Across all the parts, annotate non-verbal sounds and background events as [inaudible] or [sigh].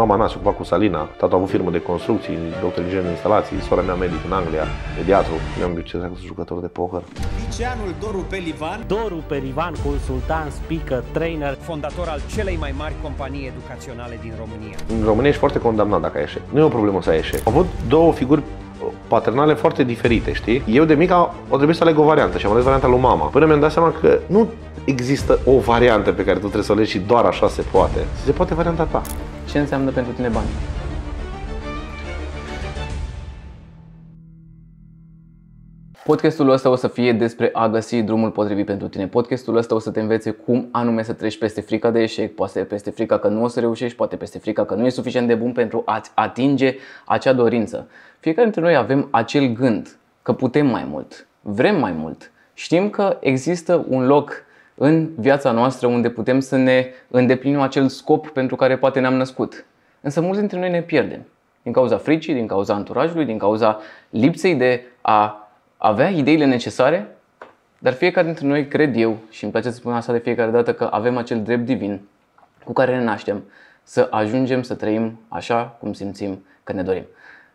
Mama mea se ocupa cu salina, tatăl a avut firmă de construcții, doctor inginer în instalații, sora mea medic în Anglia, pediatru. Eu am ce să jucător de poker. Liceanul Doru Pelivan. Doru Pelivan, consultant, speaker, trainer. Fondator al celei mai mari companii educaționale din România. În România ești foarte condamnat dacă ai eșec. Nu e o problemă să ai eșec. Am avut două figuri paternale foarte diferite, știi? Eu de mic o trebuie să aleg o variantă și am ales varianta lui mama. Până mi-am dat seama că nu există o variantă pe care tu trebuie să o alegi și doar așa se poate. Se poate varianta ta. Ce înseamnă pentru tine bani? Podcastul ăsta o să fie despre a găsi drumul potrivit pentru tine. Podcastul ăsta o să te învețe cum anume să treci peste frica de eșec, poate peste frica că nu o să reușești, poate peste frica că nu e suficient de bun pentru a-ți atinge acea dorință. Fiecare dintre noi avem acel gând că putem mai mult, vrem mai mult. Știm că există un loc în viața noastră unde putem să ne îndeplinim acel scop pentru care poate ne-am născut. Însă mulți dintre noi ne pierdem. Din cauza fricii, din cauza anturajului, din cauza lipsei de a avea ideile necesare, dar fiecare dintre noi, cred eu, și îmi place să spun asta de fiecare dată, că avem acel drept divin cu care ne naștem, să ajungem să trăim așa cum simțim că ne dorim.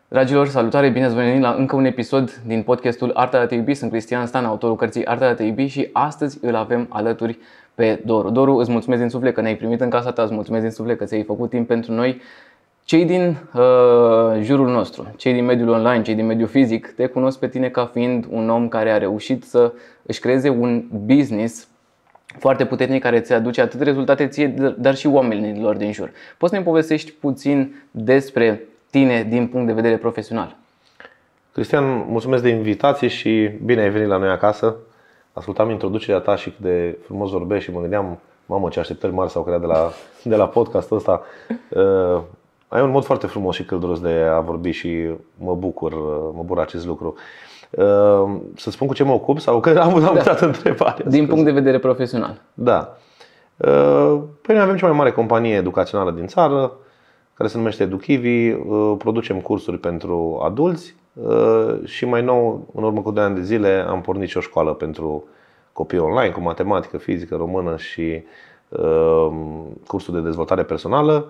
Dragilor, salutare, bine ați venit la încă un episod din podcastul Arta de a te iubi. Sunt Cristian Stan, autorul cărții Arta de a te iubi și astăzi îl avem alături pe Doru. Doru, îți mulțumesc din suflet că ne-ai primit în casa ta, îți mulțumesc din suflet că ți-ai făcut timp pentru noi cei din uh, jurul nostru, cei din mediul online, cei din mediul fizic, te cunosc pe tine ca fiind un om care a reușit să își creeze un business foarte puternic care ți aduce atât rezultate ție, dar și oamenilor din jur. Poți să ne povestești puțin despre tine din punct de vedere profesional? Cristian, mulțumesc de invitație și bine ai venit la noi acasă. Ascultam introducerea ta și cât de frumos vorbești și mă gândeam, mamă, ce așteptări mari s-au creat de la, de la podcastul ăsta. Uh, ai un mod foarte frumos și călduros de a vorbi și mă bucur, mă bucur acest lucru. Ehm, să spun cu ce mă ocup sau că am, da. dat întrebare. Din punct de vedere profesional. Da. Ehm, păi noi avem cea mai mare companie educațională din țară, care se numește Educhivi, ehm, producem cursuri pentru adulți și mai nou, în urmă cu 2 ani de zile, am pornit și o școală pentru copii online cu matematică, fizică, română și cursul de dezvoltare personală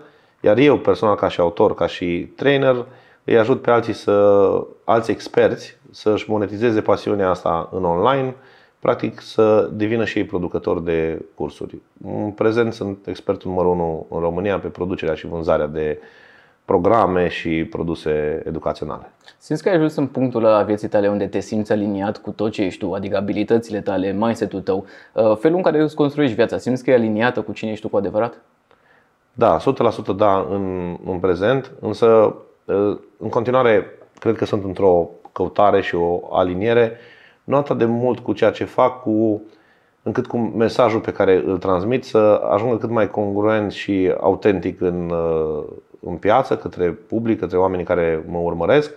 iar eu personal ca și autor, ca și trainer, îi ajut pe alții să, alți experți să își monetizeze pasiunea asta în online, practic să devină și ei producători de cursuri. În prezent sunt expertul numărul 1 în România pe producerea și vânzarea de programe și produse educaționale. Simți că ai ajuns în punctul ăla vieții tale unde te simți aliniat cu tot ce ești tu, adică abilitățile tale, mindset-ul tău, felul în care îți construiești viața, simți că e aliniată cu cine ești tu cu adevărat? Da, 100% da în, în prezent, însă în continuare cred că sunt într-o căutare și o aliniere, nu atât de mult cu ceea ce fac, cu, încât cu mesajul pe care îl transmit să ajungă cât mai congruent și autentic în, în piață, către public, către oamenii care mă urmăresc.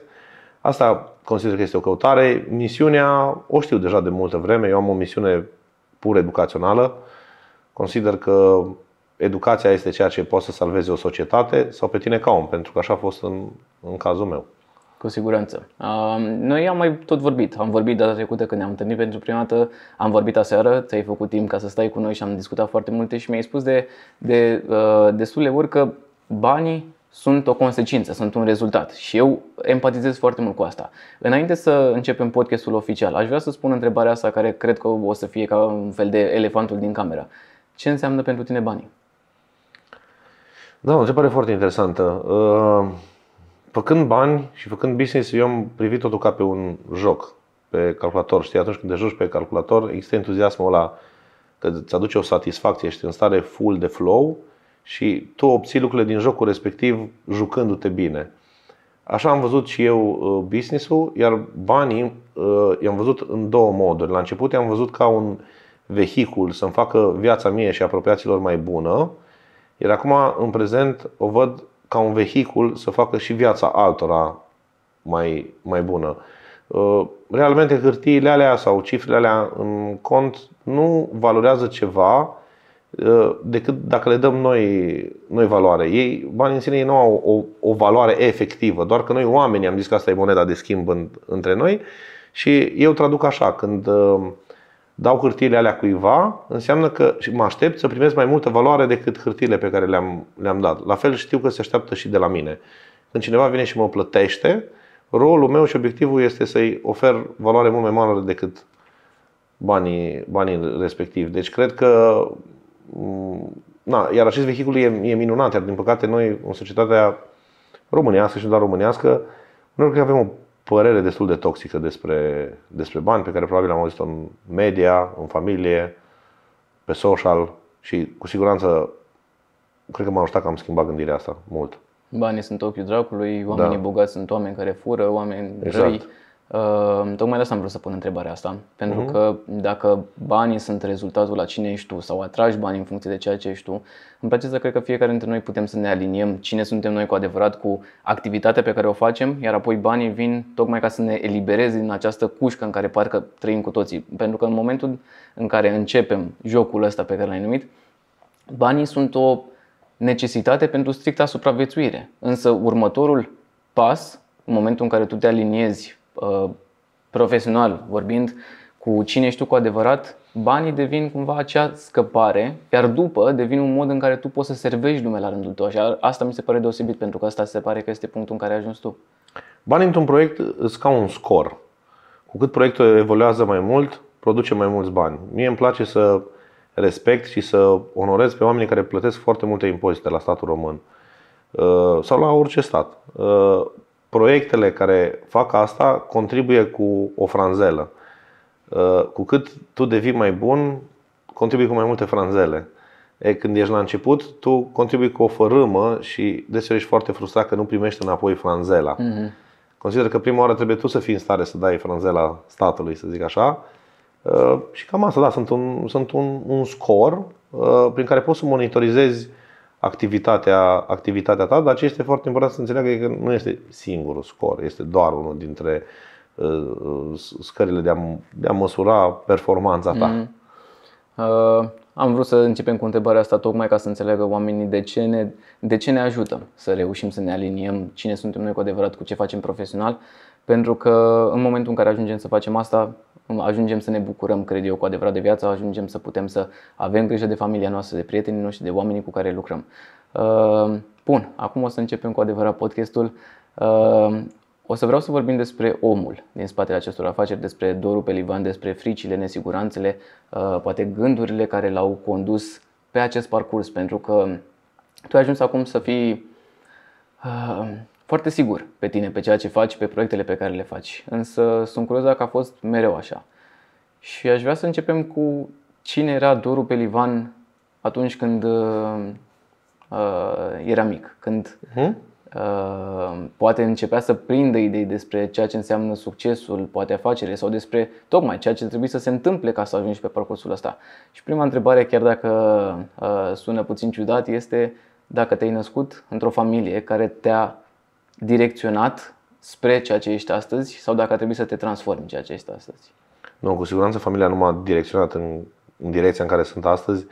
Asta consider că este o căutare. Misiunea o știu deja de multă vreme. Eu am o misiune pur educațională. Consider că educația este ceea ce poate să salveze o societate sau pe tine ca om, pentru că așa a fost în, în cazul meu. Cu siguranță. Um, noi am mai tot vorbit. Am vorbit data trecută când ne-am întâlnit pentru prima dată, am vorbit aseară, ți-ai făcut timp ca să stai cu noi și am discutat foarte multe și mi-ai spus de, de uh, destule ori că banii sunt o consecință, sunt un rezultat și eu empatizez foarte mult cu asta. Înainte să începem podcastul oficial, aș vrea să spun întrebarea asta care cred că o să fie ca un fel de elefantul din cameră. Ce înseamnă pentru tine banii? Da, o pare foarte interesantă. Uh, făcând bani și făcând business, eu am privit totul ca pe un joc, pe calculator. Știi, atunci când te joci pe calculator, există entuziasmul ăla că îți aduce o satisfacție, ești în stare full de flow și tu obții lucrurile din jocul respectiv jucându-te bine. Așa am văzut și eu uh, business-ul, iar banii uh, i-am văzut în două moduri. La început i-am văzut ca un vehicul să-mi facă viața mie și apropiaților mai bună, iar acum, în prezent, o văd ca un vehicul să facă și viața altora mai, mai bună. Uh, realmente hârtiile alea sau cifrele alea în cont nu valorează ceva uh, decât dacă le dăm noi, noi valoare. Ei, banii în sine ei nu au o, o valoare efectivă, doar că noi oamenii am zis că asta e moneda de schimb în, între noi și eu traduc așa, când uh, dau hârtiile alea cuiva, înseamnă că mă aștept să primesc mai multă valoare decât hârtiile pe care le-am, le-am dat. La fel știu că se așteaptă și de la mine. Când cineva vine și mă plătește, rolul meu și obiectivul este să-i ofer valoare mult mai mare decât banii, banii respectivi. Deci cred că na, iar acest vehicul e, e minunat, iar din păcate noi, în societatea românească și nu doar românească, noi cred că avem o părere destul de toxică despre, despre bani, pe care probabil am auzit-o în media, în familie, pe social și cu siguranță cred că m-a ajutat că am schimbat gândirea asta mult. Banii sunt ochiul dracului, da. oamenii da. bogați sunt oameni care fură, oameni exact. răi. Ehm, tocmai de asta am vrut să pun întrebarea asta, pentru uh-huh. că dacă banii sunt rezultatul la cine ești tu sau atragi bani în funcție de ceea ce ești tu, îmi place să cred că fiecare dintre noi putem să ne aliniem cine suntem noi cu adevărat cu activitatea pe care o facem, iar apoi banii vin tocmai ca să ne elibereze din această cușcă în care parcă trăim cu toții. Pentru că în momentul în care începem jocul ăsta pe care l-ai numit, banii sunt o necesitate pentru stricta supraviețuire. Însă următorul pas, în momentul în care tu te aliniezi Uh, profesional vorbind, cu cine ești tu cu adevărat, banii devin cumva acea scăpare, iar după devin un mod în care tu poți să servești lumea la rândul tău. Și asta mi se pare deosebit, pentru că asta se pare că este punctul în care ai ajuns tu. Banii într-un proiect îți ca un scor. Cu cât proiectul evoluează mai mult, produce mai mulți bani. Mie îmi place să respect și să onorez pe oamenii care plătesc foarte multe impozite la statul român uh, sau la orice stat. Uh, proiectele care fac asta contribuie cu o franzelă. Uh, cu cât tu devii mai bun, contribui cu mai multe franzele. E, când ești la început, tu contribui cu o fărâmă și deseori ești foarte frustrat că nu primești înapoi franzela. Mm-hmm. Consider că prima oară trebuie tu să fii în stare să dai franzela statului, să zic așa. Uh, și cam asta, da, sunt un, sunt un, un scor uh, prin care poți să monitorizezi activitatea, activitatea ta, dar ce este foarte important să înțeleagă e că nu este singurul scor, este doar unul dintre uh, uh, scările de a, de a măsura performanța ta. Mm. Uh, am vrut să începem cu întrebarea asta tocmai ca să înțeleagă oamenii de ce ne, de ce ne ajută să reușim să ne aliniem cine suntem noi cu adevărat, cu ce facem profesional, pentru că în momentul în care ajungem să facem asta, ajungem să ne bucurăm, cred eu, cu adevărat de viață, ajungem să putem să avem grijă de familia noastră, de prietenii noștri, de oamenii cu care lucrăm. Uh, bun, acum o să începem cu adevărat podcastul. Uh, o să vreau să vorbim despre omul din spatele acestor afaceri, despre pe Livan, despre fricile, nesiguranțele, uh, poate gândurile care l-au condus pe acest parcurs, pentru că tu ai ajuns acum să fii foarte sigur pe tine, pe ceea ce faci, pe proiectele pe care le faci. Însă sunt curios dacă a fost mereu așa. Și aș vrea să începem cu cine era Doru Pelivan atunci când uh, uh era mic, când mhm. uh, poate începea să prindă idei despre ceea ce înseamnă succesul, poate afacere sau despre tocmai ceea ce trebuie să se întâmple ca să ajungi pe parcursul ăsta. Și prima întrebare, chiar dacă uh, sună puțin ciudat, este dacă te-ai născut într-o familie care te-a direcționat spre ceea ce ești astăzi sau dacă a trebuit să te transformi ceea ce ești astăzi? Nu, cu siguranță familia nu m-a direcționat în, în direcția în care sunt astăzi.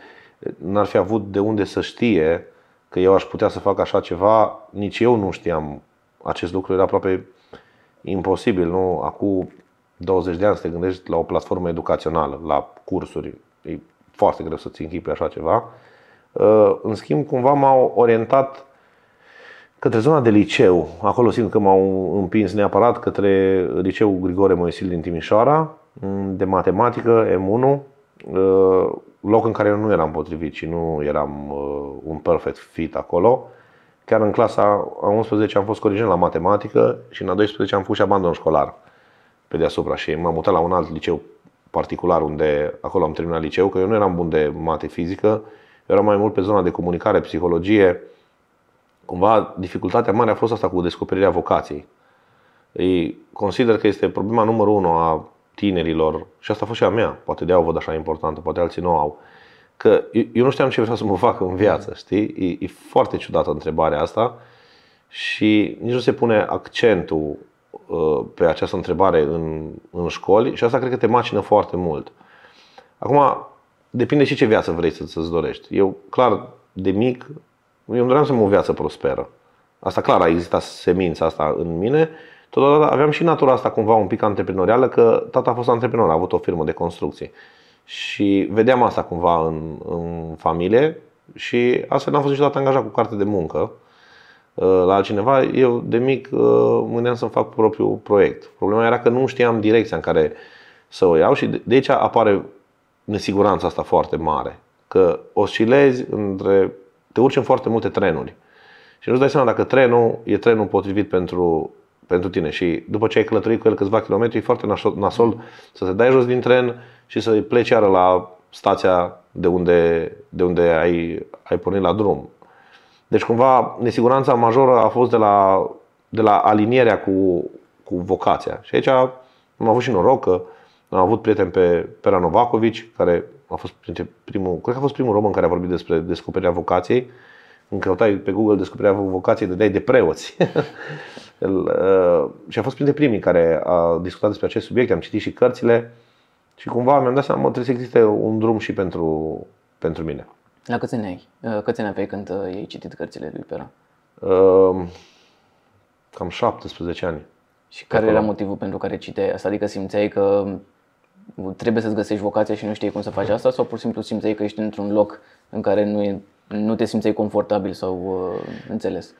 N-ar fi avut de unde să știe că eu aș putea să fac așa ceva. Nici eu nu știam acest lucru, era aproape imposibil. Nu? Acum 20 de ani să te gândești la o platformă educațională, la cursuri. E foarte greu să-ți închipi așa ceva. În schimb, cumva m-au orientat către zona de liceu. Acolo simt că m-au împins neapărat către liceul Grigore Moisil din Timișoara, mm, de matematică, M1, uh, loc în care eu nu eram potrivit și nu eram uh, un perfect fit acolo. Chiar în clasa a 11 am fost corigent la matematică și în a 12 am făcut și abandon școlar pe deasupra și m-am mutat la un alt liceu particular unde acolo am terminat liceu, că eu nu eram bun de mate fizică, eu eram mai mult pe zona de comunicare, psihologie, cumva dificultatea mare a fost asta cu descoperirea vocației. Ei consider că este problema numărul unu a tinerilor și asta a fost și a mea, poate de-aia o văd așa importantă, poate alții nu au, că eu nu știam ce vreau să mă fac în viață, știi? E, e foarte ciudată întrebarea asta și nici nu se pune accentul uh, pe această întrebare în, în școli și asta cred că te macină foarte mult. Acum, depinde și ce viață vrei să, să-ți dorești. Eu, clar, de mic eu îmi doream să am o viață prosperă. Asta clar a existat semința asta în mine. Totodată aveam și natura asta cumva un pic antreprenorială, că tata a fost antreprenor, a avut o firmă de construcții. Și vedeam asta cumva în, în familie și astfel n-am fost niciodată angajat cu carte de muncă uh, la altcineva. Eu de mic uh, mă gândeam să-mi fac propriul proiect. Problema era că nu știam direcția în care să o iau și de aici apare nesiguranța asta foarte mare. Că oscilezi între te urci în foarte multe trenuri. Și nu-ți dai seama dacă trenul e trenul potrivit pentru, pentru tine. Și după ce ai călătorit cu el câțiva kilometri, e foarte nasol să te dai jos din tren și să pleci iară la stația de unde, de unde ai, ai pornit la drum. Deci cumva nesiguranța majoră a fost de la, de la alinierea cu, cu vocația. Și aici am avut și noroc că am avut prieteni pe Pera Novakovici, care a fost printre primul, cred că a fost primul român care a vorbit despre descoperirea vocației. Când căutai pe Google descoperirea vocației, dădeai de preoți. [laughs] El, uh, și a fost printre primii care a discutat despre acest subiect, am citit și cărțile și cumva mi-am dat seama că trebuie să existe un drum și pentru, pentru mine. La câți ani ai? Uh, câți ani aveai când uh, ai citit cărțile lui Pera? Uh, cam 17 ani. Și care acolo. era motivul pentru care citeai asta? Adică simțeai că trebuie să-ți găsești vocația și nu știi cum să faci asta sau pur și simplu simțeai că ești într-un loc în care nu, e, nu te simțeai confortabil sau uh, înțeles?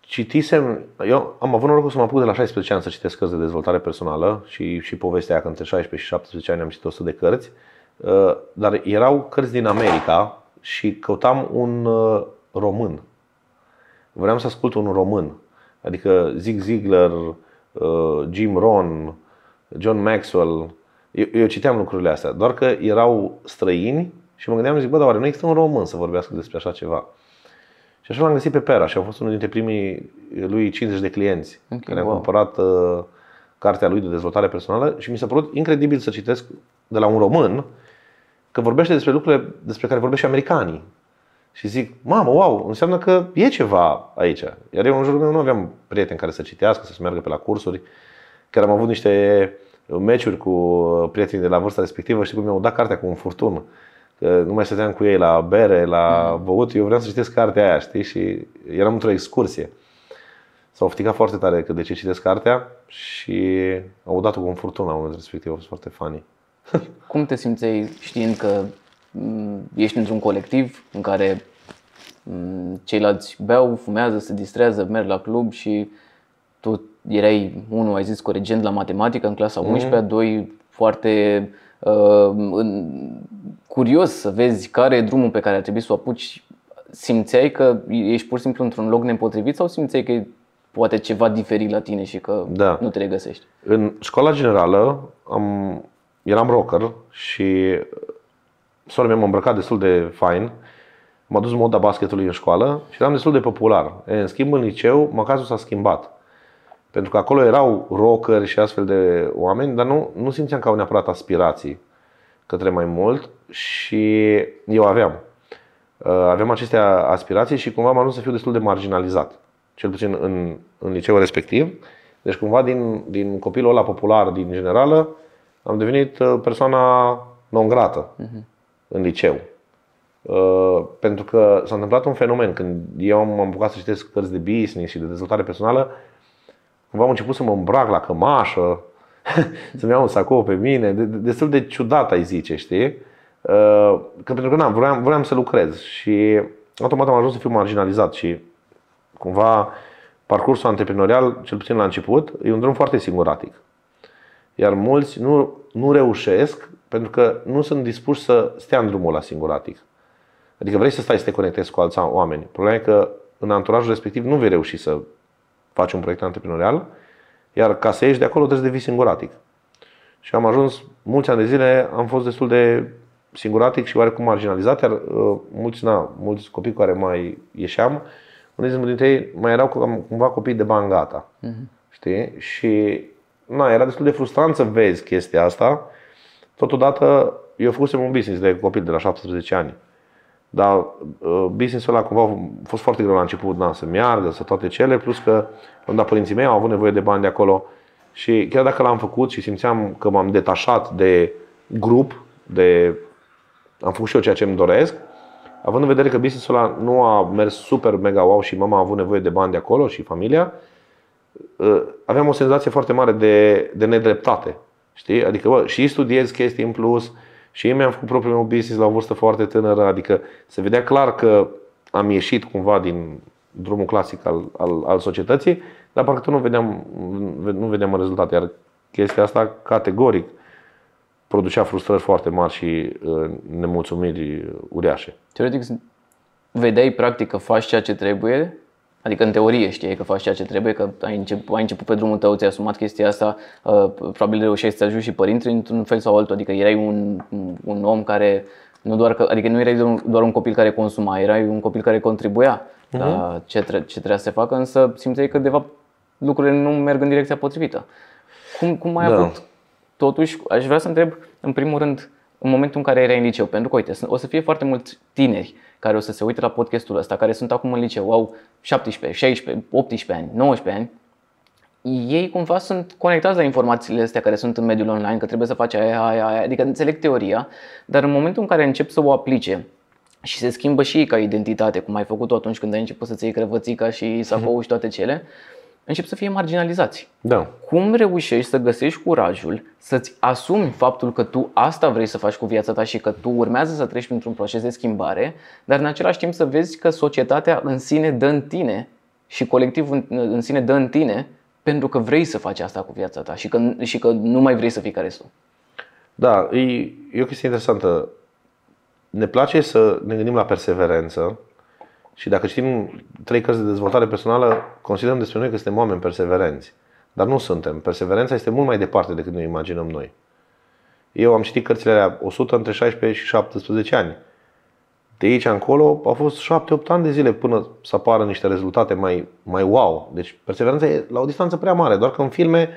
Citisem, eu am avut norocul să mă apuc de la 16 ani să citesc cărți de dezvoltare personală și, și povestea aia că între 16 și 17 ani am citit 100 de cărți, uh, dar erau cărți din America și căutam un uh, român. Vreau să ascult un român, adică Zig Ziglar, uh, Jim Ron, John Maxwell, eu, eu citeam lucrurile astea, doar că erau străini și mă gândeam, zic, bă, dar oare nu există un român să vorbească despre așa ceva? Și așa l-am găsit pe Pera și au fost unul dintre primii lui 50 de clienți okay, care wow. am cumpărat uh, cartea lui de dezvoltare personală și mi s-a părut incredibil să citesc de la un român că vorbește despre lucrurile despre care vorbesc și americanii. Și zic, mamă, wow, înseamnă că e ceva aici. Iar eu în jurul meu nu aveam prieteni care să citească, să se meargă pe la cursuri. Chiar am avut niște meciuri cu uh, prietenii de la vârsta respectivă, și cum mi-au dat cartea cu un furtun. Că nu mai stăteam cu ei la bere, la mm. băut, eu vreau să citesc cartea aia, știi? Și eram într-o excursie. S-au ofticat foarte tare că de ce citesc cartea și au dat-o cu un furtun la momentul respectiv, a fost foarte funny. [laughs] Cum te simțeai știind că mm, ești într-un colectiv în care mm, ceilalți beau, fumează, se distrează, merg la club și tu erai, unul ai zis, coregent la matematică în clasa 11 mm-hmm. doi foarte uh, în, curios să vezi care e drumul pe care ar trebui să o apuci. Simțeai că ești pur și simplu într-un loc nepotrivit sau simțeai că e poate ceva diferit la tine și că da. nu te regăsești? În școala generală am, eram rocker și soarele mea m-a îmbrăcat destul de fain. M-a dus moda basketului în școală și eram destul de popular. E, în schimb, în liceu, mă cazul s-a schimbat. Pentru că acolo erau rockeri și astfel de oameni, dar nu, nu simțeam că au neapărat aspirații către mai mult și eu aveam. Uh, aveam aceste aspirații și cumva am ajuns să fiu destul de marginalizat, cel puțin în, în liceul respectiv. Deci cumva din, din copilul ăla popular, din generală, am devenit uh, persoana non grată uh-huh. Mhm. în liceu. Uh, pentru că s-a întâmplat un fenomen. Când eu m-am bucat să citesc cărți de business și de dezvoltare personală, Cumva am început să mă îmbrac la cămașă, [laughs] să-mi iau un sacou pe mine, de, de, destul de ciudat ai zice, știi? Uh, că pentru că n-am, vroiam, vreau să lucrez și automat am ajuns să fiu marginalizat și cumva parcursul antreprenorial, cel puțin la început, e un drum foarte singuratic. Iar mulți nu, nu reușesc pentru că nu sunt dispuși să stea în drumul la singuratic. Adică vrei să stai să te conectezi cu alți oameni. Problema e că în anturajul respectiv nu vei reuși să faci un proiect antreprenorial, iar ca să ieși de acolo trebuie să devii singuratic. Și am ajuns, mulți ani de zile am fost destul de singuratic și oarecum marginalizat, iar uh, mulți, na, mulți copii cu care mai ieșeam, unii dintre ei mai erau cumva copii de bani gata. Uh-huh. Mhm. Știi? Și na, era destul de frustrant să vezi chestia asta. Totodată, eu făcusem un business de copil de la 17 ani. Dar uh, business-ul ăla cumva a fost foarte greu la început, da, să meargă, să toate cele, plus că am dat părinții mei, au avut nevoie de bani de acolo și chiar dacă l-am făcut și simțeam că m-am detașat de grup, de am făcut și eu ceea ce îmi doresc, având în vedere că business-ul ăla nu a mers super mega wow și mama a avut nevoie de bani de acolo și familia, uh, aveam o senzație foarte mare de, de nedreptate. Știi? Adică, bă, și studiez chestii în plus, și eu mi-am făcut propriul meu business la o vârstă foarte tânără, adică se vedea clar că am ieșit cumva din drumul clasic al, al, al societății, dar parcă tot nu vedeam, nu vedeam rezultate. Iar chestia asta, categoric, producea frustrări foarte mari și uh, nemulțumiri uriașe. Teoretic, vedeai practic că faci ceea ce trebuie, Adică în teorie știi că faci ceea ce trebuie, că ai început, ai început pe drumul tău, ți-ai asumat chestia asta, uh, probabil reușeai să ajungi și părinții într-un fel sau altul, adică erai un, un om care nu doar că, adică nu erai doar un copil care consuma, erai un copil care contribuia uh-huh. la ce, tre- ce trebuia să se facă, însă simțeai că de fapt lucrurile nu merg în direcția potrivită. Cum, cum ai da. avut? Totuși, aș vrea să întreb, în primul rând, în momentul în care erai în liceu. Pentru că, uite, o să fie foarte mulți tineri care o să se uite la podcastul ăsta, care sunt acum în liceu, au 17, 16, 18 ani, 19 ani. Ei cumva sunt conectați la informațiile astea care sunt în mediul online, că trebuie să faci aia, aia, aia, adică înțeleg teoria, dar în momentul în care încep să o aplice, și se schimbă și ei ca identitate, cum ai făcut-o atunci când ai început să-ți iei crevățica și sacoul mhm. și toate cele, încep să fie marginalizați. Da. Cum reușești să găsești curajul să-ți asumi faptul că tu asta vrei să faci cu viața ta și că tu urmează să treci printr-un proces de schimbare, dar în același timp să vezi că societatea în sine dă în tine și colectivul în sine dă în tine pentru că vrei să faci asta cu viața ta și că, și că nu mai vrei să fii care sunt. Da, e, e o chestie interesantă. Ne place să ne gândim la perseverență și dacă știm trei cărți de dezvoltare personală, considerăm despre noi că suntem oameni perseverenți. Dar nu suntem. Perseverența este mult mai departe decât ne imaginăm noi. Eu am citit cărțile alea 100 între 16 și 17 ani. De aici încolo a fost 7-8 ani de zile până să apară niște rezultate mai, mai wow. Deci perseverența e la o distanță prea mare. Doar că în filme,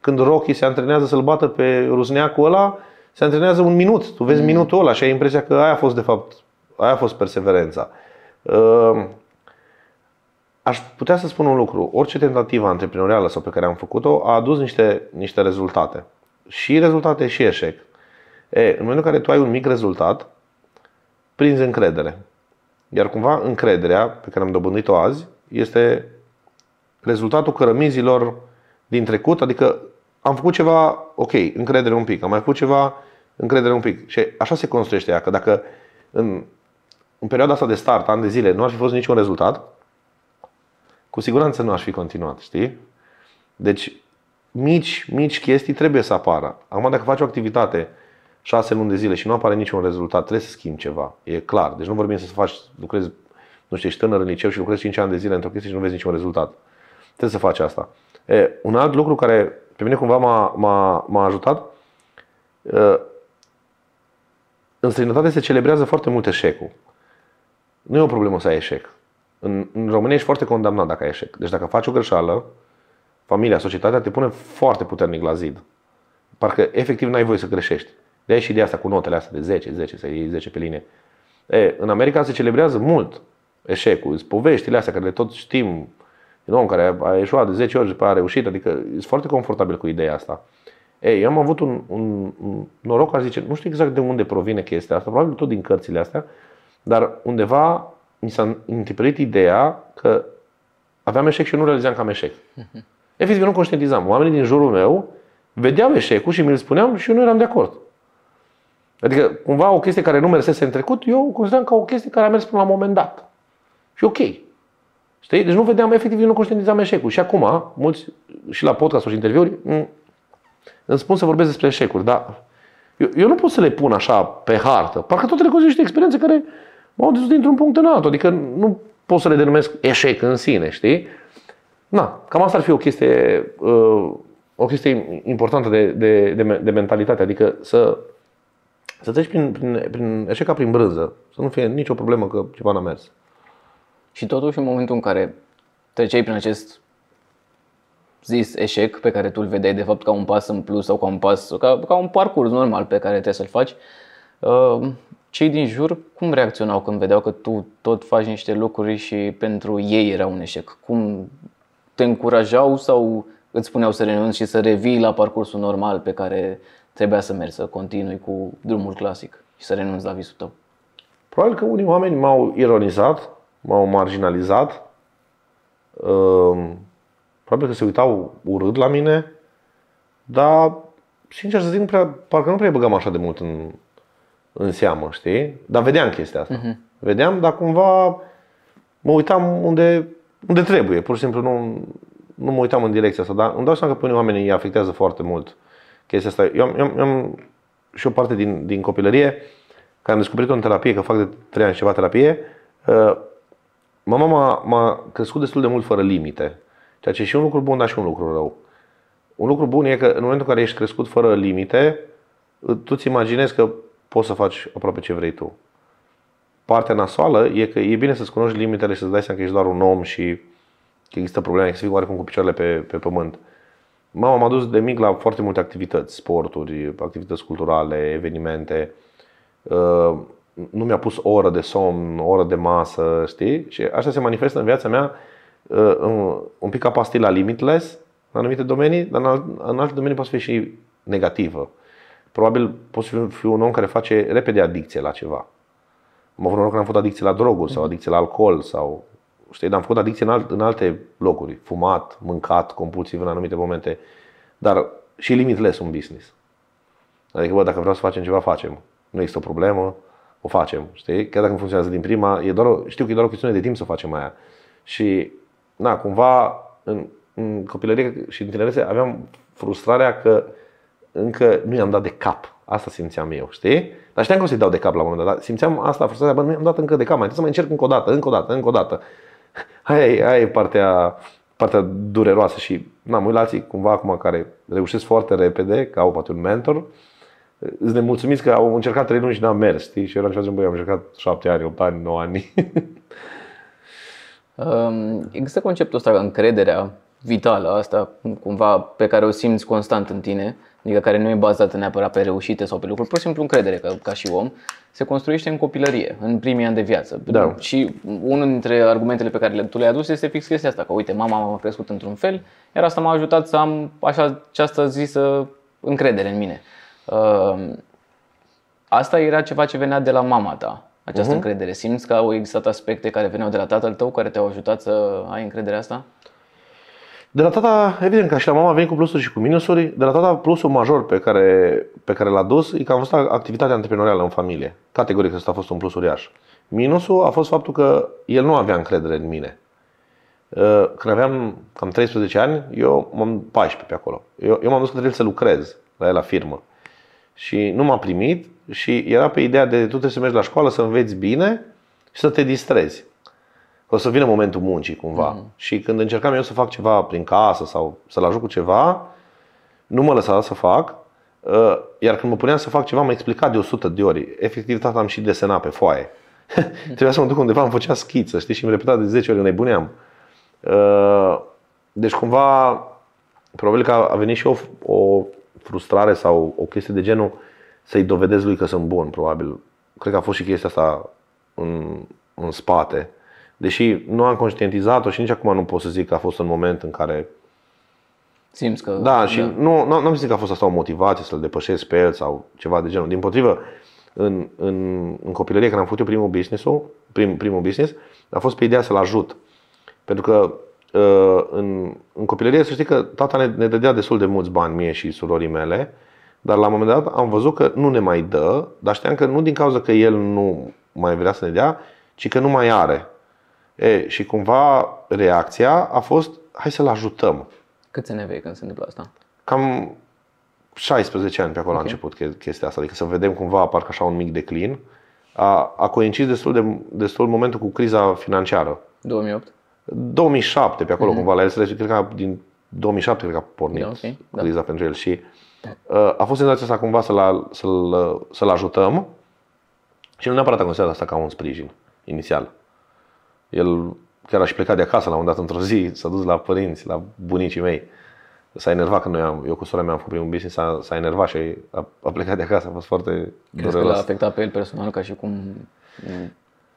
când Rocky se antrenează să-l bată pe rusneacul ăla, se antrenează un minut. Tu vezi mm. minutul ăla și ai impresia că aia a fost de fapt, aia a fost perseverența. Ehm, aș putea să spun un lucru. Orice tentativă antreprenorială sau pe care am făcut-o a adus niște, niște rezultate. Și rezultate și eșec. E, în momentul în care tu ai un mic rezultat, prinzi încredere. Iar cumva încrederea pe care am dobândit-o azi este rezultatul cărămizilor din trecut, adică am făcut ceva, ok, încredere un pic, am mai făcut ceva, încredere un pic. Și așa se construiește ea, că dacă în în perioada asta de start, ani de zile, nu ar fi fost niciun rezultat, cu siguranță nu aș fi continuat, știi? Deci, mici, mici chestii trebuie să apară. Acum, dacă faci o activitate șase luni de zile și nu apare niciun rezultat, trebuie să schimbi ceva. E clar. Deci nu vorbim să faci, lucrezi, nu știu, ești tânăr în liceu și lucrezi 5 ani de zile într-o chestie și nu vezi niciun rezultat. Trebuie să faci asta. E, un alt lucru care pe mine cumva m-a, m-a, m-a ajutat, în străinătate se celebrează foarte mult eșecul. Nu e o problemă să ai eșec. În, în România ești foarte condamnat dacă ai eșec. Deci dacă faci o greșeală, familia, societatea te pune foarte puternic la zid. Parcă efectiv n-ai voie să greșești. de și de asta cu notele astea de 10, 10, să iei 10 pe linie. E, în America se celebrează mult eșecul, sunt poveștile astea care le tot știm, din om care a ieșuat de 10 ori și a reușit, adică sunt foarte confortabil cu ideea asta. Ei, eu am avut un, un, un noroc, aș zice, nu știu exact de unde provine chestia asta, probabil tot din cărțile astea, dar undeva mi s-a întipărit ideea că aveam eșec și nu realizam că am eșec. Uh-huh. Efectiv, eu nu conștientizam. Oamenii din jurul meu vedeau eșecul și mi-l spuneam și eu nu eram de acord. Adică, cumva, o chestie care nu mersese în trecut, eu consideram ca o chestie care a mers până la un moment dat. Și ok. Știi? Deci nu vedeam, efectiv, eu nu conștientizam eșecul. Și acum, mulți, și la podcast și interviuri, m- îmi spun să vorbesc despre eșecuri, dar eu, eu nu pot să le pun așa pe hartă. Parcă tot trecut niște experiențe care m-au dus dintr-un punct în altul. Adică nu pot să le denumesc eșec în sine, știi? Na, cam asta ar fi o chestie, uh, o chestie importantă de, de, de, de mentalitate. Adică să, să treci prin, prin, prin eșeca prin brânză. Să nu fie nicio problemă că ceva n-a mers. Și totuși în momentul în care treceai prin acest zis eșec pe care tu îl vedeai de fapt ca un pas în plus sau ca un pas, ca, ca un parcurs normal pe care trebuie să-l faci, uh, cei din jur cum reacționau când vedeau că tu tot faci niște lucruri și pentru ei era un eșec? Cum te încurajau sau îți spuneau să renunți și să revii la parcursul normal pe care trebuia să mergi, să continui cu drumul clasic și să renunți la visul tău? Probabil că unii oameni m-au ironizat, m-au marginalizat, um, probabil că se uitau urât la mine, dar sincer să zic, nu prea, parcă nu prea băgam așa de mult în, în seamă, știi? Dar vedeam chestia asta. Uh-huh. Vedeam, dar cumva mă uitam unde, unde trebuie. Pur și simplu nu, nu mă uitam în direcția asta. Dar îmi dau seama că pe unii oameni îi afectează foarte mult chestia asta. Eu, eu, eu am și o parte din, din copilărie care am descoperit-o în terapie, că fac de trei ani și ceva terapie. Uh, mama m-a, m-a crescut destul de mult fără limite. Ceea ce e și un lucru bun, dar și un lucru rău. Un lucru bun e că în momentul în care ești crescut fără limite, tu ți imaginezi că poți să faci aproape ce vrei tu. Partea nasoală e că e bine să-ți cunoști limitele și să-ți dai seama că ești doar un om și că există probleme, că să fii oarecum cu picioarele pe, pe pământ. Mama m-a dus de mic la foarte multe activități, sporturi, activități culturale, evenimente. Uh, nu mi-a pus oră de somn, oră de masă, știi? Și așa se manifestă în viața mea uh, un pic ca pastila limitless în anumite domenii, dar în, alt, în alte domenii poate fi și negativă probabil poți să fiu un om care face repede adicție la ceva. Mă vreun că am făcut adicție la droguri sau mhm. adicție la alcool sau știi, dar am făcut adicție în, alt, în alte locuri, fumat, mâncat, compulsiv în anumite momente, dar și limitless un business. Adică, bă, dacă vreau să facem ceva, facem. Nu există o problemă, o facem, știi? Chiar dacă nu funcționează din prima, e doar o, știu că e doar o chestiune de timp să facem aia. Și, na, cumva, în, în copilărie și în tinerețe aveam frustrarea că încă nu i-am dat de cap. Asta simțeam eu, știi? Dar știam că o să-i dau de cap la un moment dat, dar simțeam asta, frustrarea, bă, nu i-am dat încă de cap, mai trebuie să mai încerc încă o dată, încă o dată, încă o dată. Aia, aia e partea, partea dureroasă și na, mă alții cumva acum care reușesc foarte repede, că au poate un mentor, îți mulțumiți că au încercat trei luni și n am mers, știi? Și eu eram și băi, am încercat șapte ani, opt ani, nouă ani. [laughs] Um, există conceptul ăsta, încrederea vitală asta, cumva, pe care o simți constant în tine, adică care nu e bazată neapărat pe reușite sau pe lucruri, pur și simplu încredere că, ca și om, se construiește în copilărie, în primii ani de viață. Da. Și unul dintre argumentele pe care tu le-ai adus este fix chestia asta, că uite, mama m-a crescut într-un fel, iar asta m-a ajutat să am așa această zisă încredere în mine. Ehm, asta era ceva ce venea de la mama ta, această uh-huh. încredere. Simți că au existat aspecte care veneau de la tatăl tău care te-au ajutat să ai încrederea asta? De la tata, evident, că și la mama, vine cu plusuri și cu minusuri. De la tata, plusul major pe care, pe care l-a dus e că a fost activitatea antreprenorială în familie. Categoric, ăsta a fost un plus uriaș. Minusul a fost faptul că el nu avea încredere în mine. Ă, când aveam cam 13 ani, eu m-am 14 pe acolo. Eu, eu m-am dus către el să lucrez la el la firmă. Și nu m-a primit și era pe ideea de tu trebuie să mergi la școală, să înveți bine și să te distrezi o să vină momentul muncii cumva. Mm-hmm. Și când încercam eu să fac ceva prin casă sau să-l ajut cu ceva, nu mă lăsa să fac, uh, iar când mă puneam să fac ceva, m-a explicat de 100 de ori. Efectiv, tata am și desenat pe foaie. [laughs] Trebuia să mă duc undeva, îmi făcea schiță, știi, și îmi repeta de 10 ori, nebuneam. Uh, deci cumva, probabil că a venit și o, o frustrare sau o chestie de genul să-i dovedesc lui că sunt bun, probabil. Cred că a fost și chestia asta în, în spate. Deși nu am conștientizat-o și nici acum nu pot să zic că a fost un moment în care Simți că... Da, și da. nu, nu am zis că a fost asta o motivație să-l depășesc pe el sau ceva de genul. Din potrivă, în, în, în copilărie, când am făcut eu primul business prim, primul business, a fost pe ideea să-l ajut. Pentru că uh, în, în copilărie, să știi că tata ne, ne dădea destul de mulți bani mie și surorii mele, dar la un moment dat am văzut că nu ne mai dă, dar știam că nu din cauza că el nu mai vrea să ne dea, ci că nu mai are. E, și cumva reacția a fost, hai să-l ajutăm. Cât se aveai când se întâmplă asta? Cam 16 ani pe acolo okay. a început chestia asta, adică să vedem cumva parcă așa un mic declin. A, a coincis destul de destul momentul cu criza financiară. 2008? 2007 pe acolo mm-hmm. cumva la el se cred că din 2007 cred că a pornit da, okay. da. criza da. pentru el și a, da. ă, a fost senzația asta cumva să-l, să-l, să-l ajutăm și nu neapărat a considerat asta ca un sprijin inițial. El chiar aș pleca de acasă la un dat într-o zi, s-a dus la părinți, la bunicii mei. S-a enervat când noi am, eu cu sora mea am făcut primul business, s-a, s-a enervat și a, a, plecat de acasă, a fost foarte Crezi dureros. că l-a afectat pe el personal ca și cum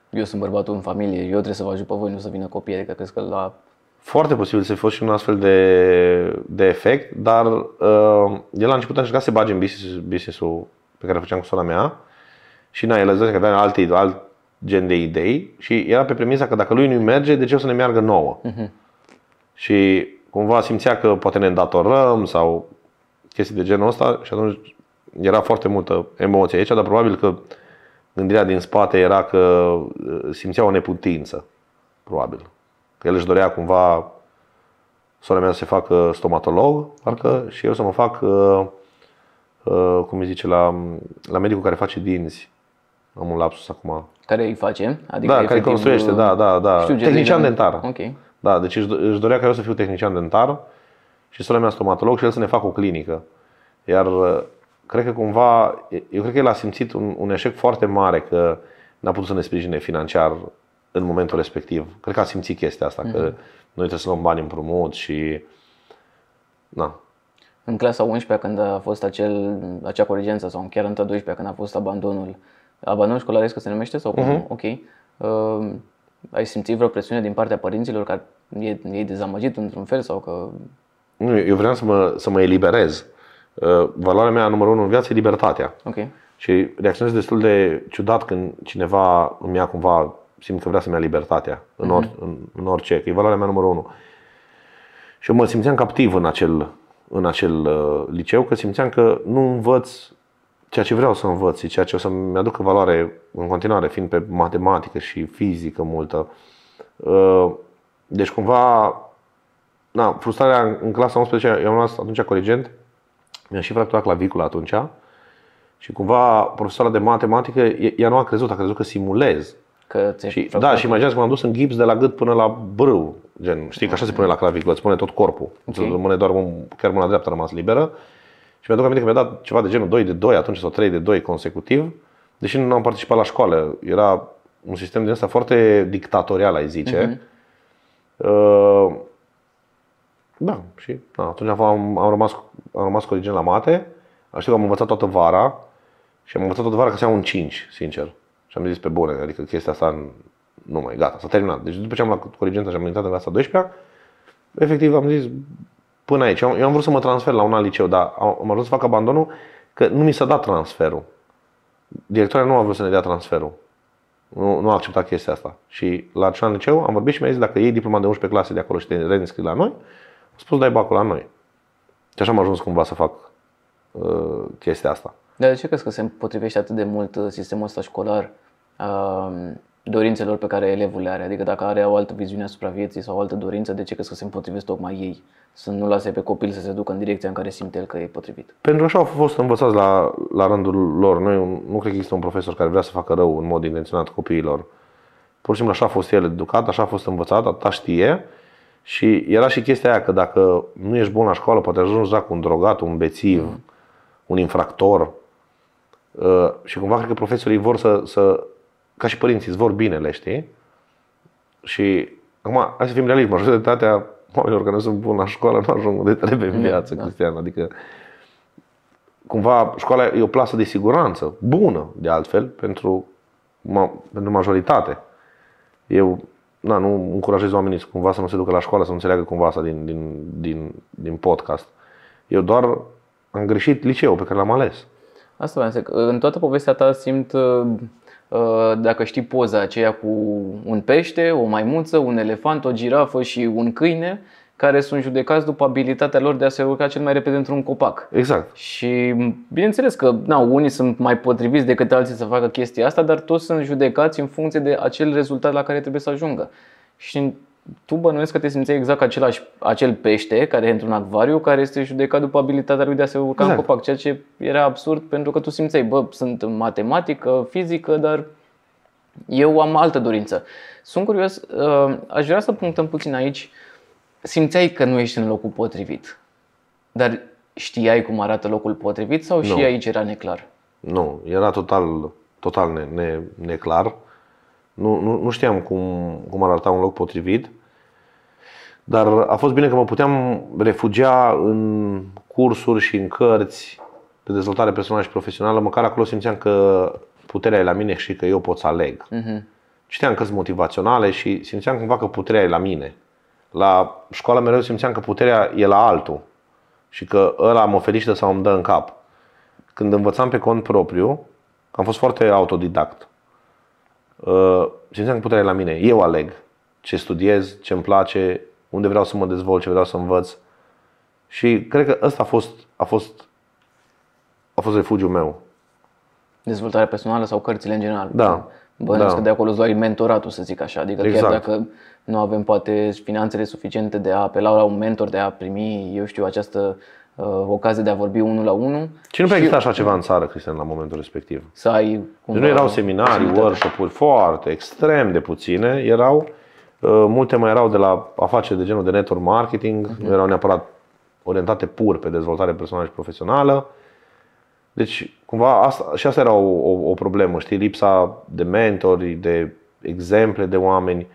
eu sunt bărbatul în familie, eu trebuie să vă ajut pe voi, nu să vină copiii, adică crezi că la... Foarte posibil să fi fost și un astfel de, de efect, dar uh, el a început a încerca să se bage în business, business-ul pe care făceam cu sora mea și el a zis că avea da, alte, alt, gen de idei și era pe premisa că dacă lui nu merge, de ce o să ne meargă nouă? Uh-huh. Și cumva simțea că poate ne îndatorăm sau chestii de genul ăsta și atunci era foarte multă emoție aici, dar probabil că gândirea din spate era că uh, simțea o neputință, probabil. Că el își dorea cumva sora mea să se facă stomatolog, parcă, și eu să mă fac, uh, uh, cum îi zice, la, la medicul care face dinți. Am un lapsus acum. Care îi face? Adică da, care construiește, da, da, da. Știu, tehnician de... dentar. Ok. Da, deci își dorea ca eu să fiu tehnician dentar și să mea stomatolog și el să ne facă o clinică. Iar uh, cred că cumva, eu cred că el a simțit un, un eșec foarte mare că n-a putut să ne sprijine financiar în momentul respectiv. Cred că a simțit chestia asta, mm-hmm. că mhm. noi trebuie să luăm bani împrumut și... Na. În clasa 11 când a fost acel, acea corigență sau chiar în 12 când a fost abandonul, abandon școlaresc că se numește sau cum? Uh-huh. Ok. Uh, ai simțit vreo presiune din partea părinților că e, e dezamăgit într-un fel sau că... Nu, eu vreau să mă, să mă eliberez. Uh, valoarea mea numărul unu în viață e libertatea. ok Și reacționez destul de ciudat când cineva îmi ia cumva, simt că vrea să-mi ia libertatea în, or, uh-huh. în, în orice, că e valoarea mea numărul unu. Și eu mă simțeam captiv în acel, în acel uh, liceu, că simțeam că nu învăț ceea ce vreau să învăț și ceea ce o să-mi aducă valoare în continuare, fiind pe matematică și fizică multă. Uh, deci cumva, na, frustrarea în clasa 11, eu am luat atunci corigent, mi-a și fracturat clavicula atunci și cumva profesoara de matematică, ea nu a crezut, a crezut că simulez. Că și, da, și imaginați că m-am dus în gips de la gât până la brâu. Gen, știi că așa se pune la clavicul, îți pune tot corpul. Okay. Îți rămâne doar, chiar mâna dreaptă a rămas liberă. Și mi-aduc aminte că mi-a dat ceva de genul 2 de 2 atunci sau 3 de 2 consecutiv, deși nu am participat la școală. Era un sistem din ăsta foarte dictatorial, ai zice. Uh-huh. Uh, da, și da, atunci am, am, rămas, am rămas cu origine la mate. Știu că am învățat toată vara și am învățat toată vara că să iau un 5, sincer. Și am zis pe bune, adică chestia asta nu mai, gata, s-a terminat. Deci după ce am luat corigența și am intrat în clasa 12 efectiv am zis, până aici. Eu, eu am vrut să mă transfer la un alt liceu, dar am, am vrut să fac abandonul că nu mi s-a dat transferul. Directoarea nu a vrut să ne dea transferul. Nu, nu a acceptat chestia asta. Și la acel liceu am vorbit și mi-a zis dacă iei diploma de 11 clase de acolo și te reinscrii la noi, am spus dai bacul la noi. Și așa am ajuns cumva să fac uh, chestia asta. Dar de ce crezi că se potrivește atât de mult uh, sistemul ăsta școlar uh, dorințelor pe care elevul le are. Adică dacă are o altă viziune asupra vieții sau o altă dorință, de ce crezi că se împotrivesc tocmai ei? Să nu lase pe copil să se ducă în direcția în care simte el că e potrivit. Pentru că așa au fost învățați la, la rândul lor. Noi, nu cred că există un profesor care vrea să facă rău în mod intenționat copiilor. Pur și simplu așa a fost el educat, așa a fost învățat, atâta știe. Și era și chestia aia că dacă nu ești bun la școală, poate ajungi cu un drogat, un bețiv, mm. un infractor. Uh, și cumva cred că profesorii vor să, să ca și părinții, îți vor binele, știi? Și acum, hai să fim realiști, majoritatea oamenilor care nu sunt buni la școală nu ajung unde trebuie în da, viață, da. Cristian. Adică, cumva, școala e o plasă de siguranță, bună, de altfel, pentru, ma- pentru majoritate. Eu na, nu încurajez oamenii să, cumva să nu se ducă la școală, să nu înțeleagă cumva asta din, din, din, din podcast. Eu doar am greșit liceul pe care l-am ales. Asta vreau să zic. În toată povestea ta simt uh, Uh, dacă știi poza aceea cu un pește, o maimuță, un elefant, o girafă și un câine, care sunt judecați după abilitatea lor de a se urca cel mai repede într-un copac. Exact. Și bineînțeles că na, unii sunt mai potriviți decât alții să facă chestia asta, dar toți sunt judecați în funcție de acel rezultat la care trebuie să ajungă. Și tu bănuiesc că te simțeai exact același, acel pește care e într-un acvariu, care este judecat după abilitatea lui de a se urca exact. în copac, ceea ce era absurd pentru că tu simțeai, bă, sunt în matematică, fizică, dar eu am altă dorință. Sunt curios, uh, aș vrea să punctăm puțin aici, simțeai că nu ești în locul potrivit, dar știai cum arată locul potrivit sau nu. și aici era neclar? Nu, era total, total ne, ne, neclar. Nu, nu, nu știam cum, cum arăta un loc potrivit dar a fost bine că mă puteam refugia în cursuri și în cărți de dezvoltare personală și profesională, măcar acolo simțeam că puterea e la mine și că eu pot să aleg. Uh-huh. Citeam cărți motivaționale și simțeam cumva că puterea e la mine. La școală mereu simțeam că puterea e la altul și că ăla mă feriște sau îmi dă în cap. Când învățam pe cont propriu, am fost foarte autodidact. Ă, simțeam că puterea e la mine. Eu aleg ce studiez, ce îmi place, unde vreau să mă dezvolt, ce vreau să învăț. Și cred că ăsta a fost, a fost, a fost refugiul meu. Dezvoltarea personală sau cărțile în general. Da. Bă, da. că de acolo îți luai mentoratul, să zic așa. Adică exact. chiar dacă nu avem poate finanțele suficiente de a apela la un mentor, de a primi, eu știu, această uh, ocazie de a vorbi unul la unul. Și nu prea exista așa ceva în țară, Cristian, la momentul respectiv. Să ai deci nu erau seminarii, workshop-uri foarte, extrem de puține, erau Uh, multe mai erau de la afaceri de genul de network marketing, okay. Mhm. nu erau neapărat orientate pur pe dezvoltare personală și profesională. Deci, cumva, asta, și asta era o, o, o problemă, știi, lipsa de mentori, de exemple de oameni.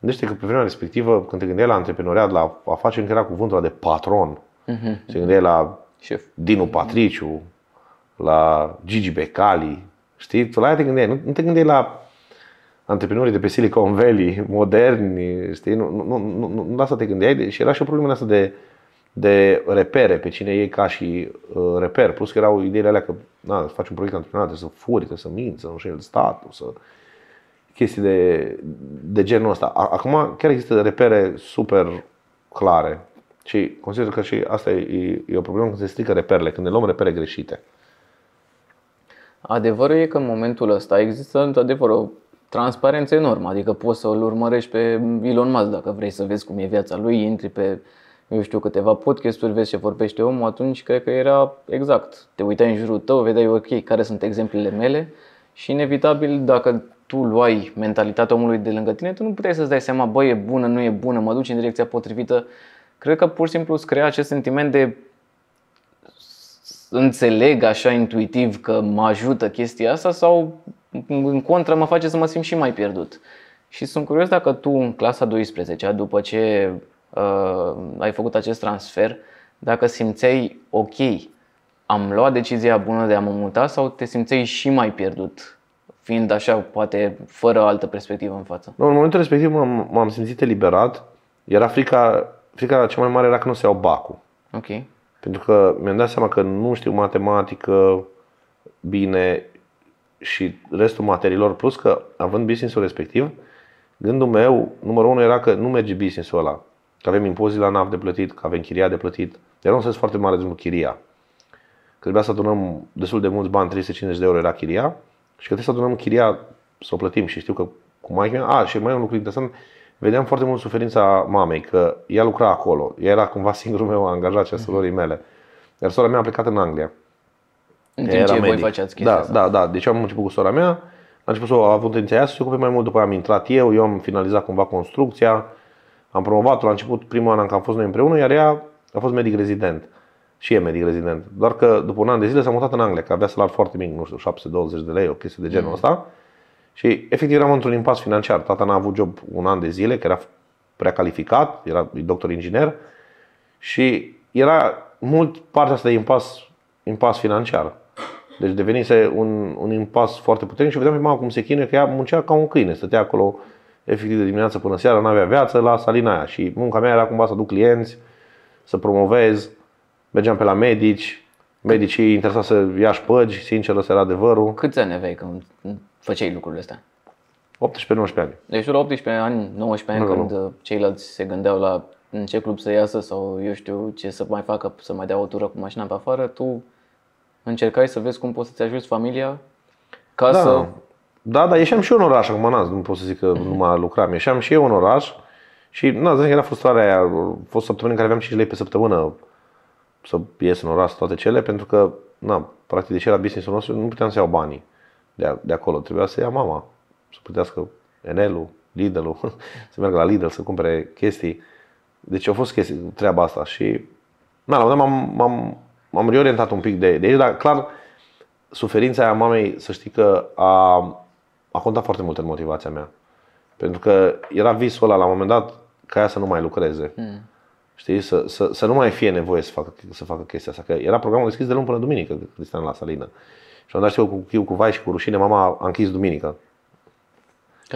Gândește că pe vremea respectivă, când te gândeai la antreprenoriat, la afaceri, încă era cuvântul ăla de patron. Uh-huh. Mhm. Te gândeai la Chef. Dinu Patriciu, la Gigi Becali, știi? Tu la aia te gândeai, nu, nu te gândeai la antreprenorii de pe Silicon Valley, moderni, știi, nu, nu, nu, nu, nu asta te gândeai și era și o problemă asta de, de repere, pe cine iei ca și uh, reper, plus că erau ideile alea că na, să faci un proiect antrenat, trebuie să furi, trebuie să minți, să nu știi statul, să chestii de, de genul ăsta. Acum chiar există repere super clare și consider că și asta e, e o problemă când se strică reperele, când ne luăm repere greșite. Adevărul e că în momentul ăsta există într-adevăr o transparență enormă, adică poți să-l urmărești pe Elon Musk dacă vrei să vezi cum e viața lui, intri pe eu știu, câteva podcasturi, vezi ce vorbește omul, atunci cred că era exact. Te uitai în jurul tău, vedeai, ok, care sunt exemplele mele și inevitabil, dacă tu luai mentalitatea omului de lângă tine, tu nu puteai să-ți dai seama, băi, e bună, nu e bună, mă duci în direcția potrivită. Cred că pur și simplu îți crea acest sentiment de înțeleg așa intuitiv că mă ajută chestia asta sau în contră mă face să mă simt și mai pierdut. Și sunt curios dacă tu în clasa 12 după ce uh, ai făcut acest transfer, dacă simțeai ok, am luat decizia bună de a mă muta sau te simțeai și mai pierdut, fiind așa, poate fără altă perspectivă în față? No, în momentul respectiv m-am, m-am simțit eliberat. Era frica, frica cea mai mare era că nu se iau bacul. Ok. Pentru că mi-am dat seama că nu știu matematică bine, și restul materiilor, plus că având business-ul respectiv, gândul meu, numărul unu era că nu merge business-ul ăla, că avem impozit la NAV de plătit, că avem chiria de plătit, era un sens foarte mare de chiria. Că trebuia să adunăm destul de mulți bani, 350 de euro era chiria, și că trebuie să adunăm chiria să o plătim și știu că cu mai mea, a, și mai e un lucru interesant, vedeam foarte mult suferința mamei, că ea lucra acolo, ea era cumva [laughs] singurul meu angajat și mele. Iar sora mea a plecat în Anglia. În timp ce medic. voi faceați chestia da, asta. Da, da, deci am început cu sora mea, am început să a avut intenția aia să se ocupe mai mult, după aia am intrat eu, eu am finalizat cumva construcția, am promovat-o la început, primul an în care am fost noi împreună, iar ea a fost medic rezident. Și e medic rezident. Doar că după un an de zile s-a mutat în Anglia, că avea salar foarte mic, nu știu, 720 de lei, o chestie de genul mm. ăsta. Și efectiv eram într-un impas financiar. Tata n-a avut job un an de zile, că era prea calificat, era doctor inginer și era mult partea asta de impas, impas financiar. Deci devenise un, un impas foarte puternic și vedeam pe mama cum se chinuie, că ea muncea ca un câine, stătea acolo efectiv de dimineață până seara, n-avea viață la salina aia și munca mea era cumva să duc clienți, să promovez, mergeam pe la medici, medicii interesa să ia șpăgi, sincer, ăsta era adevărul. Câți ani aveai când făceai lucrurile astea? 18-19 ani. Deci la 18 ani, 19 ani, nu, când nu. Uh, ceilalți se gândeau la în ce club să iasă sau eu știu ce să mai facă, să mai dea o tură cu mașina pe afară, tu încercai să vezi cum poți să-ți ajuți familia ca da. să... Da, da, ieșeam și eu în oraș acum, na, nu pot să zic că nu mai numai lucram, ieșeam și eu în oraș și, na, zic că era frustrarea aia, a fost săptămâni în care aveam 5 lei pe săptămână să ies în oraș toate cele, pentru că, na, practic, deși era business-ul nostru, nu puteam să iau banii de, de acolo, trebuia să ia mama, să putească Enelul, Lidl-ul, [laughs] să meargă la Lidl să cumpere chestii. Deci a fost chestii, treaba asta și, na, la un moment dat m-am, m-am M-am reorientat un pic de, de aici, dar clar, suferința aia mamei, să știi că a, a contat foarte mult în motivația mea. Pentru că era visul ăla la un moment dat ca ea să nu mai lucreze. Mm. Știi, să, să, să, nu mai fie nevoie să facă, să facă chestia asta. Că era programul deschis de luni până duminică, Cristian la salină. Și am dat și eu cu chiu, cu vai și cu rușine, mama a închis duminică.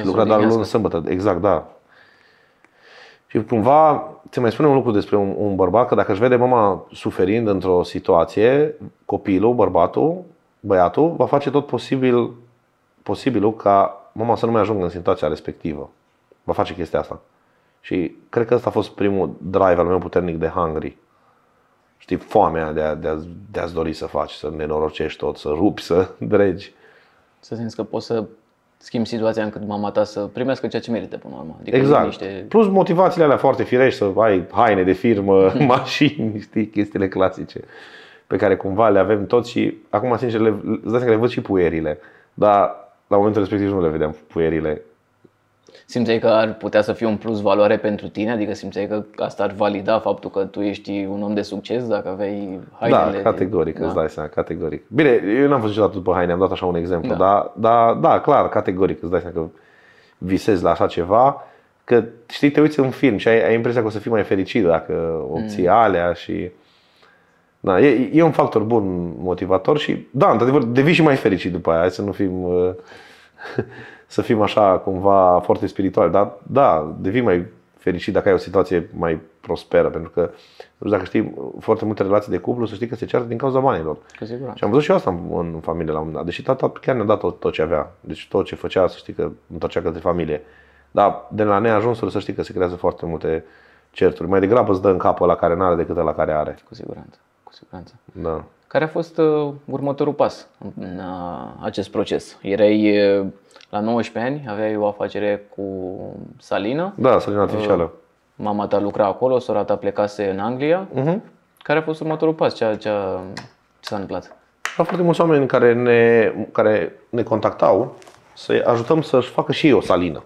Lucra doar luni, sâmbătă, exact, da. Și cumva ți mai spune un lucru despre un, un bărbat, că dacă își vede mama suferind într-o situație, copilul, bărbatul, băiatul, va face tot posibil, posibilul ca mama să nu mai ajungă în situația respectivă. Va face chestia asta. Și cred că ăsta a fost primul drive al meu puternic de hungry. Știi, foamea de, a, de, a, de a-ți dori să faci, să nenorocești tot, să rupi, să [laughs] dregi. Să simți că poți să schimbi situația încât mama ta să primească ceea ce merită până la urmă. Adică exact. Niște... Plus motivațiile alea foarte firești să ai haine de firmă, [laughs] [laughs] mașini, știi, chestiile clasice pe care cumva le avem toți și acum, sincer, le, îți dai că le văd și puierile, dar la momentul respectiv nu le vedeam puierile simțeai că ar putea să fie un plus valoare pentru tine? Adică simțeai că asta ar valida faptul că tu ești un om de succes dacă aveai hainele? Da, categoric, da. îți dai seama, categoric. Bine, eu n-am fost niciodată după haine, am dat așa un exemplu, da. dar da, da, clar, categoric, îți dai seama că visezi la așa ceva, că știi, te uiți în film și ai, ai impresia că o să fii mai fericit dacă obții mm. alea și... Da, e, e un factor bun motivator și, da, într-adevăr, devii și mai fericit după aia, să nu fim... Uh, [laughs] să fim așa cumva foarte spirituali. Dar da, devii mai fericit dacă ai o situație mai prosperă, pentru că nu știu dacă știi, foarte multe relații de cuplu, să știi că se ceartă din cauza banilor. Cu siguranță. Și am văzut și eu asta în, în familie la un moment dat. Deși tata chiar ne-a dat tot, tot ce avea. Deci tot ce făcea, să știi că întorcea către familie. Dar de la neajunsuri să știi că se creează foarte multe certuri. Mai degrabă îți dă în capul la care n-are decât la care are. Cu siguranță. Cu siguranță. Da. Care a fost uh, următorul pas în uh, acest proces? Erai uh, la 19 ani, aveai o afacere cu Salina? Da, salină artificială. Mama ta lucra acolo, sora ta plecase în Anglia. Uh-huh. Care a fost următorul pas? Ce, ce, ce s-a întâmplat? Au foarte mulți oameni care ne, care ne contactau să ajutăm să-și facă și ei o salină.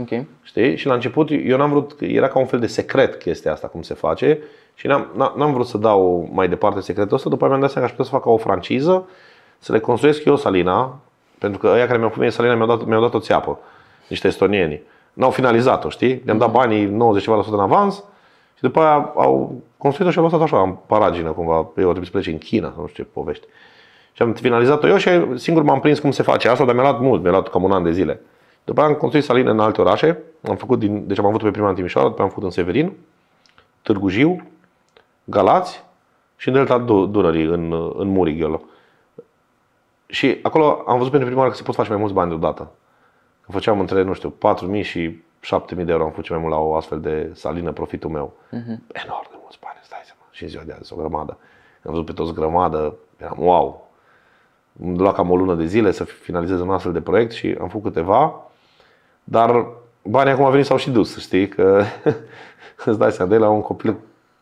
Okay. Știi? Și la început eu n-am vrut, era ca un fel de secret chestia asta cum se face și n-am, n-am vrut să dau mai departe secretul ăsta, după aia mi-am dat seama că aș putea să fac o franciză, să le construiesc eu salina, pentru că ăia care mi-au primit salina mi-au dat, mi-au dat o țeapă, niște estonieni. N-au finalizat-o, știi? Le-am dat banii 90% în avans și după aia au construit-o și au lăsat așa în paragină cumva. Eu trebuie să plece în China, nu știu ce povești. Și am finalizat-o eu și singur m-am prins cum se face asta, dar mi-a luat mult, mi-a luat cam un an de zile. După am construit saline în alte orașe. Am făcut din, deci am avut pe prima în Timișoara, după am făcut în Severin, Târgu Jiu, Galați și în Delta Dunării, în, în Murighiolo. Și acolo am văzut pentru prima oară că se pot face mai mulți bani deodată. Că făceam între, nu știu, 4.000 și 7.000 de euro am făcut mai mult la o astfel de salină, profitul meu. Uh-huh. Enorm de mulți bani, stai mă, Și în ziua de azi, o grămadă. Am văzut pe toți grămadă, eram wow. Îmi lua cam o lună de zile să finalizez un astfel de proiect și am făcut câteva. Dar banii acum au venit sau și dus, știi? Că [laughs] îți dai seama, de la un copil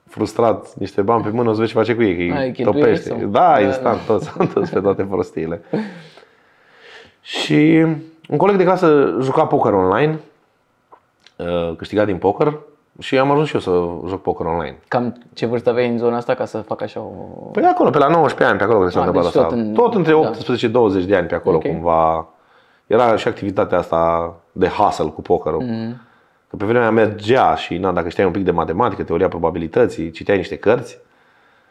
frustrat, niște bani pe mână, o să vezi ce face cu ei, că îi Ai, topește. Sau? Da, da, instant, da. toți, [laughs] toți pe toate prostiile. [laughs] și un coleg de clasă juca poker online, uh, câștiga din poker și am ajuns și eu să joc poker online. Cam ce vârstă aveai în zona asta ca să fac așa o... Păi acolo, pe la 19 ani, pe acolo când s-a întâmplat asta. Tot, în... tot între 18-20 da. de ani, pe acolo okay. cumva. Era și activitatea asta de hustle cu pokerul. Mm. Că pe vremea mergea și na, dacă știai un pic de matematică, teoria probabilității, citeai niște cărți,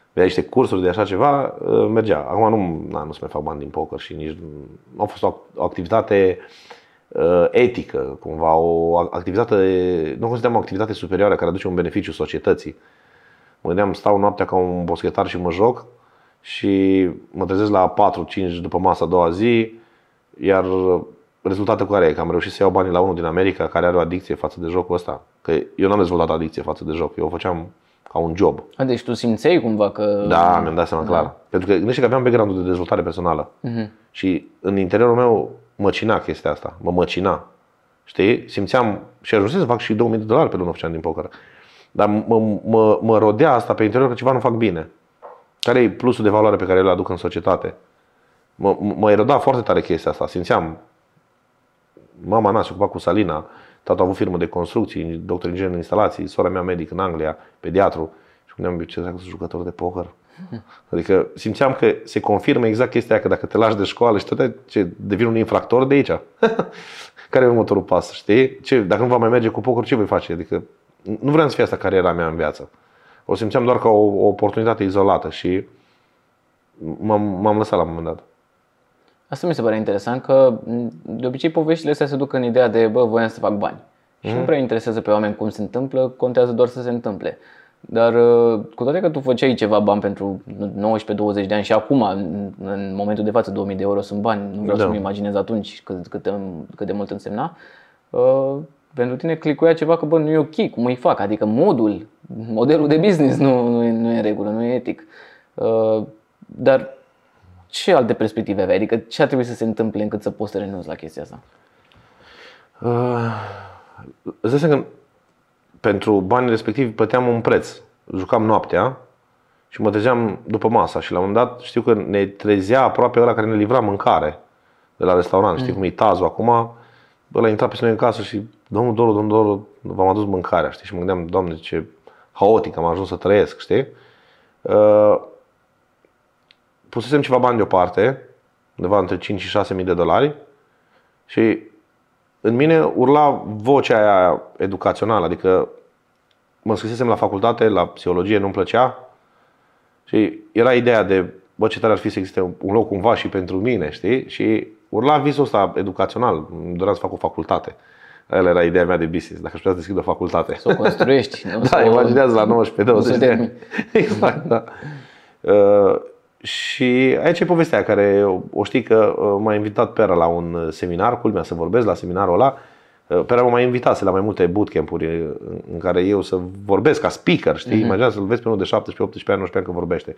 vedeai niște cursuri de așa ceva, ă, mergea. Acum nu, na, nu se mai fac bani din poker și nici nu a fost o activitate uh, etică, cumva, o activitate, nu consideram o activitate superioară care aduce un beneficiu societății. Mă gândeam, stau noaptea ca un boschetar și mă joc și mă trezesc la 4-5 după masa a doua zi, iar rezultatul care e? Că am reușit să iau banii la unul din America care are o adicție față de jocul ăsta. Că eu n-am dezvoltat adicție față de joc, eu o făceam ca un job. A, deci tu simțeai cumva că... Da, mi-am dat seama da. clar. Pentru că gândește că aveam background de dezvoltare personală. Uh-huh. Și în interiorul meu măcina chestia asta, mă măcina. Știi? Simțeam și ajunsesc să fac și 2000 de dolari pe lună făceam din poker. Dar mă, mă, mă rodea asta pe interior că ceva nu fac bine. Care e plusul de valoare pe care îl aduc în societate? Mă, mă eroda foarte tare chestia asta. Simțeam mama mea se ocupa cu salina, tatăl a avut firmă de construcții, doctor inginer în instalații, sora mea medic în Anglia, pediatru. Și spuneam, ce dracu sunt jucător de poker? [laughs] Adică simțeam că se confirmă exact chestia că dacă te lași de școală și tot ce devin un infractor de aici. [laughs] Care e următorul pas, știi? Ce, dacă nu va mai merge cu poker, ce voi face? Adică nu vreau să fie asta cariera mea în viață. O simțeam doar ca o, o oportunitate izolată și m-am, m-am lăsat la un moment dat. Asta mi se pare interesant că de obicei poveștile astea se duc în ideea de bă, voiam să fac bani. Și nu mhm. prea interesează pe oameni cum se întâmplă, contează doar să se întâmple. Dar uh, cu toate că tu făceai ceva bani pentru 19-20 de ani și acum, în momentul de față, 2000 de euro sunt bani, nu vreau da. să-mi imaginez atunci cât, cât, cât de mult însemna, uh, pentru tine clicuia ceva că bă, nu e ok, cum îi fac, adică modul, modelul de business nu, nu, e, nu e în regulă, nu e etic. Uh, dar ce alte perspective aveai? Adică ce ar trebui să se întâmple încât să poți să renunți la chestia asta? Uh, că pentru banii respectivi plăteam un preț. Jucam noaptea și mă trezeam după masa și la un moment dat știu că ne trezea aproape ăla care ne livra mâncare de la restaurant. Mm. cum e Tazu acum? Ăla intra pe noi în casă și domnul Doru, domnul Doru, v-am adus mâncarea, știi? Și mă gândeam, doamne, ce haotic am ajuns să trăiesc, știi? Uh, pusesem ceva bani deoparte, undeva între 5 și 6 mii de dolari și în mine urla vocea aia educațională, adică mă înscrisesem la facultate, la psihologie, nu-mi plăcea și era ideea de, bă, ce tare ar fi să existe un loc cumva și pentru mine, știi? Și urla visul ăsta educațional, îmi doream să fac o facultate. Aia era ideea mea de business, dacă aș putea să deschid o facultate. Să o construiești. [laughs] da, imaginează la 19-20 de ani. [laughs] Exact, da. Uh, și aici e povestea care o știi că uh, m-a invitat Pera la un uh, seminar, culmea să vorbesc la seminarul ăla. Uh, Pera m-a invitat la mai multe bootcamp-uri în care eu să vorbesc ca speaker, știi? Uh-huh. Imagina să-l vezi pe unul de 17, 18 ani, 19 ani că vorbește.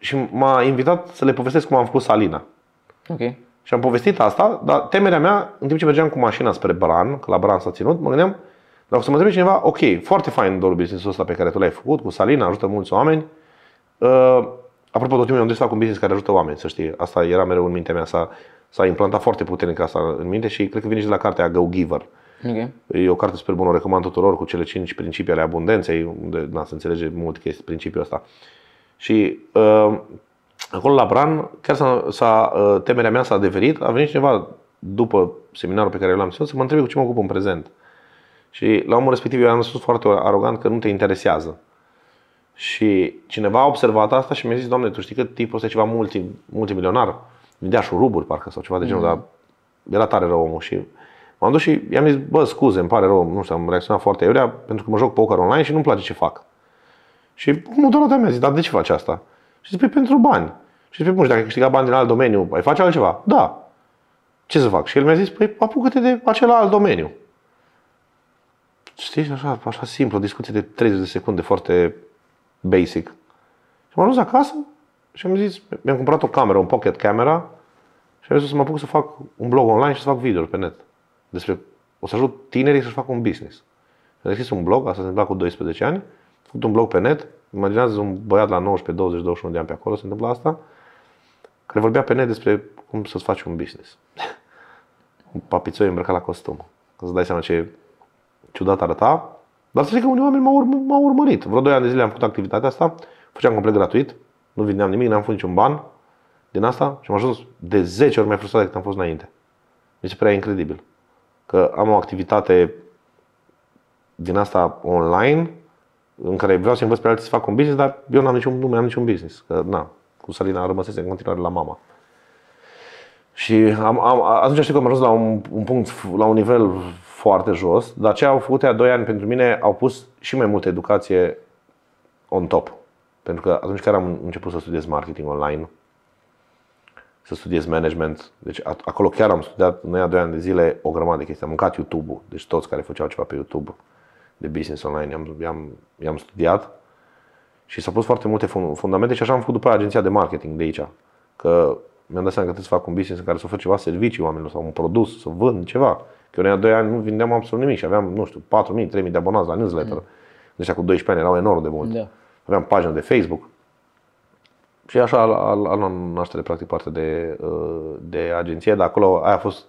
și m-a invitat să le povestesc cum am făcut Salina. Okay. Și am povestit asta, dar temerea mea, în timp ce mergeam cu mașina spre Bran, că la Bran s-a ținut, mă gândeam, dacă o să mă întrebe cineva, ok, foarte fain, dorul business-ul ăsta pe care tu l-ai făcut, cu Salina, ajută mulți oameni, Uh, apropo, tot timpul am dus un business care ajută oameni, să știi. Asta era mereu în mintea mea, s-a, s-a implantat foarte puternic asta în minte și cred că vine și de la cartea Go Giver. Okay. E o carte super bună, o recomand tuturor cu cele cinci principii ale abundenței, unde na, se înțelege mult chestii, principiul ăsta. Și uh, acolo la Bran, chiar s-a, s-a, uh, temerea mea s-a adeverit, a venit cineva după seminarul pe care l-am ținut să mă întrebe cu ce mă ocup în prezent. Și la omul respectiv eu am spus foarte arogant că nu te interesează. Și cineva a observat asta și mi-a zis, doamne, tu știi că tipul ăsta e ceva multi, multimilionar, vindea șuruburi parcă sau ceva de genul, mm. dar era tare rău omul și m-am dus și i-am zis, bă, scuze, îmi pare rău, nu știu, am reacționat foarte iurea pentru că mă joc poker online și nu-mi place ce fac. Și mă doar mi-a zis, dar de ce faci asta? Și zice, păi pentru bani. Și zic, păi, nu dacă ai câștigat bani din alt domeniu, ai face altceva? Da. Ce să fac? Și el mi-a zis, păi apucă-te de acel alt domeniu. Știi, așa, așa simplu, discuție de 30 de secunde, foarte basic. Și m-am dus acasă și am zis, mi-am cumpărat o cameră, un pocket camera și am zis să mă apuc să fac un blog online și să fac videouri pe net. Despre, o să ajut tinerii să-și facă un business. Am deschis un blog, asta se întâmpla cu 12 ani, am făcut un blog pe net, imaginează un băiat la 19, 20, 21 de ani pe acolo, se întâmplă asta, care vorbea pe net despre cum să-ți faci un business. [laughs] un papițoi îmbrăcat la costum. Ca să dai seama ce ciudat arăta. Dar să zic că unii oameni m-au, urm- m-au urmărit. Vreo 2 ani de zile am făcut activitatea asta, făceam complet gratuit, nu vindeam nimic, n-am făcut niciun ban din asta și am ajuns de 10 ori mai frustrat decât am fost înainte. Mi se părea incredibil că am o activitate din asta online în care vreau să învăț pe alții să fac un business, dar eu n-am niciun, nu mai am niciun business. Că, na, cu Salina rămăsese în continuare la mama. Și am, am, atunci știu că am ajuns la un, un punct, la un nivel foarte jos, dar ce au făcut a doi ani pentru mine au pus și mai multă educație on top. Pentru că atunci când am început să studiez marketing online, să studiez management, deci acolo chiar am studiat noi a doi ani de zile o grămadă de chestii. Am mâncat YouTube-ul, deci toți care făceau ceva pe YouTube de business online, i-am, i-am, i-am studiat și s-au pus foarte multe fundamente și așa am făcut după aia agenția de marketing de aici. Că mi-am dat seama că trebuie să fac un business în care să ofer ceva servicii oamenilor sau un produs, să vând ceva. Că eu în doi ani nu vindeam absolut nimic și aveam, nu știu, 4.000, 3.000 de abonați la newsletter. Mm. Deci cu 12 ani erau enorm de mult. Da. Aveam pagină de Facebook. Și așa a luat naștere practic parte de, uh, de agenție, dar acolo aia a fost,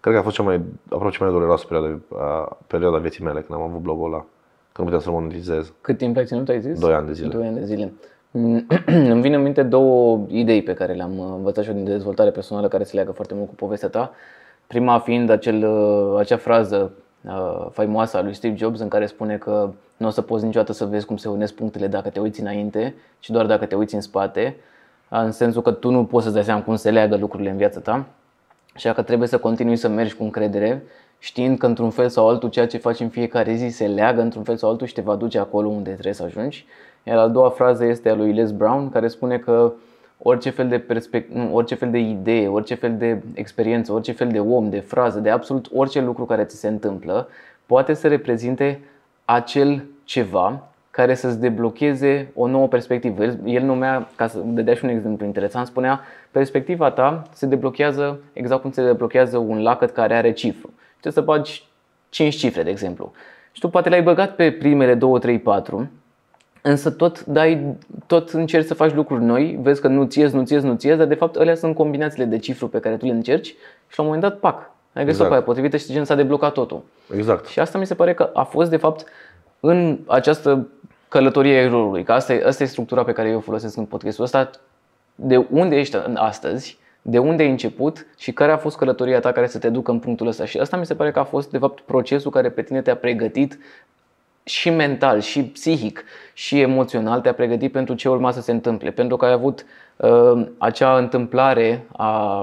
cred că a fost cea mai, aproape cea mai dureroasă perioadă, a, perioada vieții mele când am avut blogul ăla. Când puteam să-l monetizez. Cât timp ai ținut, ai zis? Doi ani de zile. Doi ani de zile. [clears throat] Îmi vin în minte două idei pe care le-am învățat și eu din dezvoltare personală care se leagă foarte mult cu povestea ta. Prima fiind acel, uh, acea frază uh, faimoasă a lui Steve Jobs în care spune că nu o să poți niciodată să vezi cum se unesc punctele dacă te uiți înainte, și doar dacă te uiți în spate, în sensul că tu nu poți să-ți dai seama cum se leagă lucrurile în viața ta, așa că trebuie să continui să mergi cu încredere, știind că într-un fel sau altul ceea ce faci în fiecare zi se leagă într-un fel sau altul și te va duce acolo unde trebuie să ajungi. Iar a doua frază este a lui Les Brown care spune că orice fel de perspect- nu, orice fel de idee, orice fel de experiență, orice fel de om, de frază, de absolut orice lucru care ți se întâmplă, poate să reprezinte acel ceva care să-ți deblocheze o nouă perspectivă. El, el numea, ca să dădea și un exemplu interesant, spunea perspectiva ta se deblochează exact cum se deblochează un lacăt care are cifru. Trebuie să bagi 5 cifre, de exemplu. Și tu poate le-ai băgat pe primele 2, 3, 4 Însă tot, dai, tot încerci să faci lucruri noi, vezi că nu ție, nu ție, nu ție, dar de fapt alea sunt combinațiile de cifru pe care tu le încerci și la un moment dat, pac, ai găsit exact. pe aia potrivită și gen s-a deblocat totul. Exact. Și asta mi se pare că a fost de fapt în această călătorie a erorului, că asta e, asta e structura pe care eu o folosesc în podcastul ăsta, de unde ești astăzi, de unde ai început și care a fost călătoria ta care să te ducă în punctul ăsta. Și asta mi se pare că a fost, de fapt, procesul care pe tine te-a pregătit și mental, și psihic, și emoțional te-a pregătit pentru ce urma să se întâmple. Pentru că ai avut uh, acea întâmplare a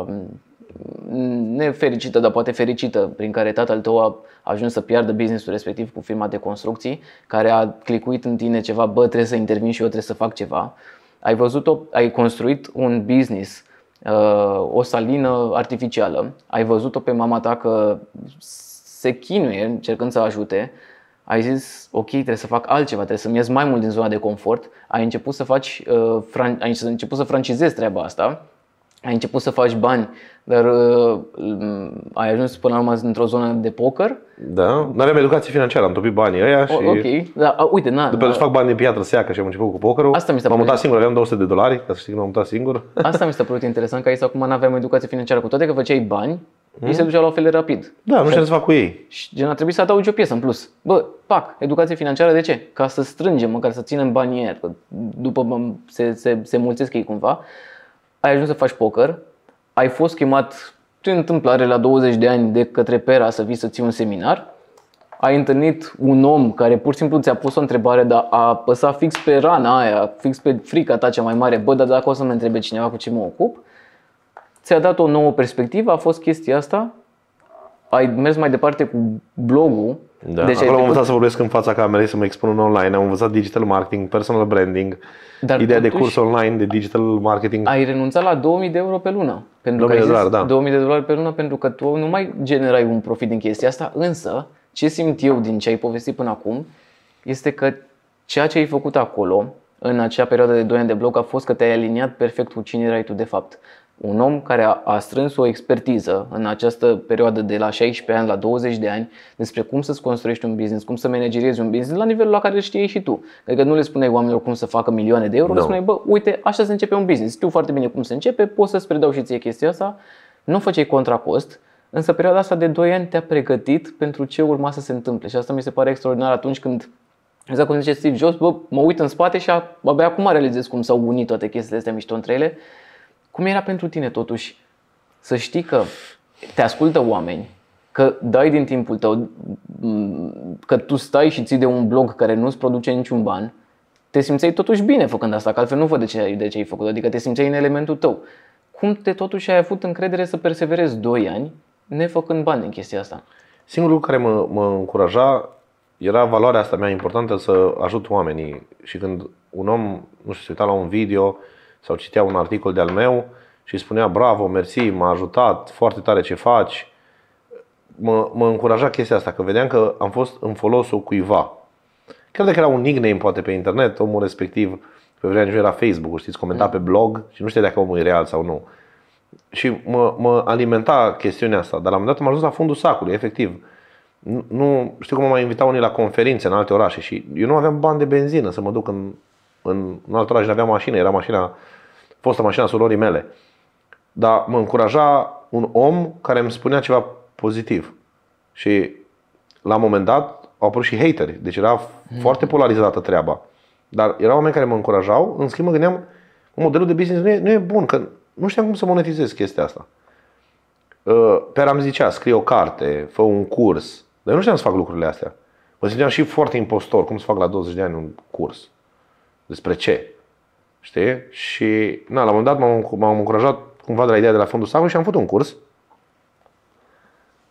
mm, nefericită, dar poate fericită, prin care tatăl tău a ajuns să piardă businessul respectiv cu firma de construcții, care a clicuit în tine ceva, bă, trebuie să intervin și eu trebuie să fac ceva. Ai văzut-o, ai construit un business, uh, o salină artificială, ai văzut-o pe mama ta că se chinuie încercând să ajute, ai zis, ok, trebuie să fac altceva, trebuie să-mi ies mai mult din zona de confort, ai început să faci, uh, fran- ai început să francizezi treaba asta, ai început să faci bani, dar uh, ai ajuns până la urmă într-o zonă de poker. Da, nu aveam educație financiară, am topit banii ăia și... O, ok, da, a, uite, na... După ce da. fac bani din piatră seacă și am început cu pokerul, Asta mi s-a m-am mutat singur, aveam 200 de dolari, ca să știi că m-am mutat singur. Asta mi s-a părut interesant, că aici acum nu aveam educație financiară, cu toate că făceai bani, Mm? Ei se duceau la o fel de rapid. Da, nu știu ce să fac cu ei. Și gen a trebuit să adaugi o piesă în plus. Bă, pac, educație financiară de ce? Ca să strângem, măcar să ținem banii aia, că după se, se, se mulțesc ei cumva. Ai ajuns să faci poker, ai fost chemat prin întâmplare la 20 de ani de către Pera să vii să ții un seminar, ai întâlnit un om care pur și simplu ți-a pus o întrebare, dar a apăsat fix pe rana aia, fix pe frica ta cea mai mare, bă, dar dacă o să mă întrebe cineva cu ce mă ocup, ți-a dat o nouă perspectivă, a fost chestia asta, ai mers mai departe cu blogul. Da, deci acolo am învățat să vorbesc în fața camerei, să mă expun online, am învățat digital marketing, personal branding, Dar ideea de curs online de digital marketing. Ai renunțat la 2000 de euro pe lună. Pentru 2000 că de dolari, da. 2000 de dolari pe lună pentru că tu nu mai generai un profit din chestia asta, însă ce simt eu din ce ai povestit până acum este că ceea ce ai făcut acolo, în acea perioadă de 2 ani de blog, a fost că te-ai aliniat perfect cu cine erai tu de fapt un om care a, strâns o expertiză în această perioadă de la 16 ani la 20 de ani despre cum să-ți construiești un business, cum să manageriezi un business la nivelul la care îl știi și tu. Adică nu le spuneai oamenilor cum să facă milioane de euro, no. le da. spuneai, bă, uite, așa se începe un business, știu foarte bine cum se începe, pot să-ți predau și ție chestia asta, nu făceai contracost, însă perioada asta de 2 ani te-a pregătit pentru ce urma să se întâmple și asta mi se pare extraordinar atunci când Exact cum zice Steve Jobs, bă, mă uit în spate și abia acum realizez cum s-au unit toate chestiile astea mișto între ele cum era pentru tine totuși să știi că te ascultă oameni, că dai din timpul tău, că tu stai și ții de un blog care nu-ți produce niciun ban, te simțeai totuși bine făcând asta, că altfel nu văd de ce, de ce ai făcut, adică te simțeai în elementul tău. Cum te totuși ai avut încredere să perseverezi 2 ani nefăcând bani în chestia asta? Singurul lucru care mă, mă încuraja era valoarea asta mea importantă să ajut oamenii și când un om, nu știu, se uita la un video, sau citea un articol de-al meu și spunea bravo, mersi, m-a ajutat, foarte tare ce faci. Mă, mă încuraja chestia asta, că vedeam că am fost în folosul cuiva. Chiar dacă era un nickname poate pe internet, omul respectiv pe vremea nici nu era Facebook, știți, comenta mm. pe blog și nu știa dacă omul e real sau nu. Și mă, mă alimenta chestiunea asta, dar la un moment dat am ajuns la fundul sacului, efectiv. Nu, nu știu cum mă mai invitau unii la conferințe în alte orașe și eu nu aveam bani de benzină să mă duc în în, în alt oraș avea mașină, era mașina, fostă mașina surorii mele. Dar mă încuraja un om care îmi spunea ceva pozitiv. Și la un moment dat au apărut și hateri. Deci era hmm. foarte polarizată treaba. Dar erau oameni care mă încurajau. În schimb mă gândeam, modelul de business nu e, nu e bun, că nu știam cum să monetizez chestia asta. Ă, pe am zicea, scrie o carte, fă un curs. Dar eu nu știam să fac lucrurile astea. Mă simțeam și foarte impostor, cum să fac la 20 de ani un curs despre ce. Știi? Și na, la un moment dat m-am, m-am încurajat cumva de la ideea de la fondul Savon și am făcut un curs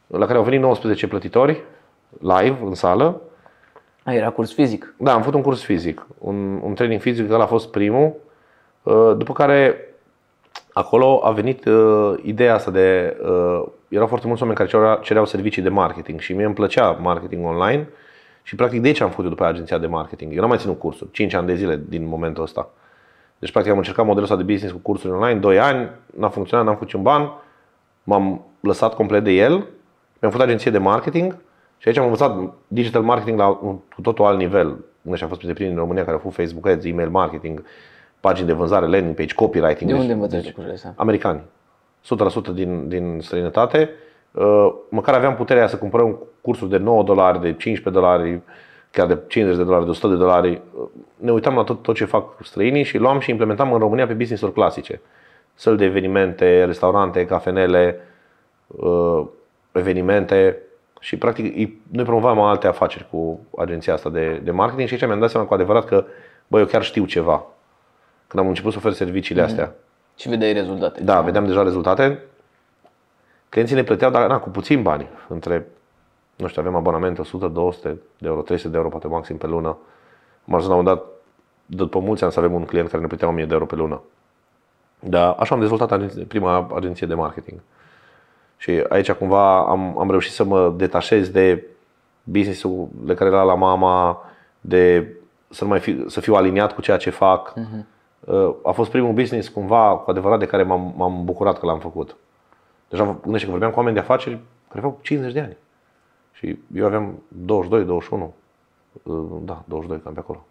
la care au venit 19 plătitori live în sală. A, ah, era curs fizic? Da, am făcut un curs fizic, un, un training fizic, ăla a fost primul. Uh, după care acolo a venit uh, ideea asta de... Uh, erau foarte mulți oameni care cereau, cereau servicii de marketing și mie îmi plăcea marketing online și practic de aici am făcut eu după aia agenția de marketing. Eu n-am mai ținut cursuri, 5 ani de zile din momentul ăsta. Deci practic am încercat modelul ăsta de business cu cursuri online, 2 ani, n-a funcționat, n-am făcut un ban, m-am lăsat complet de el, mi-am făcut agenție de marketing și aici am învățat digital marketing la un, cu totul alt nivel. Nu și am fost prin primii în România care au făcut Facebook Ads, email marketing, pagini de vânzare, landing page, copywriting. De deci unde învățați deci, lucrurile astea? Americani. 100% din, din străinătate. Uh, măcar aveam puterea să cumpărăm cursuri de 9 dolari, de 15 dolari, chiar de 50 de dolari, de 100 de dolari. Uh, ne uitam la tot, tot ce fac străinii și luam și implementam în România pe business-uri clasice. Săl de evenimente, restaurante, cafenele, uh, evenimente și practic noi promovam alte afaceri cu agenția asta de, de marketing și aici mi-am dat seama cu adevărat că bă, eu chiar știu ceva când am început să ofer serviciile mhm. astea. Și vedeai rezultate. Da, vedeam deja rezultate clienții ne plăteau, dar na, cu puțin bani, între, nu știu, avem abonamente 100, 200 de euro, 300 de euro poate maxim pe lună. Am ajuns la un dat, după mulți ani, să avem un client care ne plătea 1000 de euro pe lună. Dar așa am dezvoltat prima agenție de marketing. Și aici cumva am, am reușit să mă detașez de business-ul de care era la mama, de să, nu mai fi, să fiu aliniat cu ceea ce fac. Uh-huh. A fost primul business cumva cu adevărat de care m-am, m-am bucurat că l-am făcut. Deja gândește că vorbeam cu oameni de afaceri care aveau 50 de ani. Și eu aveam 22, 21, uh, da, 22, cam pe acolo.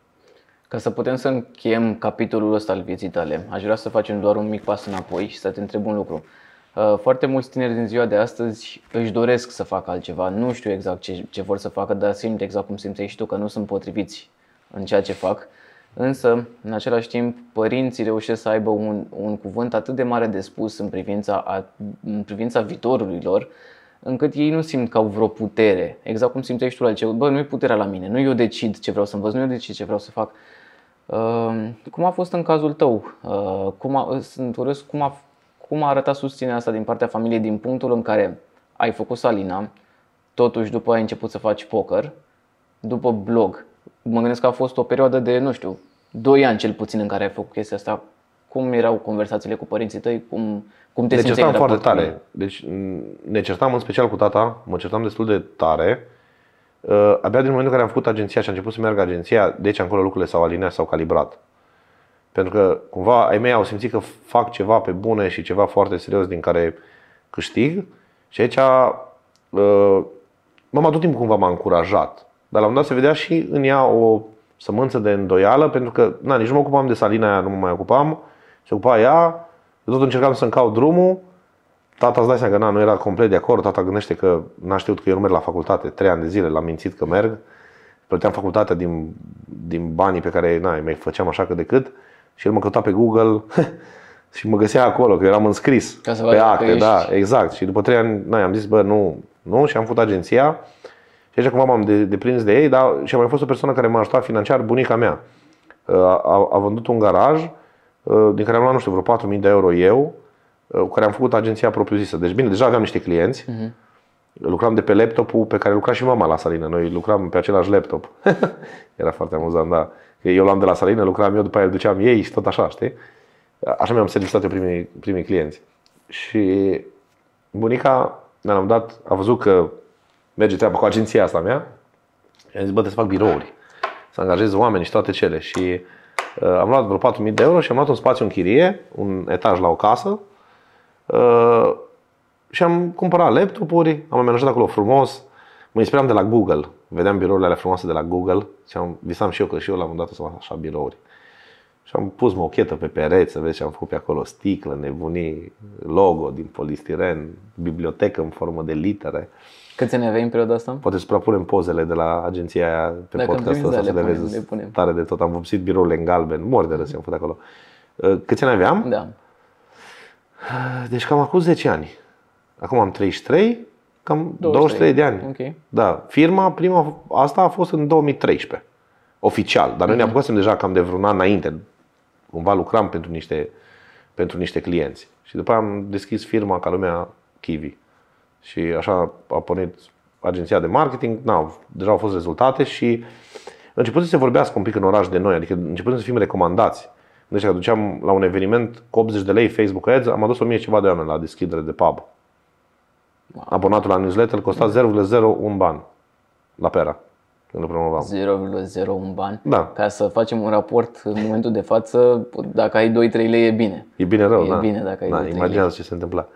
Ca să putem să încheiem capitolul ăsta al vieții tale, aș vrea să facem doar un mic pas înapoi și să te întreb un lucru. Uh, foarte mulți tineri din ziua de astăzi își doresc să facă altceva. Nu știu exact ce, ce vor să facă, dar simt exact cum simți și tu că nu sunt potriviți în ceea ce fac. Însă, în același timp, părinții reușesc să aibă un, un cuvânt atât de mare de spus în privința, a, în privința viitorului lor, încât ei nu simt că au vreo putere. Exact cum simți tu la ce, bă, nu e puterea la mine, nu eu decid ce vreau să învăț, nu eu decid ce vreau să fac. Uh, cum a fost în cazul tău? Uh, cum a, sunt urăs, cum a, cum a arătat susținerea asta din partea familiei din punctul în care ai făcut Salina, totuși după ai început să faci poker, după blog, mă gândesc că a fost o perioadă de, nu știu, 2 ani cel puțin în care ai făcut chestia asta. Cum erau conversațiile cu părinții tăi? Cum, cum te ne simțeai? Ne certam foarte tare. Cu... Deci ne certam în special cu tata, mă certam destul de tare. Uh, abia din momentul în care am făcut agenția și a început să meargă agenția, deci acolo lucrurile s-au alineat, s-au calibrat. Pentru că cumva ai mei au simțit că fac ceva pe bune și ceva foarte serios din care câștig și aici uh, mama tot timpul cumva m-a încurajat dar la un dat se vedea și în ea o sămânță de îndoială, pentru că na, nici nu mă ocupam de salina aia, nu mă mai ocupam. Se ocupa ea, eu tot încercam să-mi caut drumul. Tata îți dai seama că na, nu era complet de acord, tata gândește că n-a știut că eu nu merg la facultate, trei ani de zile l-am mințit că merg. Plăteam facultatea din, din banii pe care na, mai făceam așa că de cât și el mă căuta pe Google [laughs] și mă găsea acolo, că eram înscris Ca să pe acte, da, exact. Și după trei ani, na, am zis, bă, nu, nu, și am făcut agenția. Și așa cumva m-am de, deprins de ei, dar și a mai fost o persoană care m-a ajutat financiar, bunica mea. Uh, a, a, a vândut un garaj uh, din care am luat, nu știu, vreo 4.000 de euro eu, uh, cu care am făcut agenția propriu-zisă. Deci bine, deja aveam niște clienți. Uh-huh. Lucram de pe laptopul pe care lucra și mama la salină. Noi lucram pe același laptop. [laughs] Era foarte amuzant, da. Eu luam de la salină, lucram eu, după aia îl duceam ei și tot așa, știi? Așa mi-am servisat eu primii, primii clienți. Și bunica, mi-a dat, a văzut că merge treaba cu agenția asta mea. am zis, bă, să fac birouri, să angajez oameni și toate cele. Și uh, am luat vreo 4.000 de euro și am luat un spațiu în chirie, un etaj la o casă. Uh, și am cumpărat laptopuri, am amenajat acolo frumos. Mă inspiram de la Google, vedeam birourile alea frumoase de la Google și am, visam și eu că și eu la un dat o să fac așa birouri. Și am pus mochetă pe pereți, să vezi ce am făcut pe acolo, sticlă, nebunii, logo din polistiren, bibliotecă în formă de litere. Uh, Câți ne aveai în perioada asta? Poate să propunem pozele de la agenția aia pe Dacă podcastul ăsta să le, punem, vezi le punem. tare de tot. Am vopsit biroul în galben, mor de râs am făcut acolo. Uh, câți ne aveam? Da. Deci cam acum 10 ani. Acum am 33, cam 23, 23 de ani. Okay. Da, firma prima asta a fost în 2013, oficial, dar noi ne mhm. apucasem deja cam de vreun an înainte. Cumva lucram pentru niște, pentru niște clienți. Și după aia am deschis firma ca lumea Kiwi. Și așa a pornit agenția de marketing, na, deja au fost rezultate și început să se vorbească un pic în oraș de noi, adică început să fim recomandați. Deci că duceam la un eveniment cu 80 de lei Facebook Ads, am adus 1000 ceva de oameni la deschidere de pub. Abonatul la newsletter costa 0,01 ban la pera când îl promovam. 0,01 bani. Da. Ca să facem un raport în momentul de față, dacă ai 2-3 lei e bine. E bine rău, e da. bine dacă ai da, imaginează ce se întâmpla.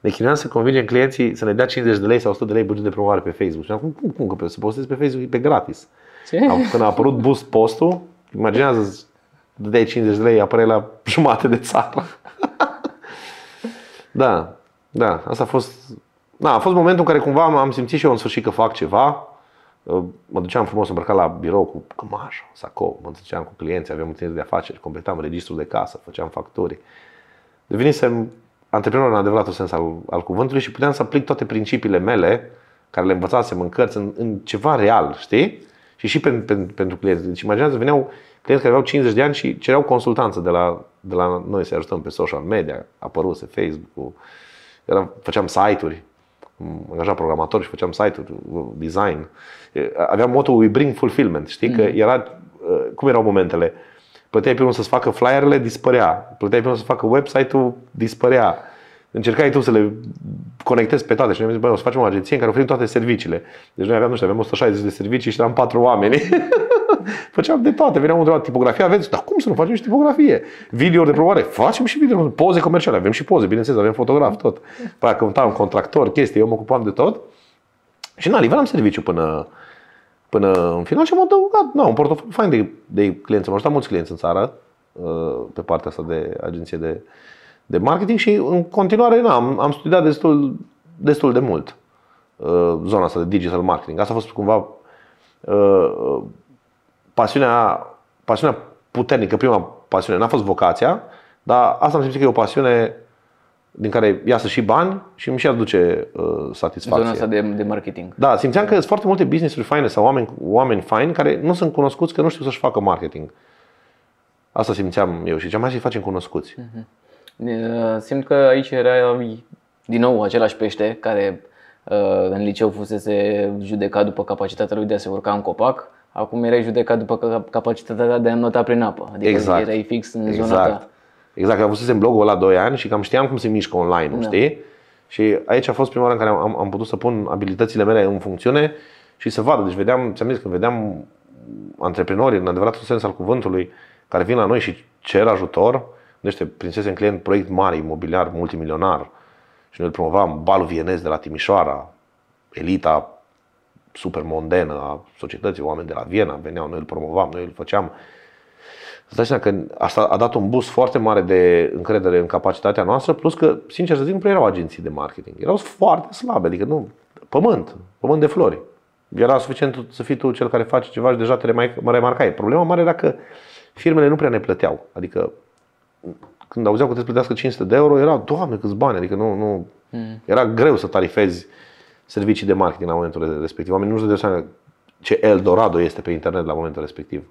Ne chinuiam să convingem clienții să ne dea 50 de lei sau 100 de lei buget de promovare pe Facebook. Și acum, cum, cum, că să postezi pe Facebook e pe gratis. Ce? Când a apărut Boost postul, imaginează dai 50 de lei, apare la jumate de țară. [laughs] da, da, asta a fost... Da, a fost momentul în care cumva am simțit și eu în sfârșit că fac ceva. Uh, mă duceam frumos îmbrăcat la birou cu cămașă, sacou, mă întâlneam cu clienți, aveam întâlniri de afaceri, completam registrul de casă, făceam facturi. Devenisem antreprenor în adevăratul sens al, al cuvântului și puteam să aplic toate principiile mele care le învățasem în cărți, în, în ceva real, știi? Și și pen, pen, pentru clienți. Deci imaginează, veneau clienți care aveau 50 de ani și cereau consultanță de la, de la noi să ajutăm pe social media, apăruse Facebook-ul, era, făceam site-uri, angajam programatori și făceam site-uri, design. Aveam motto, We Bring Fulfillment, știi? Că mm. era, uh, cum erau momentele? Plăteai pe unul să-ți facă flyerele, dispărea. Plăteai pe unul să facă website-ul, dispărea. Încercai tu să le conectezi pe toate și noi am zis, bă, o să facem o agenție în care oferim toate serviciile. Deci noi aveam, nu știu, aveam 160 de servicii și eram patru oameni. [laughs] Făceam de toate. Veneam undeva, tipografia aveți? Dar cum să nu facem și tipografie? Video de promovare? Facem și video. Poze comerciale? Avem și poze, bineînțeles, avem fotograf, tot. Păi un contractor, chestii, eu mă ocupam de tot. Și na, livram serviciu până, până în final și am adăugat nu, un portofoliu fain de, de clienți. Am ajutat mulți clienți în țară uh, pe partea asta de agenție de, de marketing și în continuare na, am, am studiat destul, destul de mult uh, zona asta de digital marketing. Asta a fost cumva uh, pasiunea, pasiunea puternică, prima pasiune. N-a fost vocația, dar asta am simțit că e o pasiune din care iasă și bani și îmi și aduce uh, satisfacție. Zona asta de, de marketing. Da, simțeam că sunt foarte multe business-uri faine sau oameni, oameni faini care nu sunt cunoscuți că nu știu să-și facă marketing. Asta simțeam eu și ce mai să-i facem cunoscuți. Uh-huh. Simt că aici era din nou același pește care uh, în liceu fusese judecat după capacitatea lui de a se urca în copac, acum erai judecat după capacitatea de a nota prin apă. Adică exact. erai fix în exact. zona ta. Exact, am fusesem blogul ăla 2 ani și cam știam cum se mișcă online, da. știi? Și aici a fost prima oară în care am, am putut să pun abilitățile mele în funcțiune și să vadă. Deci vedeam, ți-am zis că vedeam antreprenori, în adevăratul sens al cuvântului, care vin la noi și cer ajutor, niște deci prinsese în client proiect mare, imobiliar, multimilionar, și noi îl promovam, balul vienez de la Timișoara, elita super mondenă a societății, oameni de la Viena veneau, noi îl promovam, noi îl făceam să dai că asta a dat un bus foarte mare de încredere în capacitatea noastră, plus că, sincer să zic, nu prea erau agenții de marketing. Erau foarte slabe, adică nu, pământ, pământ de flori. Era suficient să fii tu cel care face ceva și deja te remarcai. Problema mare era că firmele nu prea ne plăteau. Adică când auzeau că trebuie să plătească 500 de euro, erau, doamne, câți bani, adică nu, nu, hmm. era greu să tarifezi servicii de marketing la momentul respectiv. Oamenii nu știu de ce Eldorado este pe internet la momentul respectiv.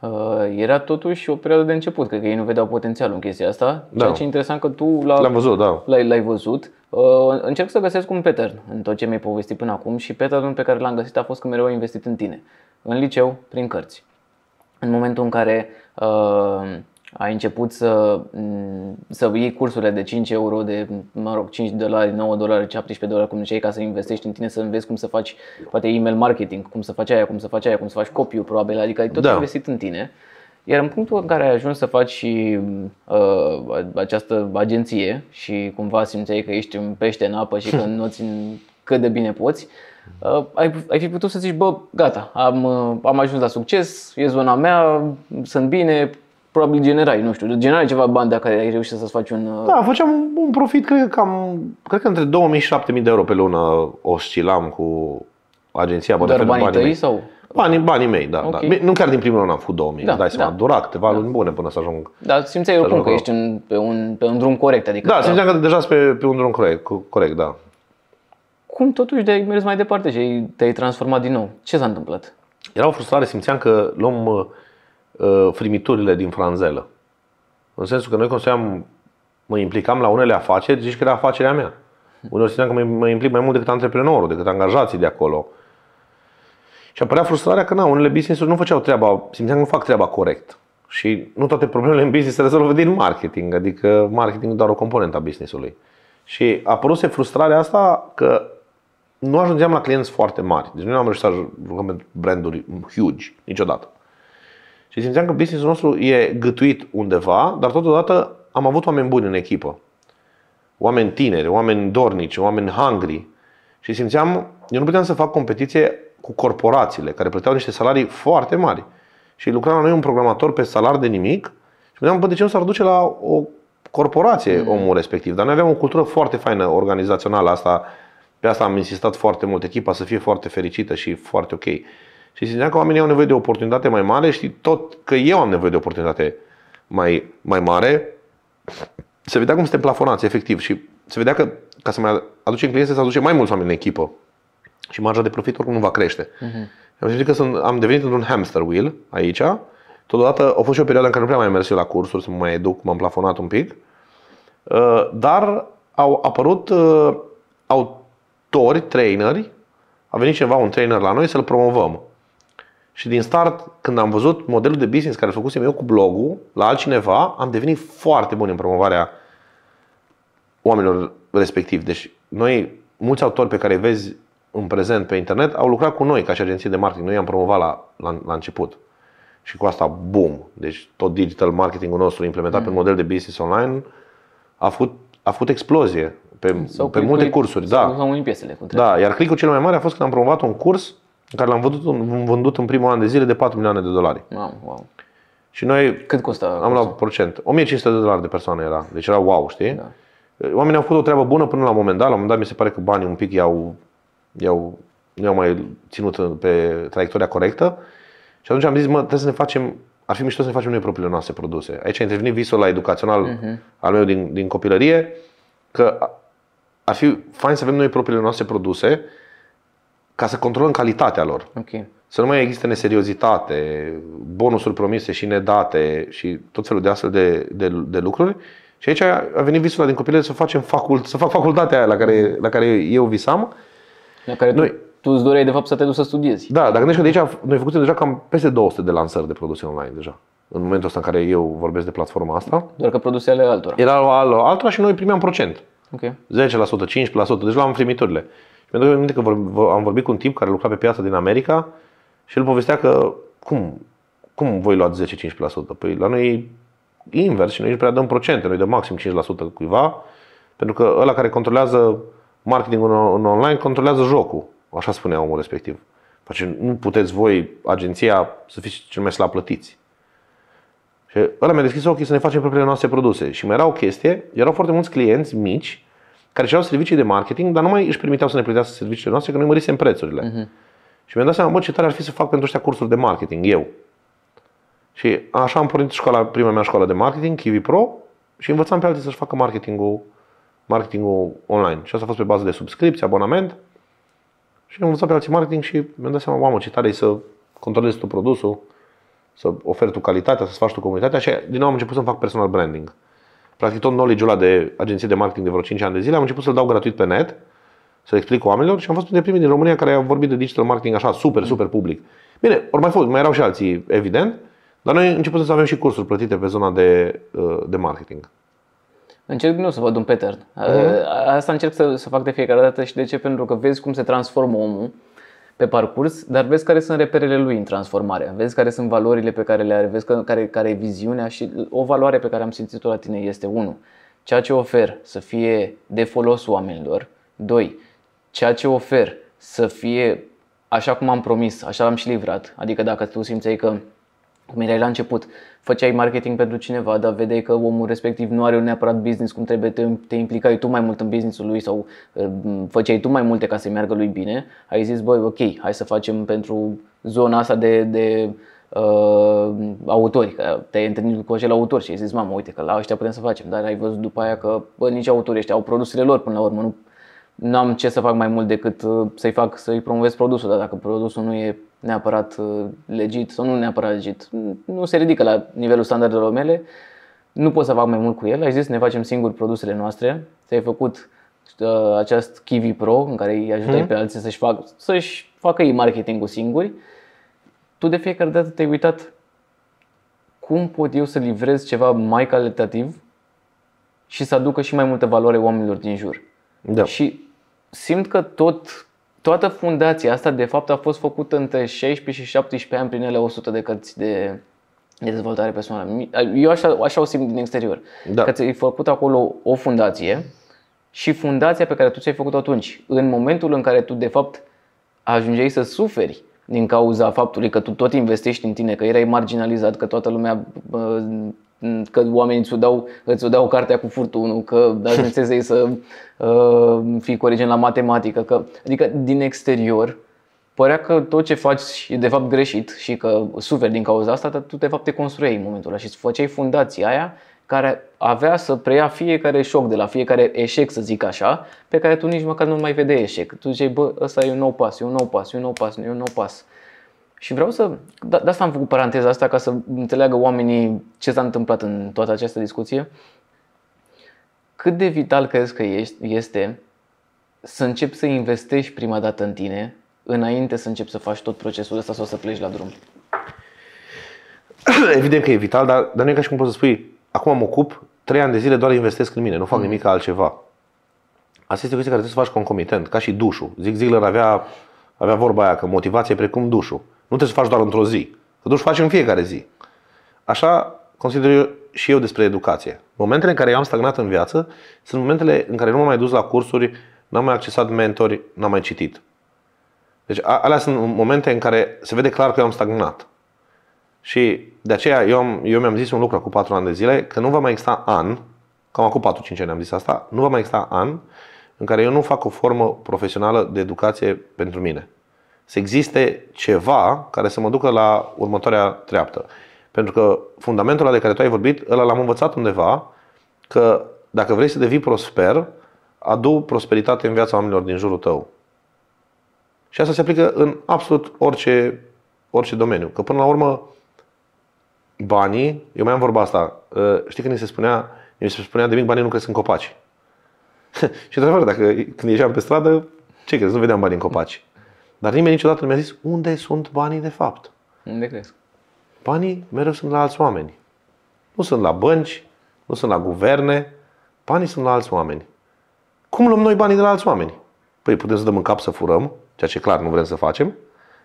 Uh, era totuși o perioadă de început. Cred că ei nu vedeau potențialul în chestia asta. Da. Ceea ce e interesant că tu la, l-am văzut, da. l-ai, l-ai văzut. Uh, încerc să găsesc un pattern în tot ce mi-ai povestit până acum și patternul pe care l-am găsit a fost că mereu ai investit în tine. În liceu, prin cărți. În momentul în care uh, ai început să, să iei cursurile de 5 euro, de mă rog, 5 dolari, 9 dolari, 17 dolari, cum ziceai, ca să investești în tine, să înveți cum să faci poate email marketing, cum să faci aia, cum să faci aia, cum să faci copiu, probabil, adică ai tot da. investit în tine. Iar în punctul în care ai ajuns să faci și uh, această agenție și cumva simțeai că ești un pește în apă și că [laughs] nu țin cât de bine poți, uh, ai, ai fi putut să zici, bă, gata, am, uh, am ajuns la succes, e zona mea, sunt bine, probabil generai, nu știu, deci generai ceva bani dacă ai reușit să-ți faci un... Uh, da, făceam un profit, cred, că, cam, cred că între 2000 și 7000 de euro pe lună oscilam cu agenția. Bă, Doar banii, banii tăi mei. sau? Banii, banii mei, da, okay. da. Nu chiar din primul an am făcut 2000, da, dai seama, da. a durat câteva da. luni bune până să ajung. Da, simțeai oricum că ești în, pe, un, pe un drum corect, adică... Da, simțeam că deja pe, pe un drum corect, corect, da. Cum totuși de ai mers mai departe și te-ai transformat din nou? Ce s-a întâmplat? Era o frustrare, simțeam că luăm uh, Uh, frimiturile din franzelă. În sensul că noi construiam, mă implicam la unele afaceri, zici că era afacerea mea. Uneori simțeam că mă implic mai mult decât antreprenorul, decât angajații de acolo. Și apărea frustrarea că na, unele business-uri nu făceau treaba, simțeam că nu fac treaba corect. Și nu toate problemele în business se rezolvă din marketing, adică marketing doar o componentă a business-ului. Și a apărut frustrarea asta că nu ajungeam la clienți foarte mari. Deci nu am reușit să ajungem branduri huge niciodată. Și simțeam că businessul nostru e gătuit undeva, dar totodată am avut oameni buni în echipă. Oameni tineri, oameni dornici, oameni hungry. Și simțeam, eu nu puteam să fac competiție cu corporațiile, care plăteau niște salarii foarte mari. Și lucra la noi un programator pe salar de nimic și vedeam, bă, de ce nu s-ar duce la o corporație mm. omul respectiv? Dar noi aveam o cultură foarte faină organizațională asta, pe asta am insistat foarte mult, echipa să fie foarte fericită și foarte ok. Și simțeam că oamenii au nevoie de oportunitate mai mare și tot că eu am nevoie de oportunitate mai, mai mare. Se vedea cum suntem plafonați, efectiv. Și se vedea că ca să mai aducem clienți, să aducem mai mulți oameni în echipă. Și marja de profit oricum nu va crește. Uh-huh. Am zis că sunt, am devenit într-un hamster wheel aici. Totodată a fost și o perioadă în care nu prea mai mers eu la cursuri să mă mai educ, m-am plafonat un pic. Uh, dar au apărut uh, autori, traineri, a venit cineva, un trainer la noi, să-l promovăm. Și din start, când am văzut modelul de business care făcusem eu cu blogul la altcineva, am devenit foarte bun în promovarea oamenilor respectivi. Deci noi, mulți autori pe care îi vezi în prezent pe internet, au lucrat cu noi ca și agenție de marketing. Noi am promovat la, la, la început. Și cu asta, boom! Deci tot digital marketingul nostru implementat mm. pe mhm. model de business online a făcut, a făcut explozie pe, Sau pe multe cursuri. Da. Sau piesele, cu da, iar clicul cel mai mare a fost când am promovat un curs care l-am vândut, în, vândut în primul an de zile de 4 milioane de dolari. Wow, wow. Și noi... Cât costă? Am luat procent. 1500 de dolari de persoană era. Deci era wow, știi? Da. Eh, oamenii au făcut o treabă bună până la un moment dat. La un moment dat mi se pare că banii un pic i-au, i-au, nu au mai ținut pe traiectoria corectă. Și atunci am zis, mă, trebuie să ne facem, ar fi mișto să ne facem noi propriile noastre produse. Aici a intervenit visul la educațional uh-huh. al meu din, din copilărie, că ar fi fain să avem noi propriile noastre produse, ca să controlăm calitatea lor. Okay. Să nu mai există neseriozitate, bonusuri promise și nedate și tot felul de astfel de, de, de lucruri. Și aici a venit visul din copilărie să facem facult, să fac facultatea aia la care, la care eu visam. La care Noi, tu îți doreai de fapt să te duci să studiezi. Da, dacă gândești că de aici noi făcusem deja cam peste 200 de lansări de produse online deja. În momentul ăsta în care eu vorbesc de platforma asta. Doar că produsele altora. Era al, altora și noi primeam procent. Okay. 10%, 15%, deci luam primiturile. Pentru că că am vorbit cu un tip care lucra pe piața din America și el povestea că cum, cum voi luați 10-15%? Păi la noi e invers și noi nu prea dăm procente, noi dăm maxim 5% cuiva, pentru că ăla care controlează marketingul în online controlează jocul, așa spunea omul respectiv. Face, deci, nu puteți voi, agenția, să fiți cel mai slab plătiți. Și ăla mi-a deschis ochii să ne facem propriile noastre produse. Și mai era o chestie, erau foarte mulți clienți mici care cereau servicii de marketing, dar nu mai își permiteau să ne plătească serviciile noastre, că noi mărisem prețurile. Uh-huh. Și mi-am dat seama, bă, ce tare ar fi să fac pentru ăștia cursuri de marketing, eu. Și așa am pornit școala, prima mea școală de marketing, Kiwi Pro, și învățam pe alții să-și facă marketingul, marketingul online. Și asta a fost pe bază de subscripție, abonament. Și am învățat pe alții marketing și mi-am dat seama, mamă, ce tare e să controlezi tu produsul, să oferi tu calitatea, să-ți faci tu comunitatea și din nou am început să-mi fac personal branding practic tot knowledge-ul ăla de agenție de marketing de vreo 5 ani de zile, am început să-l dau gratuit pe net, să explic oamenilor și am fost printre primii din România care au vorbit de digital marketing așa, super, mm. super public. Bine, ori mai fost, mai erau și alții, evident, dar noi începem să avem și cursuri plătite pe zona de, uh, de marketing. Încerc din nou să văd un pattern. Mhm. Uh, asta încerc să, să fac de fiecare dată și de ce? Pentru că vezi cum se transformă omul pe parcurs, dar vezi care sunt reperele lui în transformare, vezi care sunt valorile pe care le are, vezi care, care e viziunea și o valoare pe care am simțit-o la tine este 1. Ceea ce ofer să fie de folos oamenilor. 2. Ceea ce ofer să fie așa cum am promis, așa l-am și livrat. Adică dacă tu simțeai că cum erai la început, făceai marketing pentru cineva, dar vedeai că omul respectiv nu are un neapărat business cum trebuie, te, te implicai tu mai mult în businessul lui sau uh, făceai tu mai multe ca să i meargă lui bine, ai zis, băi, ok, hai să facem pentru zona asta de, de uh, autori, că te-ai întâlnit cu acel autor și ai zis, mamă, uite că la ăștia putem să facem, dar ai văzut după aia că bă, nici autorii ăștia au produsele lor până la urmă, nu, nu am ce să fac mai mult decât uh, să-i fac să-i promovez produsul, dar dacă produsul nu e neapărat uh, legit sau nu neapărat legit. Nu se ridică la nivelul standardelor mele. Nu pot să fac mai mult cu el. Ai zis ne facem singuri produsele noastre. Ți-ai făcut uh, acest Kiwi Pro în care îi ajutai hmm. pe alții să-și, fac, să-și facă ei marketingul singuri. Tu de fiecare dată te-ai uitat cum pot eu să livrez ceva mai calitativ și să aducă și mai multă valoare oamenilor din jur. Da. Și simt că tot Toată fundația asta, de fapt, a fost făcută între 16 și 17 ani prin ele 100 de cărți de, de dezvoltare personală. Eu așa, așa o simt din exterior. Da. Că ți-ai făcut acolo o fundație și fundația pe care tu ți-ai făcut atunci, în momentul în care tu, de fapt, ajungeai să suferi din cauza faptului că tu tot investești în tine, că erai marginalizat, că toată lumea Mm, că oamenii îți dau, îți dau cartea cu 1, că ajunsese să uh, fii corigent la matematică. Că, adică din exterior părea că tot ce faci e de fapt greșit și că suferi din cauza asta, dar tu de fapt te construiei în momentul ăla și îți făceai fundația aia care avea să preia fiecare șoc de la fiecare eșec, să zic așa, pe care tu nici măcar nu mai vedeai eșec. Tu zici bă, ăsta e un nou pas, e un nou pas, e un nou pas, e un nou pas. Și vreau să, da, de asta am făcut paranteza asta ca să înțeleagă oamenii ce s-a întâmplat în toată această discuție. Cât de vital crezi că ești, este să începi să investești prima dată în tine înainte să începi să faci tot procesul ăsta sau să pleci la drum? [clears throat] Evident că e vital, dar, dar nu e ca și cum poți să spui acum mă ocup, trei ani de zile doar investesc în mine, nu fac mm. nimic altceva. Asta este o chestie care trebuie să faci concomitent, ca și dușul. Zic, Ziegler avea, avea vorba aia că motivație precum dușul. Nu trebuie să faci doar într-o zi. Să duci faci în fiecare zi. Așa consider eu și eu despre educație. Momentele în care eu am stagnat în viață sunt momentele în care nu m-am mai dus la cursuri, n-am mai accesat mentori, n-am mai citit. Deci alea sunt momente în care se vede clar că eu am stagnat. Și de aceea eu, am, eu mi-am zis un lucru acum 4 ani de zile, că nu va mai exista an, cam acum 4-5 ani am zis asta, nu va mai exista an în care eu nu fac o formă profesională de educație pentru mine să existe ceva care să mă ducă la următoarea treaptă. Pentru că fundamentul ăla de care tu ai vorbit, ăla l-am învățat undeva, că dacă vrei să devii prosper, adu prosperitate în viața oamenilor din jurul tău. Și asta se aplică în absolut orice, orice domeniu. Că până la urmă, banii, eu mai am vorba asta, ă, știi când ni se spunea, mi se spunea de mic, banii nu cresc în copaci. [laughs] și într-adevăr, dacă când ieșeam pe stradă, ce crezi, nu vedeam bani în copaci. Dar nimeni niciodată nu mi-a zis unde sunt banii de fapt. Unde crezi? Banii mereu sunt la alți oameni. Nu sunt la bănci, nu sunt la guverne, banii sunt la alți oameni. Cum luăm noi banii de la alți oameni? Păi putem să dăm în cap să furăm, ceea ce clar nu vrem să facem,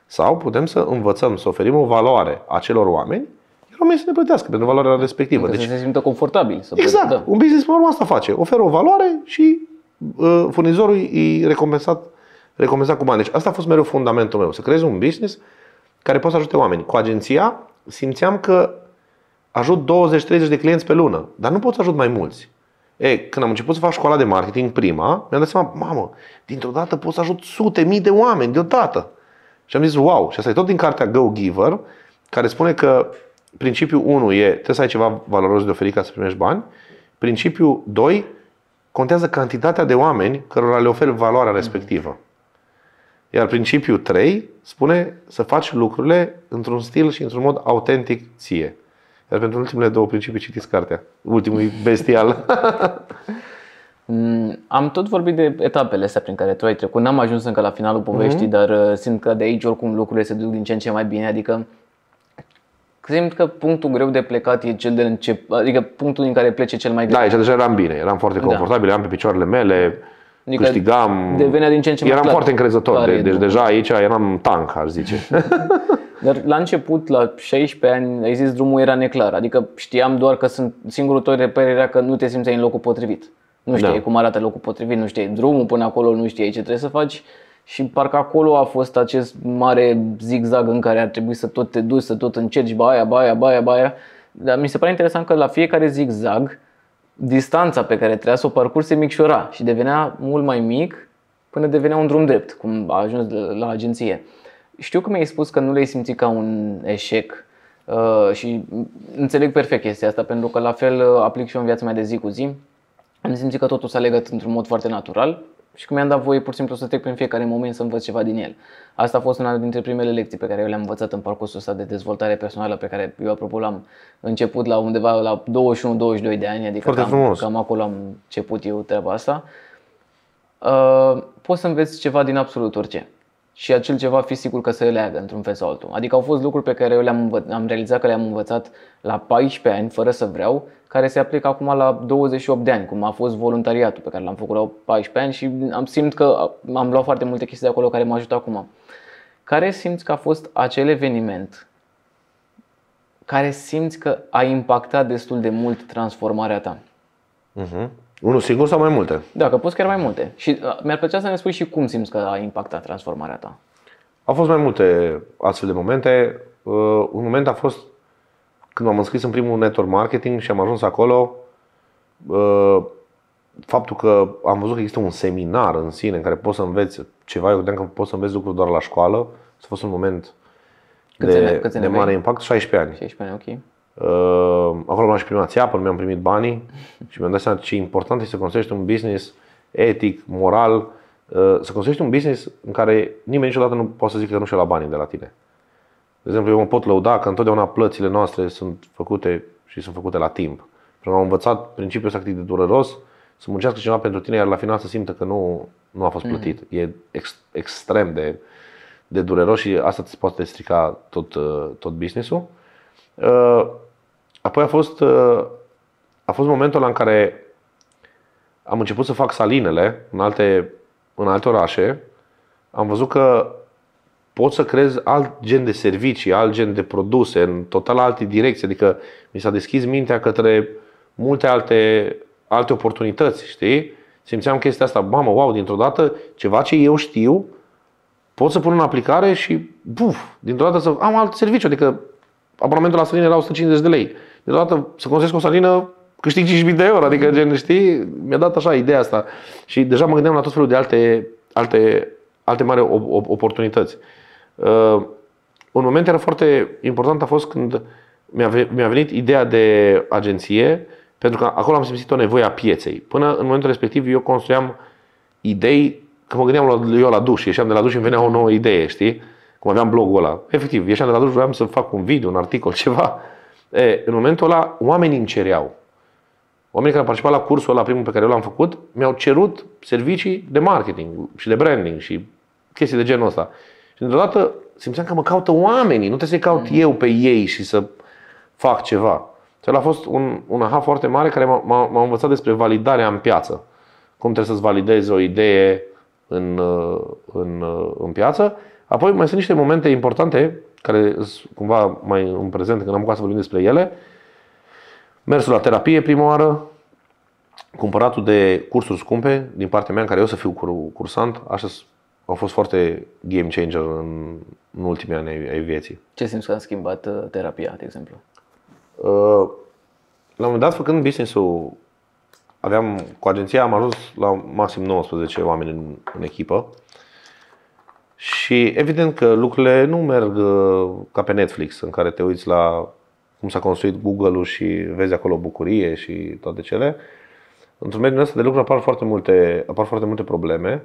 sau putem să învățăm, să oferim o valoare acelor oameni, iar oamenii să ne plătească pentru valoarea respectivă. Adică deci, se simtă confortabil. Să exact. Plătăm. Da. Un business pe urmă asta face. Oferă o valoare și uh, furnizorul e recompensat recompensat cu bani. Deci asta a fost mereu fundamentul meu, să creez un business care poate să ajute oameni. Cu agenția simțeam că ajut 20-30 de clienți pe lună, dar nu pot să ajut mai mulți. E, când am început să fac școala de marketing prima, mi-am dat seama, mamă, dintr-o dată pot să ajut sute mii de oameni deodată. Și am zis, wow, și asta e tot din cartea Go Giver, care spune că principiul 1 e trebuie să ai ceva valoros de oferit ca să primești bani. Principiul 2 contează cantitatea de oameni cărora le oferi valoarea respectivă. Iar principiul 3 spune să faci lucrurile într-un stil și într-un mod autentic ție. Iar pentru ultimele două principii citiți cartea. Ultimul bestial. [laughs] Mm, am tot vorbit de etapele astea prin care tu ai trecut. N-am ajuns încă la finalul poveștii, mm-hmm. dar uh, simt că de aici oricum lucrurile se duc din ce în ce mai bine. Adică simt că punctul greu de plecat e cel de încep, adică punctul din care plece cel mai da, greu. Da, aici deja eram bine, eram foarte da. confortabil, da. eram pe picioarele mele, Adică câștigam, devenea din ce în ce mai eram clar, foarte încrezător, de, deci deja aici eram tank, aș zice. [laughs] Dar la început, la 16 ani, ai zis drumul era neclar, adică știam doar că sunt, singurul tău reper era că nu te simțeai în locul potrivit. Nu știi da. cum arată locul potrivit, nu știi drumul până acolo, nu știi ce trebuie să faci și parcă acolo a fost acest mare zigzag în care ar trebui să tot te duci, să tot încerci, Baia, baia, baia, baia. Dar mi se pare interesant că la fiecare zigzag distanța pe care trebuia să o parcurs se micșora și devenea mult mai mic până devenea un drum drept, cum a ajuns la agenție. Știu că mi-ai spus că nu le-ai simțit ca un eșec uh, și înțeleg perfect chestia asta, pentru că la fel uh, aplic și eu în viața mea de zi cu zi. Am simțit că totul s-a legat într-un mod foarte natural și că mi-am dat voie pur și simplu să trec prin fiecare moment să învăț ceva din el. Asta a fost una dintre primele lecții pe care eu le-am învățat în parcursul ăsta de dezvoltare personală pe care eu apropo l-am început la undeva la 21-22 de ani, adică cam, cam acolo am început eu treaba asta. Uh, poți să înveți ceva din absolut orice și acel ceva fi sigur că se leagă într-un fel sau altul. Adică au fost lucruri pe care eu le-am învă- am realizat că le-am învățat la 14 ani, fără să vreau, care se aplică acum la 28 de ani, cum a fost voluntariatul pe care l-am făcut la 14 ani și am simt că am luat foarte multe chestii de acolo care mă ajută acum. Care simți că a fost acel eveniment care simți că a impactat destul de mult transformarea ta? Uh-huh. Unul singur sau mai multe? Da, că poți chiar mai multe. Și uh, mi-ar plăcea să ne spui și cum simți că a impactat transformarea ta. Au fost mai multe astfel de momente. Uh, un moment a fost când m-am înscris în primul network marketing și am ajuns acolo. Uh, faptul că am văzut că există un seminar în sine în care poți să înveți ceva, eu credeam că poți să înveți lucruri doar la școală. A fost un moment câți de, ne, de mare impact, 16 ani. 16 ani, ok. Uh, acolo am și prima țeapă, mi-am primit banii și mi-am dat seama ce important este să construiești un business etic, moral, uh, să construiești un business în care nimeni niciodată nu poate să zică că nu și la banii de la tine. De exemplu, eu mă pot lăuda că întotdeauna plățile noastre sunt făcute și sunt făcute la timp. Pentru că am învățat principiul ăsta de dureros, să muncească cineva pentru tine, iar la final să simtă că nu, nu a fost mm. plătit. Mm-hmm. E ex, extrem de, de dureros și asta îți poate strica tot, uh, tot business-ul. Apoi a fost, uh, a fost momentul ăla în care am început să fac salinele în alte, în alte orașe. Am văzut că pot să creez alt gen de servicii, alt gen de produse, în total alte direcții. Adică mi s-a deschis mintea către multe alte, alte oportunități, știi? Simțeam chestia asta, mamă, wow, dintr-o dată ceva ce eu știu pot să pun în aplicare și, buf, dintr-o dată să am alt serviciu, adică abonamentul la salină era 150 de lei deodată să construiesc o salină, câștig 5.000 de euro, adică gen, știi, mi-a dat așa ideea asta. Și deja mă gândeam la tot felul de alte, alte, alte mari oportunități. Uh, un moment era foarte important a fost când mi-a, mi-a venit ideea de agenție, pentru că acolo am simțit o nevoie a pieței. Până în momentul respectiv eu construiam idei, că mă gândeam la, eu la duș, ieșeam de la duș și îmi venea o nouă idee, știi? Cum aveam blogul ăla. Efectiv, ieșeam de la duș, vreau să fac un video, un articol, [laughs] ceva. E, în momentul ăla, oamenii îmi cereau. Oamenii care au participat la cursul la primul pe care eu l-am făcut, mi-au cerut servicii de marketing și de branding și chestii de genul ăsta. Și deodată simțeam că mă caută oamenii, nu trebuie să-i caut mm. eu pe ei și să fac ceva. Cel deci a fost un, un aha foarte mare care m-a, m-a, m-a învățat despre validarea în piață. Cum trebuie să-ți validezi o idee în, în, în piață. Apoi mai sunt niște momente importante care cumva mai în prezent, când am bucat să vorbim despre ele, mersul la terapie prima oară, cumpăratul de cursuri scumpe din partea mea, în care eu să fiu cursant, așa au fost foarte game changer în, în ultimii ani ai vieții. Ce simți că a schimbat uh, terapia, de exemplu? Uh, la un moment dat, făcând business-ul, aveam, cu agenția am ajuns la maxim 19 oameni în, în echipă și evident că lucrurile nu merg uh, ca pe Netflix, în care te uiți la cum s-a construit Google-ul și vezi acolo bucurie și toate cele. Într-un mediu ăsta de lucru apar foarte, multe, apar foarte multe probleme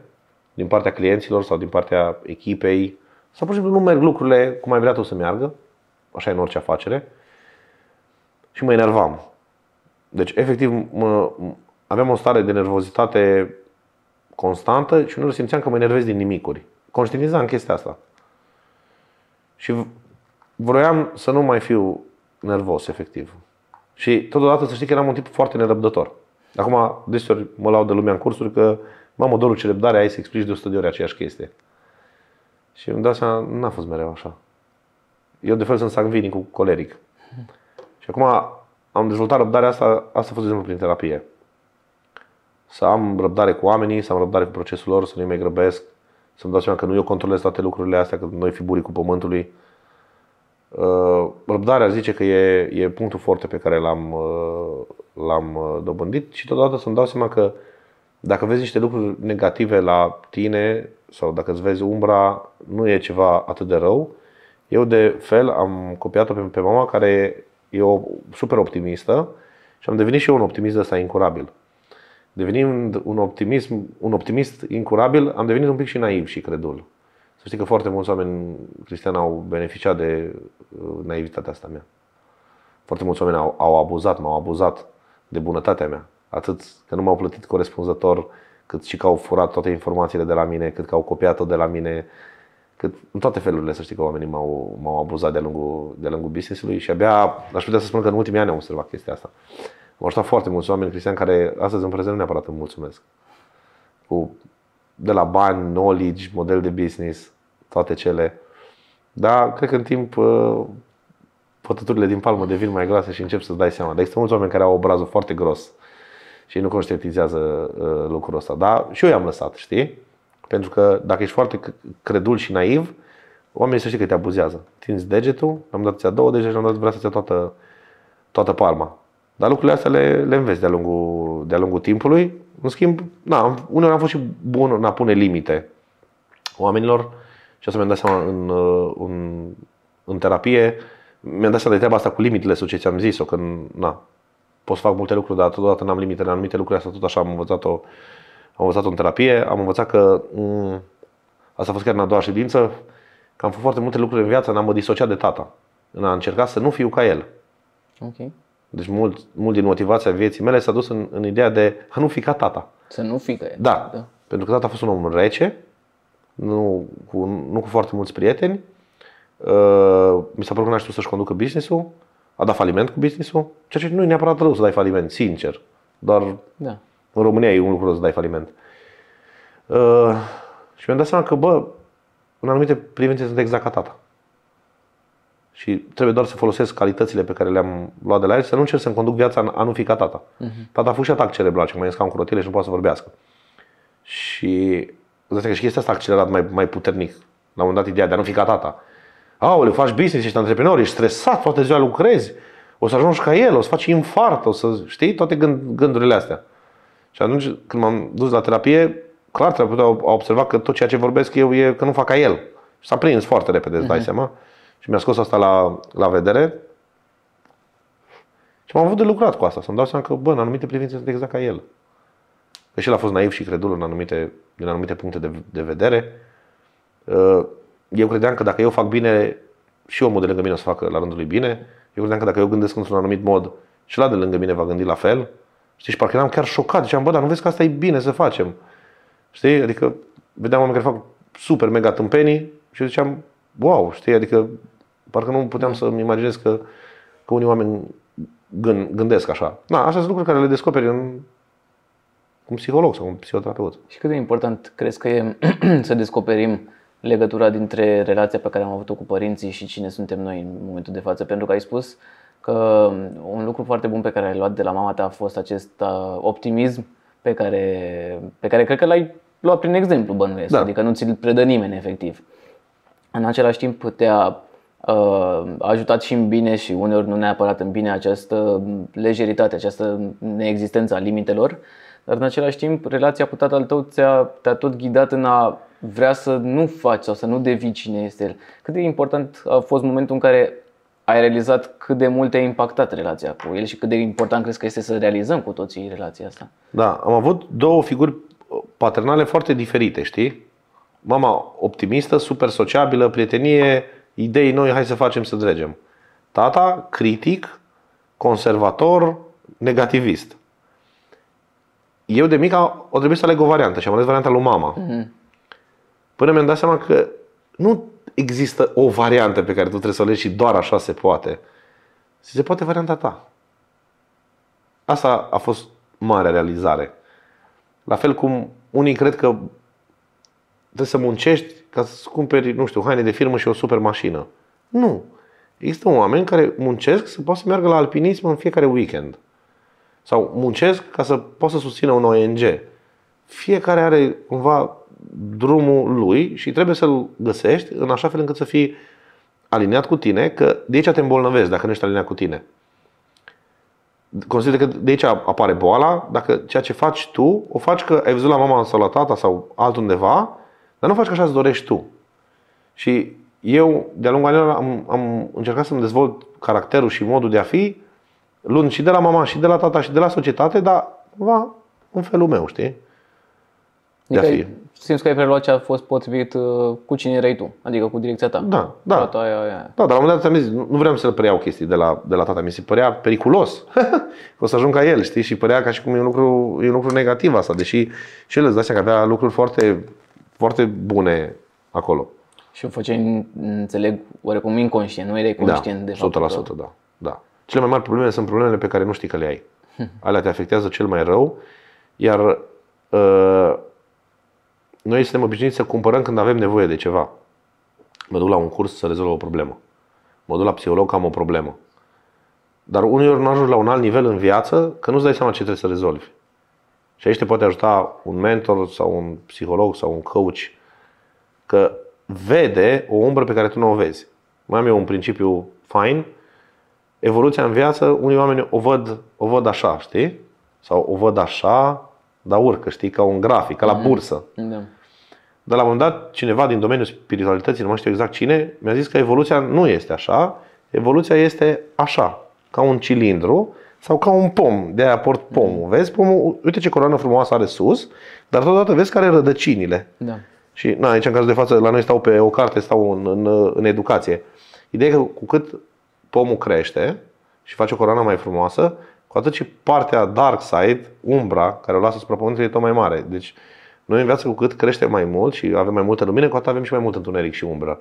din partea clienților sau din partea echipei sau pur și simplu nu merg lucrurile cum ai vrea tu să meargă, așa e în orice afacere, și mă enervam. Deci, efectiv, mă, aveam o stare de nervozitate constantă și nu simțeam că mă enervez din nimicuri conștientizam chestia asta. Și vroiam să nu mai fiu nervos, efectiv. Și totodată să știi că eram un tip foarte nerăbdător. Acum, desori mă laud de lumea în cursuri că, mamă, dorul ce răbdare ai să explici de 100 de ori aceeași chestie. Și îmi dau seama, n-a fost mereu așa. Eu, de fel, sunt sangvinic cu coleric. Și acum am dezvoltat răbdarea asta, asta a fost exemplu prin terapie. Să am răbdare cu oamenii, să am răbdare cu procesul lor, să nu-i mai grăbesc, să-mi dau seama că nu eu controlez toate lucrurile astea, că noi fi burii cu pământului. Uh, răbdarea zice că e, e punctul forte pe care l-am, uh, l-am uh, dobândit și totodată să-mi dau seama că dacă vezi niște lucruri negative la tine sau dacă îți vezi umbra, nu e ceva atât de rău. Eu de fel am copiat-o pe, pe mama care e o super optimistă și am devenit și eu un optimist de ăsta incurabil devenind un, optimism, un optimist incurabil, am devenit un pic și naiv și credul. Să știi că foarte mulți oameni, cristiani au beneficiat de uh, naivitatea asta mea. Foarte mulți oameni au, au abuzat, m-au abuzat de bunătatea mea. Atât că nu m-au plătit corespunzător, cât și că au furat toate informațiile de la mine, cât că au copiat-o de la mine, cât în toate felurile, să știi că oamenii m-au, m-au abuzat de-a lungul, de lungul business-ului și abia aș putea să spun că în ultimii ani am observat chestia asta m ajutat foarte mulți oameni, Cristian, care astăzi în prezent nu neapărat îmi mulțumesc. Cu de la bani, knowledge, model de business, toate cele. Dar cred că în timp pătăturile uh, din palmă devin mai groase și încep să-ți dai seama. Dar există mulți oameni care au obrazul foarte gros și nu conștientizează uh, lucrul ăsta. Dar și eu i-am lăsat, știi? Pentru că dacă ești foarte credul și naiv, oamenii să știi că te abuzează. Tinzi degetul, am dat ți-a două, și am dat vrea să ți toată, toată palma. Dar lucrurile astea le, le înveți de-a lungul, de-a lungul timpului. În schimb, na, uneori am fost și bun în a pune limite oamenilor și asta mi-am dat seama în, uh, în, în terapie. Mi-am dat seama de treaba asta cu limitele sau ce ți-am zis-o, când, na, pot să fac multe lucruri, dar totodată n-am limite la anumite lucruri, asta tot așa am învățat-o, am învățat-o în terapie, am învățat că, m- mm, asta a fost chiar în a doua ședință, că am făcut foarte multe lucruri în viață, n-am mă disociat de tata, în a încerca să nu fiu ca el. Okay. Deci mult, mult din motivația vieții mele s-a dus în, în ideea de a nu fi ca tata. Să nu fi ca el. Da, da. Pentru că tata a fost un om rece, nu cu, nu cu foarte mulți prieteni. Uh, mi s-a părut că n-a știut să-și conducă business-ul. A dat faliment cu business-ul. Ceea ce nu e neapărat rău să dai faliment, sincer. Dar da. în România e un lucru rău să dai faliment. Uh, și mi-am dat seama că, bă, în anumite privințe sunt exact ca tata și trebuie doar să folosesc calitățile pe care le-am luat de la el și să nu încerc să-mi conduc viața în a nu fi ca tata. Uh-huh. Tata a fost și atac cerebral și mă ies cam cu rotile și nu poate să vorbească. Și zice că și chestia asta a accelerat mai, mai puternic. La un moment dat ideea de a nu fi ca tata. Aoleu, faci business, ești antreprenor, ești stresat, toată ziua lucrezi, o să ajungi ca el, o să faci infart, o să știi toate gând, gândurile astea. Și atunci când m-am dus la terapie, clar terapeutul a observat că tot ceea ce vorbesc eu e că nu fac ca el. Și s-a prins foarte repede, îți dai uh-huh. seama. Și mi-a scos asta la, la vedere. Și m-am avut de lucrat cu asta, să-mi dau seama că, bă, în anumite privințe sunt exact ca el. Că și el a fost naiv și credul în anumite, din anumite puncte de, de vedere. Uh, eu credeam că dacă eu fac bine, și omul de lângă mine o să facă la rândul lui bine. Eu credeam că dacă eu gândesc într-un anumit mod, și la de lângă mine va gândi la fel. Știi, și parcă eram chiar șocat. Ziceam, bă, dar nu vezi că asta e bine să facem. Știi? Adică vedeam oameni care fac super mega tâmpenii și eu ziceam, wow, știi, adică parcă nu puteam da. să-mi imaginez că, că unii oameni gând, gândesc așa. Na, astea sunt lucruri care le descoperi în, un psiholog sau un psihoterapeut. Și cât de important crezi că e [clears throat] să descoperim legătura dintre relația pe care am avut-o cu părinții și cine suntem noi în momentul de față? Pentru că ai spus că un lucru foarte bun pe care l-ai luat de la mama ta a fost acest uh, optimism pe care, pe care cred că l-ai luat prin exemplu bănuiesc, da. adică nu ți-l predă nimeni efectiv în același timp putea a uh, ajutat și în bine și uneori nu neapărat în bine această lejeritate, această neexistență a limitelor, dar în același timp relația cu tatăl tău ți-a, te-a tot ghidat în a vrea să nu faci sau să nu devii cine este el. Cât de important a fost momentul în care ai realizat cât de mult te-a impactat relația cu el și cât de important crezi că este să realizăm cu toții relația asta? Da, am avut două figuri paternale foarte diferite, știi? mama optimistă, super sociabilă, prietenie, idei noi, hai să facem să dregem. Tata critic, conservator, negativist. Eu de mic o trebuie să aleg o variantă și am ales varianta lui mama. Mm-hmm. Până mi-am dat seama că nu există o variantă pe care tu trebuie să o alegi și doar așa se poate. Se poate varianta ta. Asta a fost marea realizare. La fel cum unii cred că trebuie să muncești ca să cumperi, nu știu, haine de firmă și o super mașină. Nu. Există oameni care muncesc să poată să meargă la alpinism în fiecare weekend. Sau muncesc ca să poată să susțină un ONG. Fiecare are cumva drumul lui și trebuie să-l găsești în așa fel încât să fii aliniat cu tine, că de aici te îmbolnăvești dacă nu ești aliniat cu tine. Consider că de aici apare boala, dacă ceea ce faci tu, o faci că ai văzut la mama sau la tata sau altundeva dar nu faci ca așa îți dorești tu. Și eu, de-a lungul anilor, am, am încercat să-mi dezvolt caracterul și modul de a fi, luând și de la mama, și de la tata, și de la societate, dar cumva în felul meu, știi? De adică a fi. simți că ai preluat ce a fost potrivit uh, cu cine erai tu, adică cu direcția ta. Da, da. aia, aia. Da, dar la un moment dat am zis, nu vreau să-l preiau chestii de la, de la tata, mi se părea periculos. [laughs] o să ajung ca el, știi? Și părea ca și cum e un lucru, e un lucru negativ asta, deși și el îți dă că avea lucruri foarte foarte bune acolo. Și o făceai, înțeleg, oarecum inconștient, nu erai da, conștient da, de fapt. 100%, că... da, da. Cele mai mari probleme sunt problemele pe care nu știi că le ai. [laughs] Alea te afectează cel mai rău, iar uh, noi suntem obișnuiți să cumpărăm când avem nevoie de ceva. Mă duc la un curs să rezolv o problemă. Mă duc la psiholog că am o problemă. Dar uneori nu ajungi la un alt nivel în viață că nu-ți dai seama ce trebuie să rezolvi. Și aici te poate ajuta un mentor sau un psiholog sau un coach că vede o umbră pe care tu nu o vezi. Mai am eu un principiu fain. Evoluția în viață, unii oameni o văd, o văd așa, știi? Sau o văd așa, dar urcă, știi? Ca un grafic, ca la mhm. bursă. Da. Dar la un moment dat, cineva din domeniul spiritualității, nu mai știu exact cine, mi-a zis că evoluția nu este așa, evoluția este așa, ca un cilindru sau ca un pom, de aia port mm. pomul. Vezi pomul, uite ce coroană frumoasă are sus, dar totodată vezi care are rădăcinile. Da. Și na, aici în cazul de față la noi stau pe o carte, stau în, în, în educație. Ideea e că cu cât pomul crește și face o coroană mai frumoasă, cu atât și partea dark side, umbra, care o lasă spre pământ, e tot mai mare. Deci noi în viață cu cât crește mai mult și avem mai multă lumină, cu atât avem și mai mult întuneric și umbră.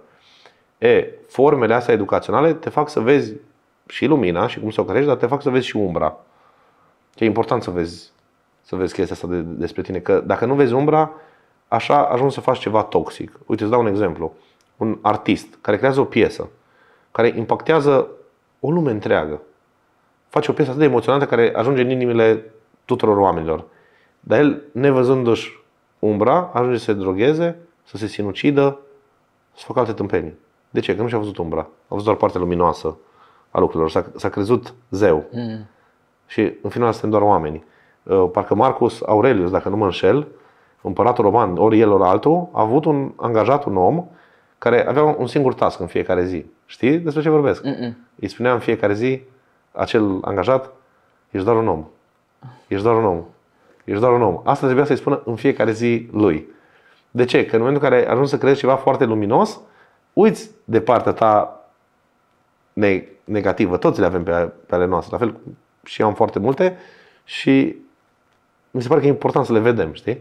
E, formele astea educaționale te fac să vezi și lumina și cum să o crești, dar te fac să vezi și umbra. E important să vezi, să vezi chestia asta de, despre tine, că dacă nu vezi umbra, așa ajungi să faci ceva toxic. Uite, îți dau un exemplu. Un artist care creează o piesă, care impactează o lume întreagă, face o piesă atât de emoționantă care ajunge în inimile tuturor oamenilor. Dar el, nevăzându-și umbra, ajunge să se drogheze, să se sinucidă, să facă alte tâmpenii. De ce? Că nu și-a văzut umbra. A văzut doar partea luminoasă a lucrurilor. S-a, s-a crezut zeu. Mm. Și în final suntem doar oameni. Uh, parcă Marcus Aurelius, dacă nu mă înșel, împăratul roman, ori el, ori altul, a avut un angajat, un om, care avea un singur task în fiecare zi. Știi despre ce vorbesc? Mm-mm. Îi spunea în fiecare zi acel angajat, ești doar un om. Ești doar un om. Ești doar un om. Asta trebuia să-i spună în fiecare zi lui. De ce? Că în momentul în care ajungi să crezi ceva foarte luminos, uiți de partea ta ne- negativă. Toți le avem pe, pe ale noastre, la fel și eu am foarte multe și mi se pare că e important să le vedem, știi?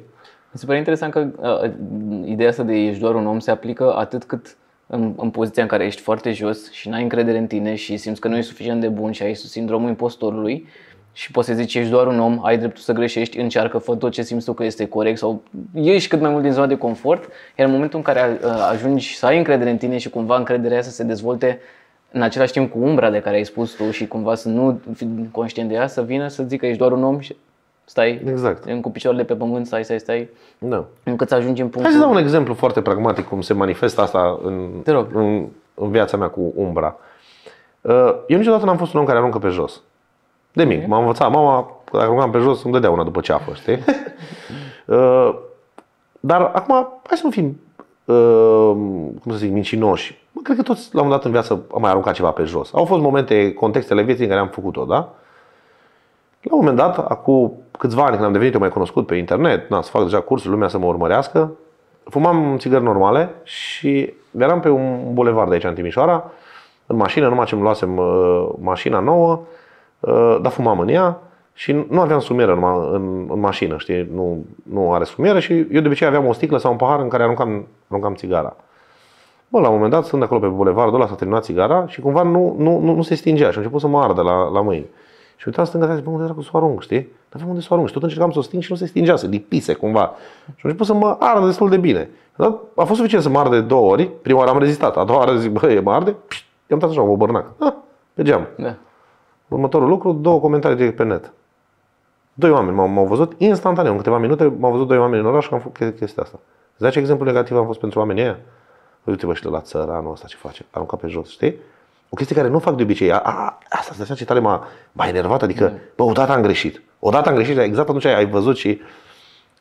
Mi se pare interesant că uh, uh, ideea asta de ești doar un om se aplică atât cât în, în poziția în care ești foarte jos și n-ai încredere în tine și simți că nu ești suficient de bun și ai sindromul impostorului și poți să zici ești doar un om, ai dreptul să greșești, încearcă, fă tot ce simți tu că este corect sau ieși cât mai mult din zona de confort, iar în momentul în care uh, ajungi să ai încredere în tine și cumva încrederea să se dezvolte în același timp cu umbra de care ai spus tu și cumva să nu fi conștient de ea, să vină să zică ești doar un om și stai exact. cu picioarele pe pământ, stai, stai, stai, da. încât să ajungi în punctul... Hai să dau un exemplu foarte pragmatic cum se manifestă asta în, Te rog. în, în viața mea cu umbra. Uh, eu niciodată n-am fost un om care aruncă pe jos. De mic. M-a învățat mama, că dacă aruncam pe jos, îmi dădea una după ce a știi? [laughs] Uh, dar acum, hai să nu fim, uh, cum să zic, mincinoși. Mă, cred că toți la un dat în viață am mai aruncat ceva pe jos. Au fost momente, contextele vieții în care am făcut-o, da? La un moment dat, acum câțiva ani când am devenit eu mai cunoscut pe internet, na, să fac deja cursuri, lumea să mă urmărească, fumam țigări normale și eram pe un bulevard de aici în Timișoara, în mașină, numai ce îmi luasem uh, mașina nouă, uh, dar fumam în ea și nu aveam sumieră în, în, în mașină, știi, nu, nu are sumieră și eu de obicei aveam o sticlă sau un pahar în care aruncam, aruncam țigara. Bă, la un moment dat sunt acolo pe bulevardul ăla, s-a terminat țigara și cumva nu, nu, nu, nu se stingea și a început să mă ardă la, la mâini. Și uitam stânga și bă, unde era cu o știi? Dar aveam unde să o și tot încercam să o sting și nu se stingea, se lipise cumva. Și a început să mă ardă destul de bine. Dar a fost suficient să mă arde două ori, prima oară am rezistat, a doua oară zic, bă, e mă arde, i-am dat așa, o bărnac. Ah, pe geam. Da. Următorul lucru, două comentarii direct pe net. Doi oameni m-au, m-au văzut instantaneu, în câteva minute m-au văzut doi oameni în oraș că am făcut chestia asta. Îți exemplu negativ am fost pentru oamenii ăia? uite mă și la țăranul ăsta ce face, arunca pe jos, știi? O chestie care nu fac de obicei. A, a, asta se ce tare m-a, m-a enervat, adică, mm. bă, odată am greșit. Odată am greșit, exact atunci ai văzut și,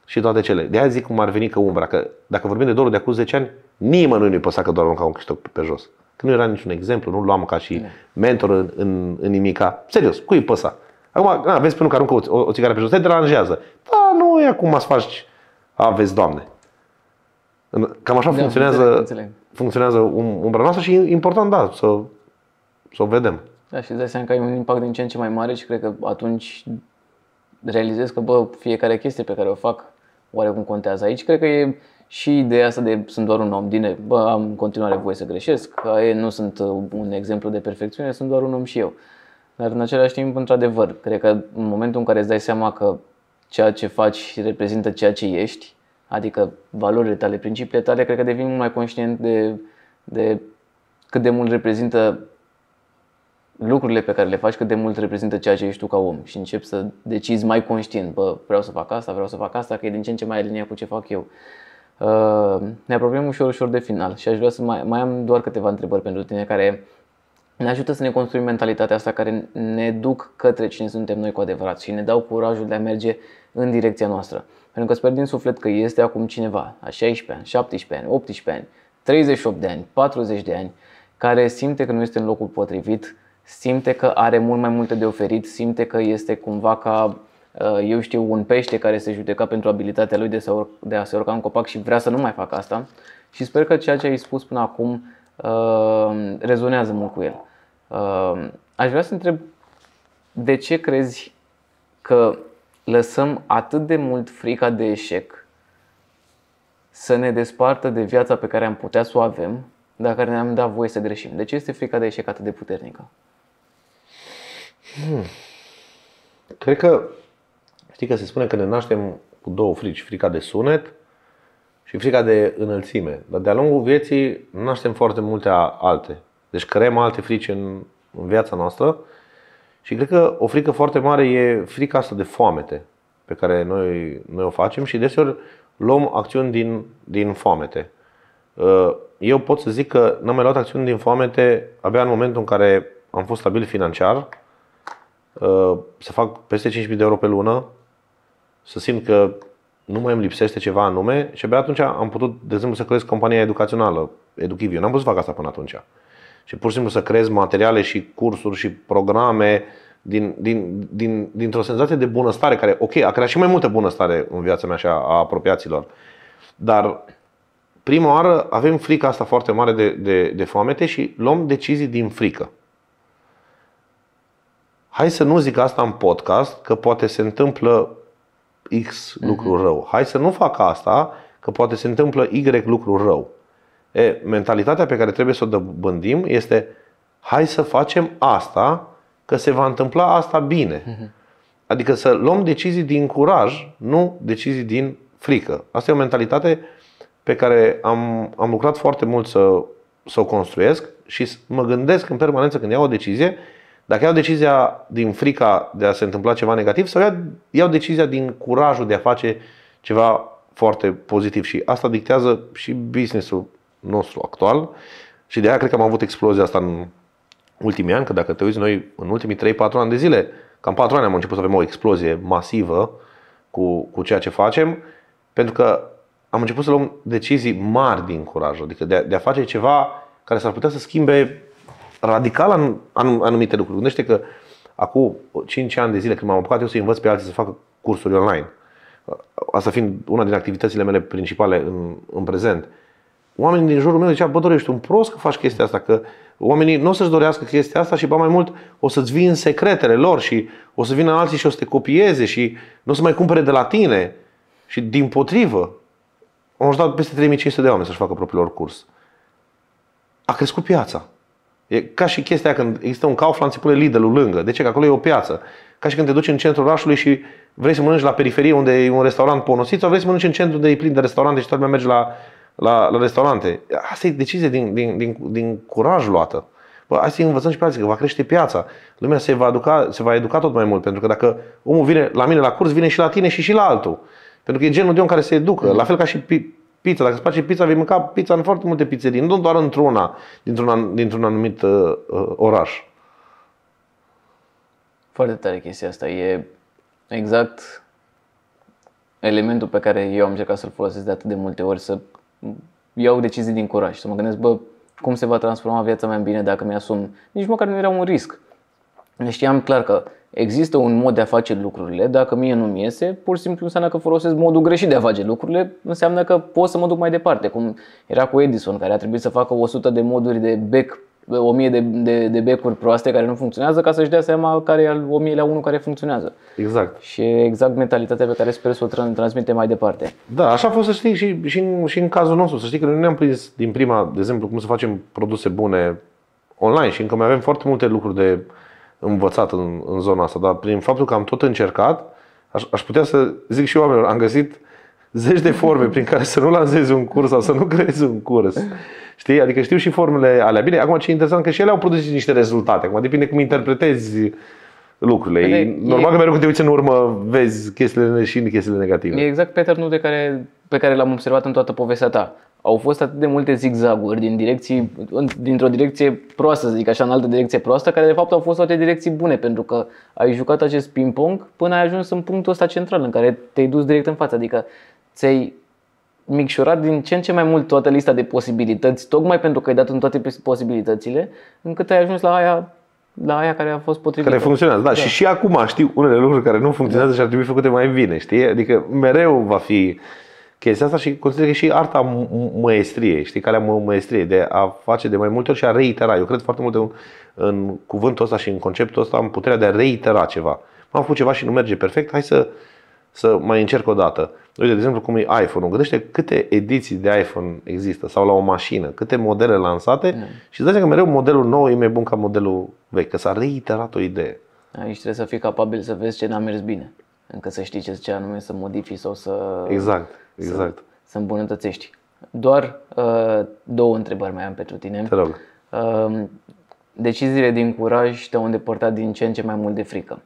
și toate cele. De aia zic cum ar veni că umbra, că dacă vorbim de dorul de acum 10 ani, nimănui nu-i păsa că doar arunca un câștig pe, jos. Că nu era niciun exemplu, nu luam ca și mm. mentor în, în, în nimica. Serios, cui păsa? Acum, na, vezi pe unul că aruncă o, o, o țigară pe jos, te deranjează. Da, nu e acum să faci, a, vezi, doamne, Cam așa da, funcționează, înțeleg, înțeleg. funcționează um, umbra noastră și important, da, să, să o vedem. Da, și îți dai seama că ai un impact din ce în ce mai mare și cred că atunci realizez că, bă, fiecare chestie pe care o fac oarecum contează aici. Cred că e și ideea asta de sunt doar un om din bă, am în continuare voie să greșesc, că nu sunt uh, un exemplu de perfecțiune, sunt doar un om și eu. Dar în același timp, într-adevăr, cred că în momentul în care îți dai seama că ceea ce faci reprezintă ceea ce ești, adică valorile tale, principiile tale, cred că devii mult mai conștient de, de cât de mult reprezintă lucrurile pe care le faci, cât de mult reprezintă ceea ce ești tu ca om și începi să decizi mai conștient, bă, vreau să fac asta, vreau să fac asta, că e din ce în ce mai aliniat cu ce fac eu. Uh, ne apropiem ușor, ușor de final și aș vrea să mai, mai am doar câteva întrebări pentru tine care ne ajută să ne construim mentalitatea asta care ne duc către cine suntem noi cu adevărat și ne dau curajul de a merge în direcția noastră. Pentru că sper din suflet că este acum cineva, a 16 ani, 17 ani, 18 ani, 38 de ani, 40 de ani, care simte că nu este în locul potrivit, simte că are mult mai multe de oferit, simte că este cumva ca uh, eu știu, un pește care se judeca pentru abilitatea lui de, a se urca în copac și vrea să nu mai facă asta. Și sper că ceea ce ai spus până acum Ehm, rezonează mult cu el. Ehm, aș vrea să întreb de ce crezi că lăsăm atât de mult frica de eșec să ne despartă de viața pe care am putea să o avem dacă ne-am dat voie să greșim? De ce este frica de eșec atât de puternică? Hmm. Cred că, știi că se spune că ne naștem cu două frici, frica de sunet și frica de înălțime. Dar de-a lungul vieții naștem foarte multe alte. Deci creăm alte frici în, în viața noastră și cred că o frică foarte mare e frica asta de foamete pe care noi, noi o facem și deseori luăm acțiuni din, din foamete. Uh, eu pot să zic că n-am mai luat acțiuni din foamete abia în momentul în care am fost stabil financiar, uh, să fac peste 5.000 de euro pe lună, să simt că nu mai îmi lipsește ceva anume și abia atunci am putut, de exemplu, să creez compania educațională, Educiv. Eu n-am putut să fac asta până atunci. Și pur și simplu să creez materiale și cursuri și programe din, din, din, dintr-o senzație de bunăstare care, ok, a creat și mai multă bunăstare în viața mea și a, a apropiaților. Dar prima oară avem frica asta foarte mare de, de, de foamete și luăm decizii din frică. Hai să nu zic asta în podcast, că poate se întâmplă X lucru mhm. rău. Hai să nu fac asta, că poate se întâmplă Y lucru rău. E, mentalitatea pe care trebuie să o dobândim este hai să facem asta, că se va întâmpla asta bine. Mhm. Adică să luăm decizii din curaj, nu decizii din frică. Asta e o mentalitate pe care am, am lucrat foarte mult să, să o construiesc și mă gândesc în permanență când iau o decizie, dacă iau decizia din frica de a se întâmpla ceva negativ sau iau, decizia din curajul de a face ceva foarte pozitiv și asta dictează și businessul nostru actual și de aia cred că am avut explozia asta în ultimii ani, că dacă te uiți noi în ultimii 3-4 ani de zile, cam 4 ani am început să avem o explozie masivă cu, cu ceea ce facem, pentru că am început să luăm decizii mari din curaj, adică de a, de a face ceva care s-ar putea să schimbe radical anum, anum, anumite lucruri. Gândește că acum 5 ani de zile când m-am apucat eu să învăț pe alții să facă cursuri online, asta fiind una din activitățile mele principale în, în prezent, oamenii din jurul meu ziceau, bă, dorești un prost că faci chestia asta, că oamenii nu o să-și dorească chestia asta și, ba mai mult, o să-ți vin secretele lor și o să vină alții și o să te copieze și nu o să mai cumpere de la tine. Și din potrivă, am ajutat peste 3500 de oameni să-și facă propriul lor curs. A crescut piața. E ca și chestia când există un Kaufland, se pune Lidl-ul lângă. De ce? Că acolo e o piață. Ca și când te duci în centrul orașului și vrei să mănânci la periferie unde e un restaurant ponosit sau vrei să mănânci în centru unde e plin de restaurante și toată lumea merge la, la, la restaurante. Asta e decizie din, din, din, din curaj luată. Bă, hai să învățăm și pe alții, că va crește piața. Lumea se va, educa, se va educa tot mai mult, pentru că dacă omul vine la mine la curs, vine și la tine și și la altul. Pentru că e genul de om care se educă, la fel ca și pizza. Dacă îți place pizza, vei mânca pizza în foarte multe pizzerii, nu doar într-una, dintr-un, dintr-un anumit uh, uh, oraș. Foarte tare chestia asta. E exact elementul pe care eu am încercat să-l folosesc de atât de multe ori, să iau decizii din curaj, să mă gândesc, bă, cum se va transforma viața mea în bine dacă mi-asum. Nici măcar nu era un risc. Deci știam clar că Există un mod de a face lucrurile, dacă mie nu-mi iese, pur și simplu înseamnă că folosesc modul greșit de a face lucrurile, înseamnă că pot să mă duc mai departe, cum era cu Edison, care a trebuit să facă 100 de moduri de bec, 1000 de, de, de becuri proaste care nu funcționează, ca să-și dea seama care e al 1000 la 1 care funcționează. Exact. Și exact mentalitatea pe care sper să o transmite mai departe. Da, așa a fost să știi și, și, în, și în cazul nostru, să știi că noi ne-am prins din prima, de exemplu, cum să facem produse bune online și încă mai avem foarte multe lucruri de învățat în, în zona asta, dar prin faptul că am tot încercat, aș, aș putea să zic și oamenilor, am găsit zeci de forme prin care să nu lansezi un curs sau să nu creezi un curs. Știi? Adică știu și formele alea. Bine, acum ce e interesant că și ele au produs niște rezultate. Acum depinde cum interpretezi lucrurile. Bine, Normal e... că mereu când te uiți în urmă, vezi chestiile și chestiile negative. E exact pattern de care, pe care l-am observat în toată povestea ta au fost atât de multe zigzaguri din direcții, dintr-o direcție proastă, să zic așa, în altă direcție proastă, care de fapt au fost toate direcții bune, pentru că ai jucat acest ping-pong până ai ajuns în punctul ăsta central, în care te-ai dus direct în față, adică ți-ai micșorat din ce în ce mai mult toată lista de posibilități, tocmai pentru că ai dat în toate posibilitățile, încât ai ajuns la aia la aia care a fost potrivită. Care funcționează, da. da. Și și acum știu unele lucruri care nu funcționează da. și ar trebui făcute mai bine, știi? Adică mereu va fi chestia asta și consider că e și arta măestriei, știi, calea măestriei de a face de mai multe ori și a reitera. Eu cred foarte mult în, în cuvântul ăsta și în conceptul ăsta, am puterea de a reitera ceva. M-am făcut ceva și nu merge perfect, hai să, să mai încerc o dată. Uite, de exemplu, cum e iPhone-ul. Gândește câte ediții de iPhone există sau la o mașină, câte modele lansate mm. și îți că mereu modelul nou e mai bun ca modelul vechi, că s-a reiterat o idee. Aici trebuie să fii capabil să vezi ce n-a mers bine, încă să știi ce, ce anume să modifici sau să... Exact exact. să, să îmbunătățești. Doar uh, două întrebări mai am pentru tine. Te rog. Uh, deciziile din curaj te-au îndepărtat din ce în ce mai mult de frică.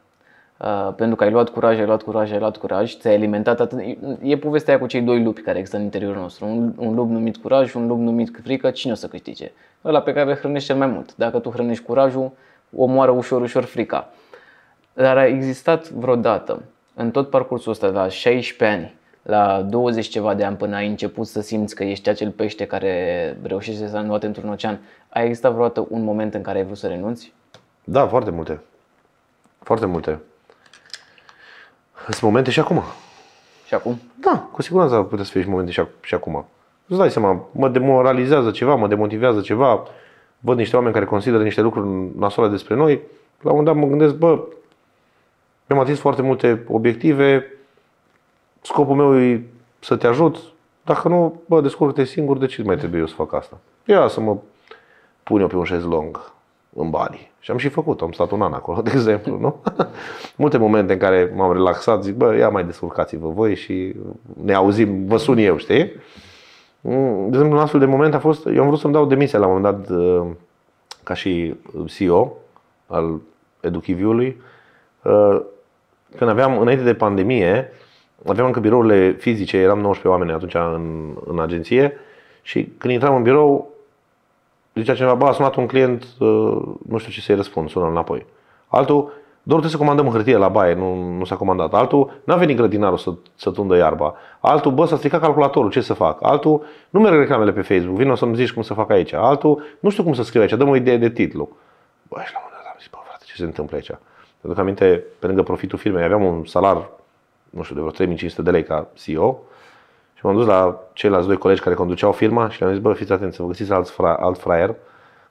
Uh, pentru că ai luat curaj, ai luat curaj, ai luat curaj, ți-ai alimentat atât. E povestea aia cu cei doi lupi care există în interiorul nostru. Un, un lup numit curaj, un lup numit frică, cine o să câștige? Ăla pe care cel mai mult. Dacă tu hrănești curajul, omoară ușor, ușor frica. Dar a existat vreodată, în tot parcursul ăsta, la 16 ani, la 20 ceva de ani până ai început să simți că ești acel pește care reușește să înoate într-un ocean, a existat vreodată un moment în care ai vrut să renunți? Da, foarte multe. Foarte multe. Sunt momente și acum. Și acum? Da, cu siguranță ar putea să fie și momente și, și acum. Nu dai seama, mă demoralizează ceva, mă demotivează ceva, văd niște oameni care consideră niște lucruri nasoale despre noi, la un moment dat mă gândesc, bă, mi-am atins foarte multe obiective, Scopul meu e să te ajut. Dacă nu, bă, descurcă-te singur, de ce mai trebuie eu să fac asta? Ia să mă pun eu pe un șezlong în Bali. Și am și făcut, am stat un an acolo, [laughs] de exemplu, nu? [laughs] Multe momente în care m-am relaxat, zic, bă, ia mai descurcați-vă voi și ne auzim, vă sun eu, știi? Mm, de exemplu, un astfel de moment a fost, eu am vrut să-mi dau demisia la un moment dat uh, ca și uh, CEO al Educiviului, uh, Când aveam, înainte de pandemie, aveam încă birourile fizice, eram 19 oameni atunci în, în agenție și când intram în birou, zicea cineva, bă, a sunat un client, uh, nu știu ce să-i răspund, sună înapoi. Altul, doar trebuie să comandăm hârtie la baie, nu, nu s-a comandat. Altul, n-a venit grădinarul să, să tundă iarba. Altul, bă, s-a stricat calculatorul, ce să fac? Altul, nu merg reclamele pe Facebook, vin o să-mi zici cum să fac aici. Altul, nu știu cum să scriu aici, dăm o idee de titlu. Bă, și la un moment dat am zis, bă, frate, ce se întâmplă aici? Pentru că aminte, pe lângă profitul firmei, aveam un salar nu știu, de vreo 3500 de lei ca CEO și m-am dus la ceilalți doi colegi care conduceau firma și le-am zis, bă, fiți atenți, să vă găsiți alt, fra- alt fraier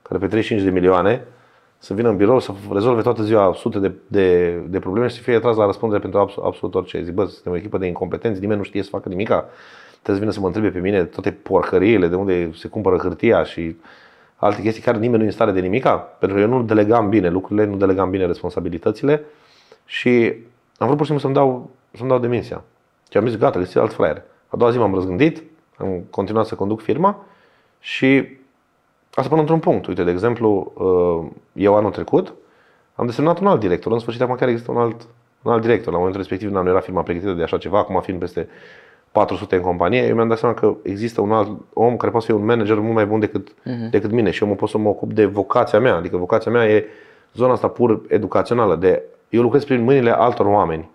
care pe 35 de milioane să vină în birou, să rezolve toată ziua sute de, de, de probleme și să fie tras la răspundere pentru absolut, absolut orice. Zic, bă, suntem o echipă de incompetenți, nimeni nu știe să facă nimica. Trebuie să vină să mă întrebe pe mine toate porcăriile, de unde se cumpără hârtia și alte chestii care nimeni nu e în stare de nimica, pentru că eu nu delegam bine lucrurile, nu delegam bine responsabilitățile și am vrut pur și simplu să-mi dau și-mi dau demisia. Și am zis, gata, găsit alt fraier. A doua zi m-am răzgândit, am continuat să conduc firma și asta până într-un punct. Uite, de exemplu, uh, eu anul trecut am desemnat un alt director. În sfârșit, acum chiar există un alt, un alt director. La momentul respectiv nu era firma pregătită de așa ceva, acum fiind peste 400 în companie, eu mi-am dat seama că există un alt om care poate să fie un manager mult mai bun decât, uh-huh. decât mine și eu mă pot să mă ocup de vocația mea. Adică vocația mea e zona asta pur educațională, de eu lucrez prin mâinile altor oameni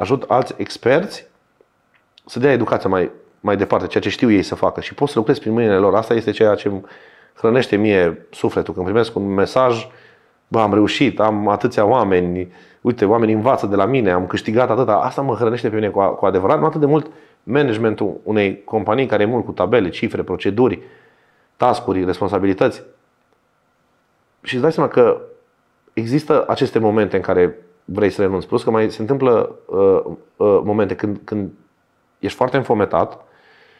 ajut alți experți să dea educația mai, mai departe, ceea ce știu ei să facă și pot să lucrez prin mâinile lor. Asta este ceea ce îmi hrănește mie sufletul. Când primesc un mesaj, bă, am reușit, am atâția oameni, uite, oamenii învață de la mine, am câștigat atâta, asta mă hrănește pe mine cu, cu adevărat, nu atât de mult managementul unei companii care e mult cu tabele, cifre, proceduri, tascuri, responsabilități. Și îți dai seama că există aceste momente în care vrei să renunți. Plus că mai se întâmplă uh, uh, momente când, când ești foarte înfometat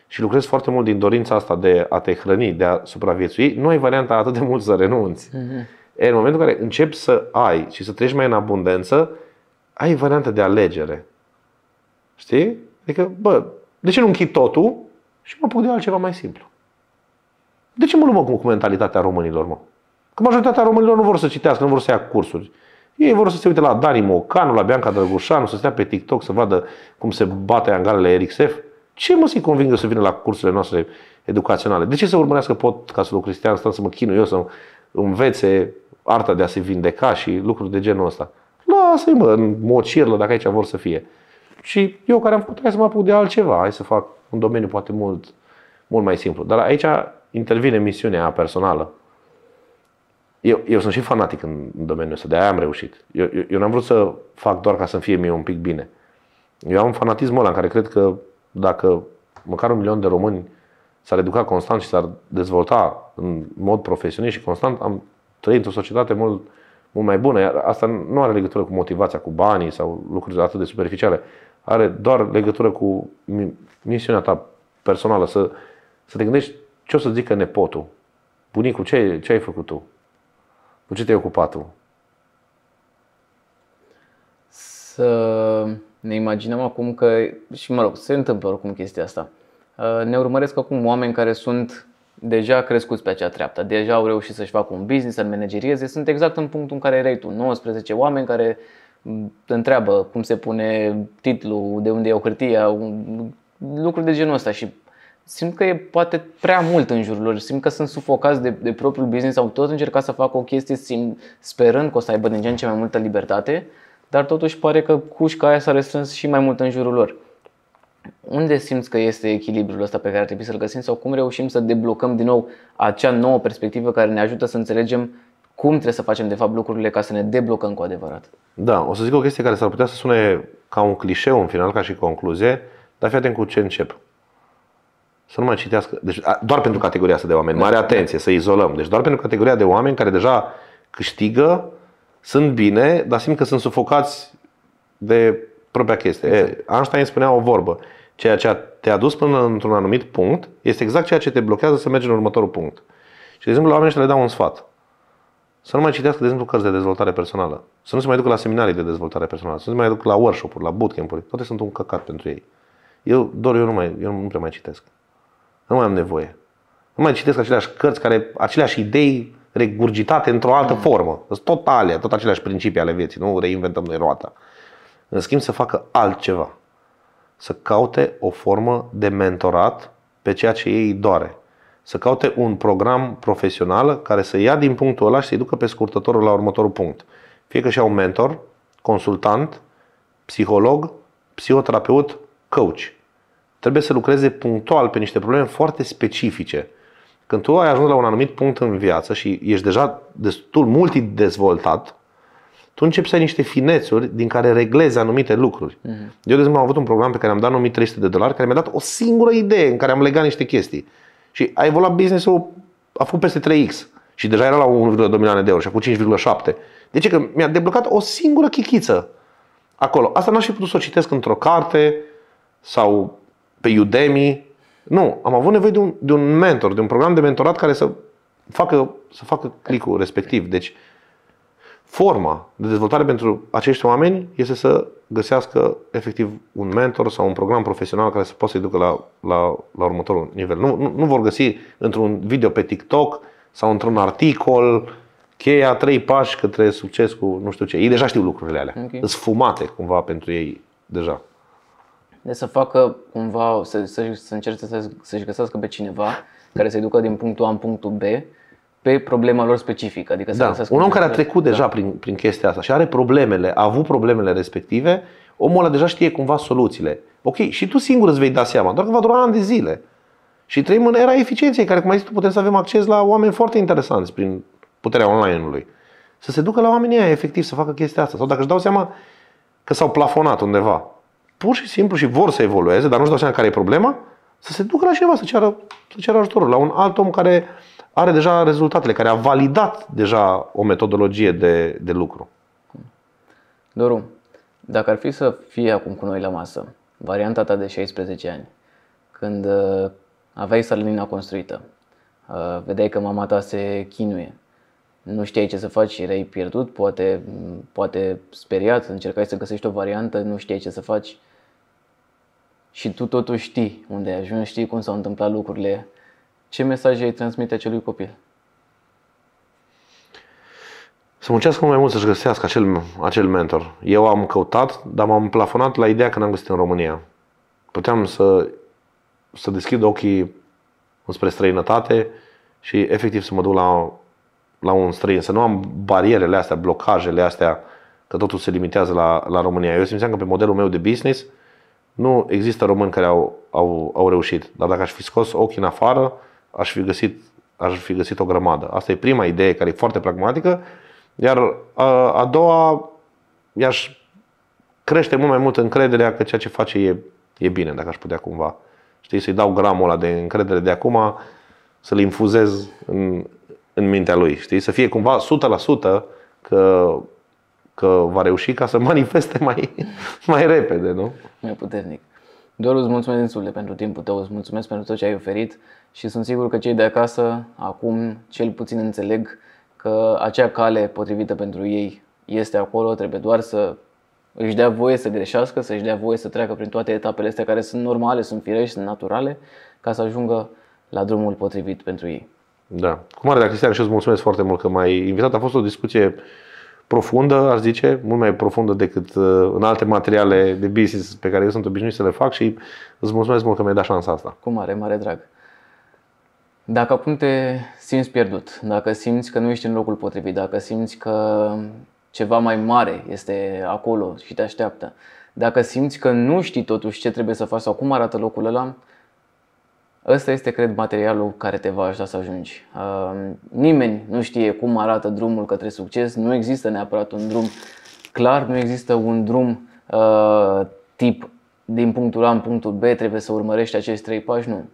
și lucrezi foarte mult din dorința asta de a te hrăni, de a supraviețui, nu ai varianta atât de mult să renunți. Uh-huh. E, în momentul în care începi să ai și să treci mai în abundență, ai varianta de alegere. Știi? Adică, bă, de ce nu închid totul și mă apuc de altceva mai simplu? De ce mă luăm cu mentalitatea românilor, mă? Că majoritatea românilor nu vor să citească, nu vor să ia cursuri. Ei vor să se uite la Dani Mocanu, la Bianca Drăgușanu, să stea pe TikTok să vadă cum se bate în galele Sef. Ce mă să-i convingă să vină la cursurile noastre educaționale? De ce să urmărească să Cristian Stan să mă chinu eu să învețe arta de a se vindeca și lucruri de genul ăsta? Lasă-i mă, în mocirlă, dacă aici vor să fie. Și eu care am făcut, hai să mă apuc de altceva, hai să fac un domeniu poate mult, mult mai simplu. Dar aici intervine misiunea personală eu, eu sunt și fanatic în, domeniul ăsta, de-aia am reușit. Eu, eu, eu n-am vrut să fac doar ca să-mi fie mie un pic bine. Eu am fanatism ăla în care cred că dacă măcar un milion de români s-ar educa constant și s-ar dezvolta în mod profesionist și constant, am trăit o societate mult, mult mai bună. Iar asta nu are legătură cu motivația, cu banii sau lucruri atât de superficiale. Are doar legătură cu misiunea ta personală, să, să te gândești ce o să zică nepotul, bunicul, ce, ce ai făcut tu, cu ce te-ai ocupat tu? Să ne imaginăm acum că, și mă rog, se întâmplă oricum chestia asta. Uh, ne urmăresc acum oameni care sunt deja crescuți pe acea treaptă, deja au reușit să-și facă un business, să-l managerieze, sunt exact în punctul în care erai tu, 19 oameni care te întreabă cum se pune titlul, de unde e o hârtie, lucruri de genul ăsta și simt că e poate prea mult în jurul lor, simt că sunt sufocați de, de propriul business sau tot încerca să facă o chestie simt, sperând că o să aibă din ce în ce mai multă libertate, dar totuși pare că cușca aia s-a restrâns și mai mult în jurul lor. Unde simți că este echilibrul ăsta pe care trebuie să-l găsim sau cum reușim să deblocăm din nou acea nouă perspectivă care ne ajută să înțelegem cum trebuie să facem de fapt lucrurile ca să ne deblocăm cu adevărat? Da, o să zic o chestie care s-ar putea să sune ca un clișeu în final, ca și concluzie, dar fii atent cu ce încep să nu mai citească. Deci, doar pentru categoria asta de oameni. Mare deci, atenție, da. să izolăm. Deci doar pentru categoria de oameni care deja câștigă, sunt bine, dar simt că sunt sufocați de propria chestie. Exact. Einstein spunea o vorbă. Ceea ce te-a dus până într-un anumit punct este exact ceea ce te blochează să mergi în următorul punct. Și, de exemplu, la oamenii ăștia le dau un sfat. Să nu mai citească, de exemplu, cărți de dezvoltare personală. Să nu se mai ducă la seminarii de dezvoltare personală. Să nu se mai ducă la workshop-uri, la bootcamp-uri. Toate sunt un căcat pentru ei. Eu, doar eu nu, mai, eu nu prea mai citesc. Nu mai am nevoie. Nu mai citesc aceleași cărți, care, aceleași idei regurgitate într-o altă mm. formă. Sunt tot alea, tot aceleași principii ale vieții, nu reinventăm noi roata. În schimb să facă altceva. Să caute o formă de mentorat pe ceea ce ei doare. Să caute un program profesional care să ia din punctul ăla și să-i ducă pe scurtătorul la următorul punct. Fie că și un mentor, consultant, psiholog, psihoterapeut, coach trebuie să lucreze punctual pe niște probleme foarte specifice. Când tu ai ajuns la un anumit punct în viață și ești deja destul multidezvoltat, tu începi să ai niște finețuri din care reglezi anumite lucruri. Uh-huh. Eu, de exemplu, am avut un program pe care am dat 1300 de dolari, care mi-a dat o singură idee în care am legat niște chestii. Și a evoluat business-ul, a făcut peste 3x. Și deja era la 1,2 milioane de euro și a făcut 5,7. De ce? Că mi-a deblocat o singură chichiță acolo. Asta n-aș fi putut să o citesc într-o carte sau pe Udemy. Nu, am avut nevoie de un, de un mentor, de un program de mentorat care să facă, să facă clicul respectiv. Deci, forma de dezvoltare pentru acești oameni este să găsească efectiv un mentor sau un program profesional care să poată să-i ducă la, la, la următorul nivel. Nu, nu, nu vor găsi într-un video pe TikTok sau într-un articol cheia trei pași către succes cu nu știu ce. Ei deja știu lucrurile alea. Okay. Sunt fumate cumva pentru ei deja de să facă cumva, să, să, să încerce să, să-și găsească pe cineva care să-i ducă din punctul A în punctul B pe problema lor specifică. Adică să da, un om care a trecut deja da. prin, prin chestia asta și are problemele, a avut problemele respective, omul ăla deja știe cumva soluțiile. Ok, și tu singur îți vei da seama, doar că va dura ani de zile. Și trăim în era eficienței, care, cum ai zis tu, putem să avem acces la oameni foarte interesanți prin puterea online-ului. Să se ducă la oamenii aia, efectiv, să facă chestia asta. Sau dacă își dau seama că s-au plafonat undeva, pur și simplu și vor să evolueze, dar nu-și dau seama care e problema, să se ducă la cineva să ceară, să ceară ajutorul, la un alt om care are deja rezultatele, care a validat deja o metodologie de, de lucru. Doru, dacă ar fi să fie acum cu noi la masă, varianta ta de 16 ani, când uh, aveai salinina construită, uh, vedeai că mama ta se chinuie, nu știai ce să faci, erai pierdut, poate, poate speriat, încercai să găsești o variantă, nu știai ce să faci, și tu totuși știi unde ai ajuns, știi cum s-au întâmplat lucrurile, ce mesaj ai transmite acelui copil? Să muncească mai mult să-și găsească acel, acel mentor. Eu am căutat, dar m-am plafonat la ideea că n-am găsit în România. Puteam să, să deschid ochii spre străinătate și efectiv să mă duc la, la un străin, să nu am barierele astea, blocajele astea, că totul se limitează la, la România. Eu simțeam că pe modelul meu de business – nu există români care au, au, au reușit, dar dacă aș fi scos ochii în afară, aș fi găsit, aș fi găsit o grămadă. Asta e prima idee care e foarte pragmatică, iar a, a doua, i-aș crește mult mai mult încrederea că ceea ce face e, e bine, dacă aș putea cumva. Știi, să-i dau gramul ăla de încredere de acum, să-l infuzez în, în mintea lui, știi? Să fie cumva 100% că că va reuși ca să [laughs] manifeste mai, mai repede, nu? Mai puternic. Doar îți mulțumesc destule pentru timpul tău, îți mulțumesc pentru tot ce ai oferit și sunt sigur că cei de acasă acum cel puțin înțeleg că acea cale potrivită pentru ei este acolo, trebuie doar să își dea voie să greșească, să își dea voie să treacă prin toate etapele astea care sunt normale, sunt firești, sunt naturale, ca să ajungă la drumul potrivit pentru ei. Da. Cu mare, dar Cristian, și îți mulțumesc foarte mult că m-ai invitat. A fost o discuție profundă, aș zice, mult mai profundă decât uh, în alte materiale de business pe care eu sunt obișnuit să le fac și îți mulțumesc mult că mi-ai dat șansa asta. Cu mare, mare drag. Dacă acum te simți pierdut, dacă simți că nu ești în locul potrivit, dacă simți că ceva mai mare este acolo și te așteaptă, dacă simți că nu știi totuși ce trebuie să faci sau cum arată locul ăla, Ăsta este, cred, materialul care te va ajuta să ajungi. Uh, nimeni nu știe cum arată drumul către succes, nu există neapărat un drum clar, nu există un drum uh, tip din punctul A în punctul B, trebuie să urmărești acești trei pași, nu.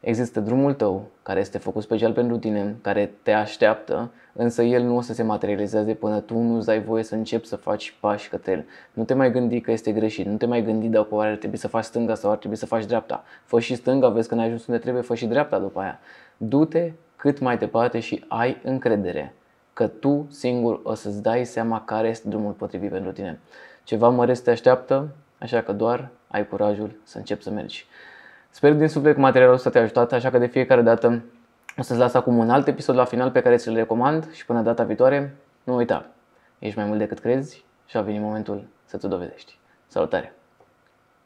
Există drumul tău, care este făcut special pentru tine, care te așteaptă, însă el nu o să se materializeze până tu nu ai dai voie să începi să faci pași către el. Nu te mai gândi că este greșit, nu te mai gândi dacă oare ar trebui să faci stânga sau ar trebui să faci dreapta. Fă și stânga, vezi că n-ai ajuns unde trebuie, fă și dreapta după aia. Du-te cât mai departe și ai încredere că tu singur o să-ți dai seama care este drumul potrivit pentru tine. Ceva măresc te așteaptă, așa că doar ai curajul să începi să mergi. Sper din suflet că materialul ăsta te-a ajutat, așa că de fiecare dată o să-ți las acum un alt episod la final pe care ți-l recomand și până data viitoare, nu uita, ești mai mult decât crezi și a venit momentul să te dovedești. Salutare!